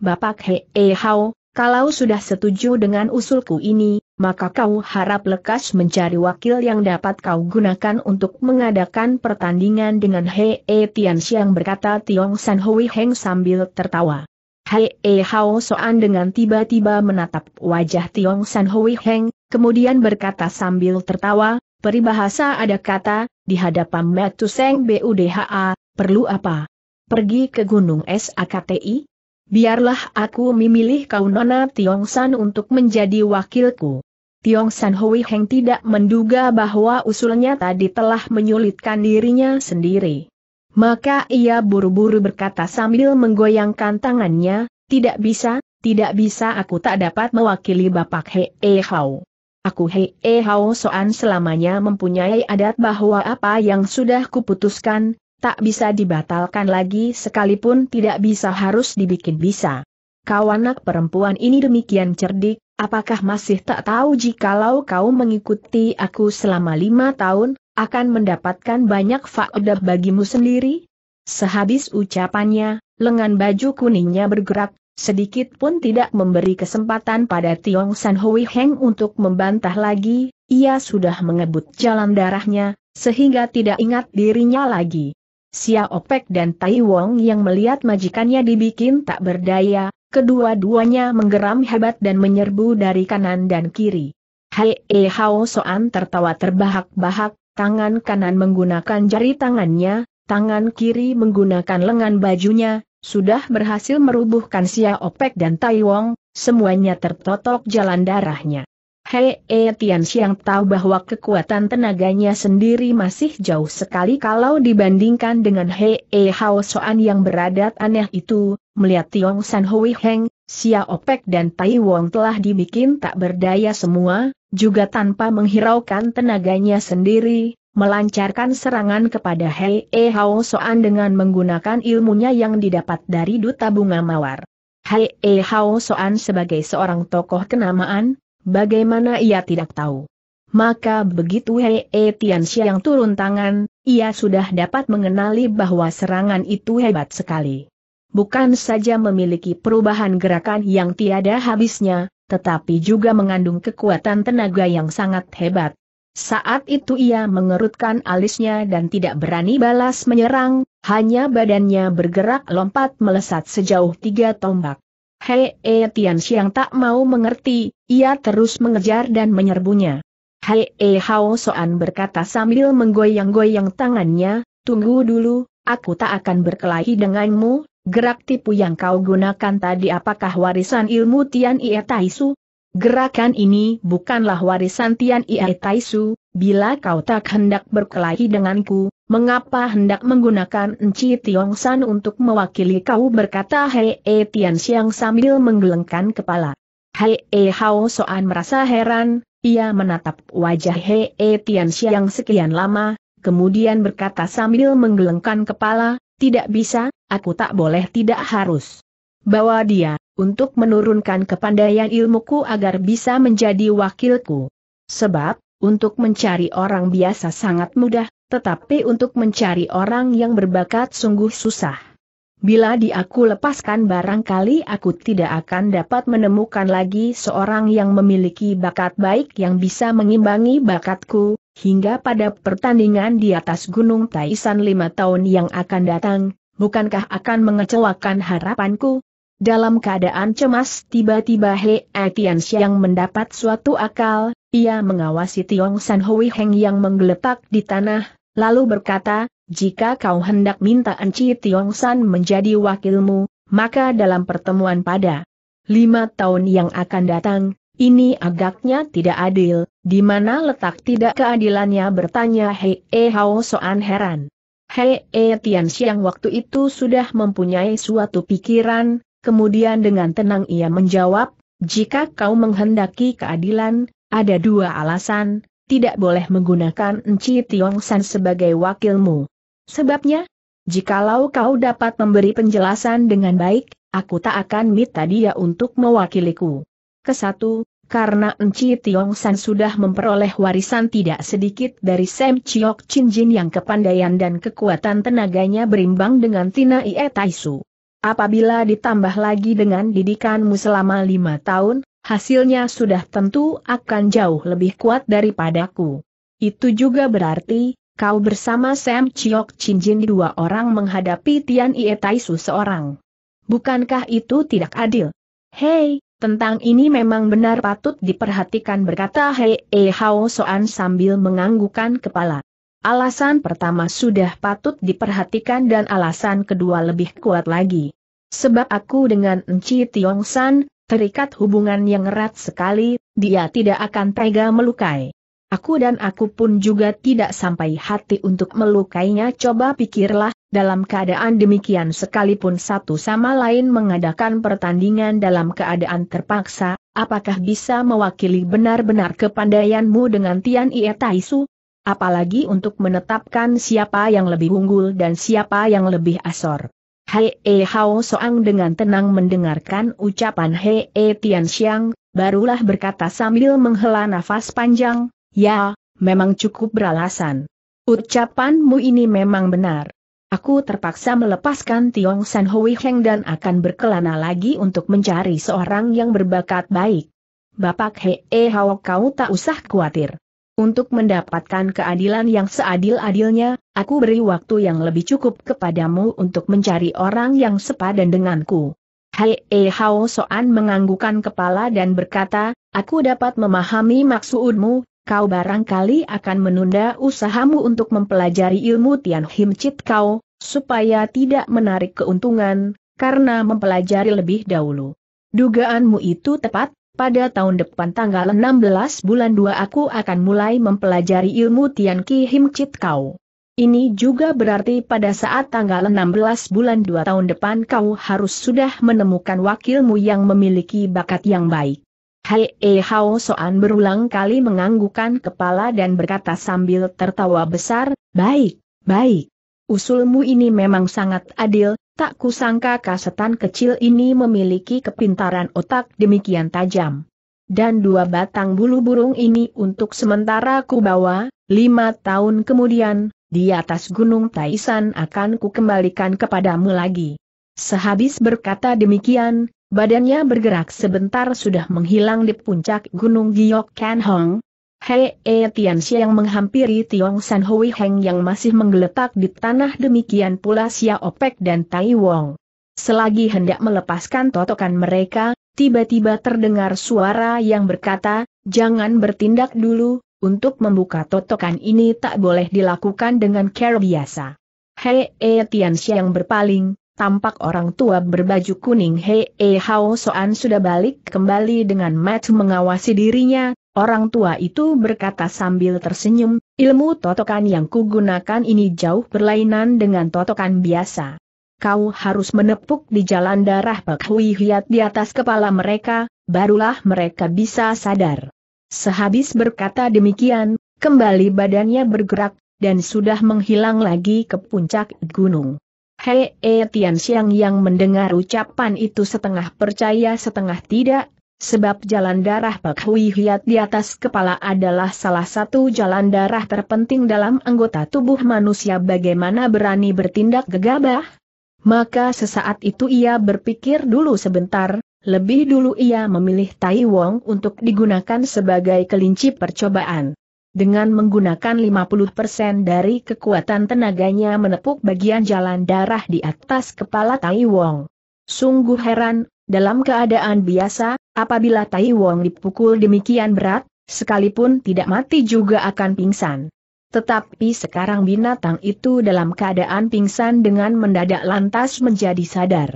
Bapak Hei E Hao, kalau sudah setuju dengan usulku ini, maka kau harap lekas mencari wakil yang dapat kau gunakan untuk mengadakan pertandingan dengan Hei e Tianxiang berkata Tiong San Hui Heng sambil tertawa. Hei e Hao Soan dengan tiba-tiba menatap wajah Tiong San Hui Heng, kemudian berkata sambil tertawa, peribahasa ada kata, di hadapan Matuseng BUDHA, perlu apa? Pergi ke Gunung SAKTI? Biarlah aku memilih kau Nona San untuk menjadi wakilku. Tiong San Hui Heng tidak menduga bahwa usulnya tadi telah menyulitkan dirinya sendiri. Maka ia buru-buru berkata sambil menggoyangkan tangannya, tidak bisa, tidak bisa aku tak dapat mewakili Bapak E Hao. Aku E Hao Soan selamanya mempunyai adat bahwa apa yang sudah kuputuskan, Tak bisa dibatalkan lagi sekalipun tidak bisa harus dibikin bisa. Kau anak perempuan ini demikian cerdik, apakah masih tak tahu jikalau kau mengikuti aku selama lima tahun, akan mendapatkan banyak faedah bagimu sendiri? Sehabis ucapannya, lengan baju kuningnya bergerak, sedikit pun tidak memberi kesempatan pada Tiong San Hui Heng untuk membantah lagi, ia sudah mengebut jalan darahnya, sehingga tidak ingat dirinya lagi. Sia Opek dan Tai Wong yang melihat majikannya dibikin tak berdaya, kedua-duanya menggeram hebat dan menyerbu dari kanan dan kiri. Hai E Hao Soan tertawa terbahak-bahak, tangan kanan menggunakan jari tangannya, tangan kiri menggunakan lengan bajunya, sudah berhasil merubuhkan Sia Opek dan Tai Wong, semuanya tertotok jalan darahnya. Hei e Tian Xiang tahu bahwa kekuatan tenaganya sendiri masih jauh sekali kalau dibandingkan dengan Hei e Hao Soan yang beradat aneh itu, melihat Tiong San Hui Heng, Xia Opek dan Tai Wong telah dibikin tak berdaya semua, juga tanpa menghiraukan tenaganya sendiri, melancarkan serangan kepada Hei e Hao Soan dengan menggunakan ilmunya yang didapat dari Duta Bunga Mawar. Hei E Hao Soan sebagai seorang tokoh kenamaan, Bagaimana ia tidak tahu? Maka begitu Hei e Tianxia yang turun tangan, ia sudah dapat mengenali bahwa serangan itu hebat sekali. Bukan saja memiliki perubahan gerakan yang tiada habisnya, tetapi juga mengandung kekuatan tenaga yang sangat hebat. Saat itu ia mengerutkan alisnya dan tidak berani balas menyerang, hanya badannya bergerak lompat melesat sejauh tiga tombak. Hei E Tian Xiang tak mau mengerti, ia terus mengejar dan menyerbunya. Hei E Hao Soan berkata sambil menggoyang-goyang tangannya, tunggu dulu, aku tak akan berkelahi denganmu, gerak tipu yang kau gunakan tadi apakah warisan ilmu Tian Ie Taisu? Gerakan ini bukanlah warisan Tian Ie Taisu, bila kau tak hendak berkelahi denganku, mengapa hendak menggunakan Enci Tiong San untuk mewakili kau berkata Hei E Tian Xiang sambil menggelengkan kepala. Hei E Hao Soan merasa heran, ia menatap wajah Hei E Tian Xiang sekian lama, kemudian berkata sambil menggelengkan kepala, tidak bisa, aku tak boleh tidak harus. Bawa dia, untuk menurunkan kepandaian ilmuku agar bisa menjadi wakilku. Sebab, untuk mencari orang biasa sangat mudah, tetapi untuk mencari orang yang berbakat sungguh susah. Bila di aku lepaskan barangkali aku tidak akan dapat menemukan lagi seorang yang memiliki bakat baik yang bisa mengimbangi bakatku, hingga pada pertandingan di atas Gunung Taisan lima tahun yang akan datang, bukankah akan mengecewakan harapanku? Dalam keadaan cemas tiba-tiba He Etian yang mendapat suatu akal, ia mengawasi Tiong San Hui Heng yang menggeletak di tanah, lalu berkata, jika kau hendak minta Enci San menjadi wakilmu, maka dalam pertemuan pada lima tahun yang akan datang, ini agaknya tidak adil, di mana letak tidak keadilannya bertanya Hei E Hao Soan heran. Hei E Tian Xiang waktu itu sudah mempunyai suatu pikiran, kemudian dengan tenang ia menjawab, jika kau menghendaki keadilan, ada dua alasan, tidak boleh menggunakan Enci Tiong San sebagai wakilmu. Sebabnya, jikalau kau dapat memberi penjelasan dengan baik, aku tak akan minta dia untuk mewakiliku. Kesatu, karena Enci Tiong San sudah memperoleh warisan tidak sedikit dari Sam Chiok Chin Jin yang kepandaian dan kekuatan tenaganya berimbang dengan Tina Ie Taisu. Apabila ditambah lagi dengan didikanmu selama lima tahun, hasilnya sudah tentu akan jauh lebih kuat daripadaku. Itu juga berarti, kau bersama Sam Chiok Jin dua orang menghadapi Tian Ie Taisu seorang. Bukankah itu tidak adil? Hei, tentang ini memang benar patut diperhatikan berkata Hei E Hao Soan sambil menganggukan kepala. Alasan pertama sudah patut diperhatikan dan alasan kedua lebih kuat lagi. Sebab aku dengan Enci Tiong San, terikat hubungan yang erat sekali, dia tidak akan tega melukai. Aku dan aku pun juga tidak sampai hati untuk melukainya coba pikirlah, dalam keadaan demikian sekalipun satu sama lain mengadakan pertandingan dalam keadaan terpaksa, apakah bisa mewakili benar-benar kepandaianmu dengan Tian Ie Apalagi untuk menetapkan siapa yang lebih unggul dan siapa yang lebih asor. Hei E eh, Hao Soang dengan tenang mendengarkan ucapan Hei E eh, Tian Xiang, barulah berkata sambil menghela nafas panjang, Ya, memang cukup beralasan. Ucapanmu ini memang benar. Aku terpaksa melepaskan Tiong San Hui Heng dan akan berkelana lagi untuk mencari seorang yang berbakat baik. Bapak Hei eh, Hao kau tak usah khawatir. Untuk mendapatkan keadilan yang seadil-adilnya, aku beri waktu yang lebih cukup kepadamu untuk mencari orang yang sepadan denganku. Hei e eh, Hao Soan menganggukan kepala dan berkata, aku dapat memahami maksudmu, kau barangkali akan menunda usahamu untuk mempelajari ilmu Tian Him Chit kau, supaya tidak menarik keuntungan, karena mempelajari lebih dahulu. Dugaanmu itu tepat, pada tahun depan tanggal 16 bulan 2 aku akan mulai mempelajari ilmu Tian Ki Him Chit Kau. Ini juga berarti pada saat tanggal 16 bulan 2 tahun depan kau harus sudah menemukan wakilmu yang memiliki bakat yang baik. Hei e Hao Soan berulang kali menganggukan kepala dan berkata sambil tertawa besar, baik, baik. Usulmu ini memang sangat adil, Tak kusangka kasetan kecil ini memiliki kepintaran otak demikian tajam. Dan dua batang bulu burung ini untuk sementara ku bawa, lima tahun kemudian, di atas gunung Taisan akan ku kembalikan kepadamu lagi. Sehabis berkata demikian, badannya bergerak sebentar sudah menghilang di puncak gunung Giok Kan Hei, E eh, yang menghampiri Tiong San Hui Heng yang masih menggeletak di tanah demikian pula Xia Opek dan Tai Wong. Selagi hendak melepaskan totokan mereka, tiba-tiba terdengar suara yang berkata, jangan bertindak dulu, untuk membuka totokan ini tak boleh dilakukan dengan cara biasa. Hei, E eh, yang berpaling, tampak orang tua berbaju kuning Hei E Hao Soan sudah balik kembali dengan mat mengawasi dirinya, Orang tua itu berkata sambil tersenyum, ilmu totokan yang kugunakan ini jauh berlainan dengan totokan biasa. Kau harus menepuk di jalan darah Pak Hui Hiat di atas kepala mereka, barulah mereka bisa sadar. Sehabis berkata demikian, kembali badannya bergerak, dan sudah menghilang lagi ke puncak gunung. Hei e Tian Xiang yang mendengar ucapan itu setengah percaya setengah tidak, Sebab jalan darah Pek Hui Hiat di atas kepala adalah salah satu jalan darah terpenting dalam anggota tubuh manusia bagaimana berani bertindak gegabah? Maka sesaat itu ia berpikir dulu sebentar, lebih dulu ia memilih Tai Wong untuk digunakan sebagai kelinci percobaan. Dengan menggunakan 50% dari kekuatan tenaganya menepuk bagian jalan darah di atas kepala Tai Wong. Sungguh heran, dalam keadaan biasa, apabila Tai Wong dipukul demikian berat, sekalipun tidak mati juga akan pingsan. Tetapi sekarang binatang itu dalam keadaan pingsan dengan mendadak lantas menjadi sadar.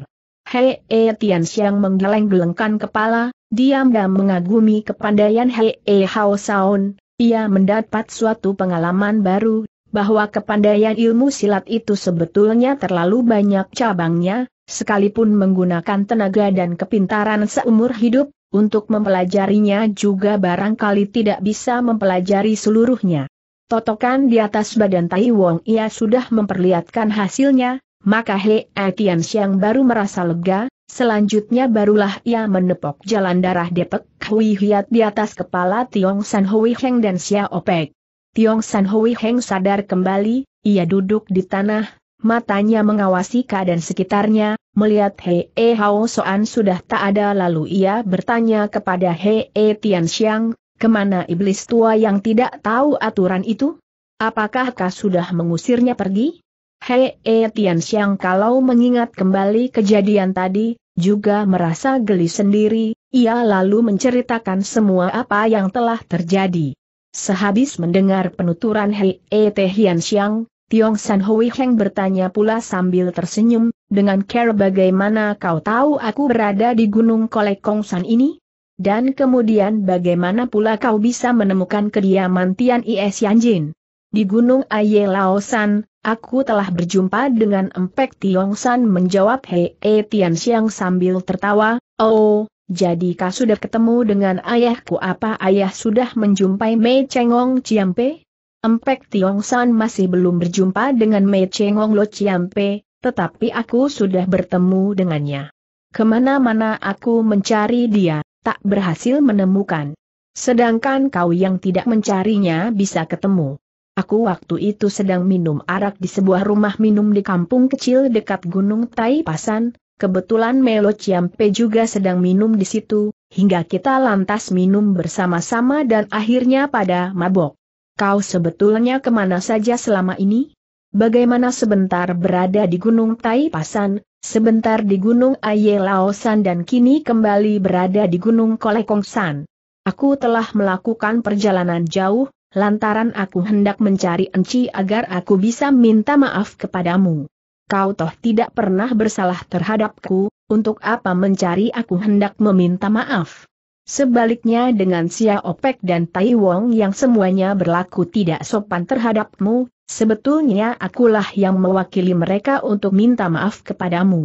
Hei E Tian Xiang menggeleng-gelengkan kepala, diam dan mengagumi kepandaian Hei E Hao Saun, ia mendapat suatu pengalaman baru, bahwa kepandaian ilmu silat itu sebetulnya terlalu banyak cabangnya, Sekalipun menggunakan tenaga dan kepintaran seumur hidup, untuk mempelajarinya juga barangkali tidak bisa mempelajari seluruhnya. Totokan di atas badan Tai Wong ia sudah memperlihatkan hasilnya, maka He Etian Siang baru merasa lega, selanjutnya barulah ia menepok jalan darah Depek Hui Hiat di atas kepala Tiong San Hui Heng dan Xiao Pei. Tiong San Hui Heng sadar kembali, ia duduk di tanah, matanya mengawasi keadaan sekitarnya, melihat Hei e Hao Soan sudah tak ada lalu ia bertanya kepada Hei e Tian Xiang, kemana iblis tua yang tidak tahu aturan itu? Apakah kau sudah mengusirnya pergi? Hei e Tian Xiang kalau mengingat kembali kejadian tadi, juga merasa geli sendiri, ia lalu menceritakan semua apa yang telah terjadi. Sehabis mendengar penuturan Hei E Te Xiang, Tiong San Hui Heng bertanya pula sambil tersenyum, dengan care bagaimana kau tahu aku berada di Gunung Kolek San ini? Dan kemudian bagaimana pula kau bisa menemukan kediaman Tian Is Yanjin? Di Gunung Aye Lao San, aku telah berjumpa dengan Empek Tiong San menjawab Hei e Tian Xiang sambil tertawa, Oh, jadi kau sudah ketemu dengan ayahku apa ayah sudah menjumpai Mei Chengong Ciampe? Empek Tiong San masih belum berjumpa dengan Mei Chengong Lo Chiampe, tetapi aku sudah bertemu dengannya. Kemana-mana aku mencari dia, tak berhasil menemukan. Sedangkan kau yang tidak mencarinya bisa ketemu. Aku waktu itu sedang minum arak di sebuah rumah minum di kampung kecil dekat Gunung Tai Pasan, kebetulan Melo Ciampe juga sedang minum di situ, hingga kita lantas minum bersama-sama dan akhirnya pada mabok kau sebetulnya kemana saja selama ini? Bagaimana sebentar berada di Gunung Tai Pasan, sebentar di Gunung Aye Laosan dan kini kembali berada di Gunung Kolekongsan. Aku telah melakukan perjalanan jauh, lantaran aku hendak mencari enci agar aku bisa minta maaf kepadamu. Kau toh tidak pernah bersalah terhadapku, untuk apa mencari aku hendak meminta maaf? Sebaliknya dengan Sia Opek dan Tai Wong yang semuanya berlaku tidak sopan terhadapmu, sebetulnya akulah yang mewakili mereka untuk minta maaf kepadamu.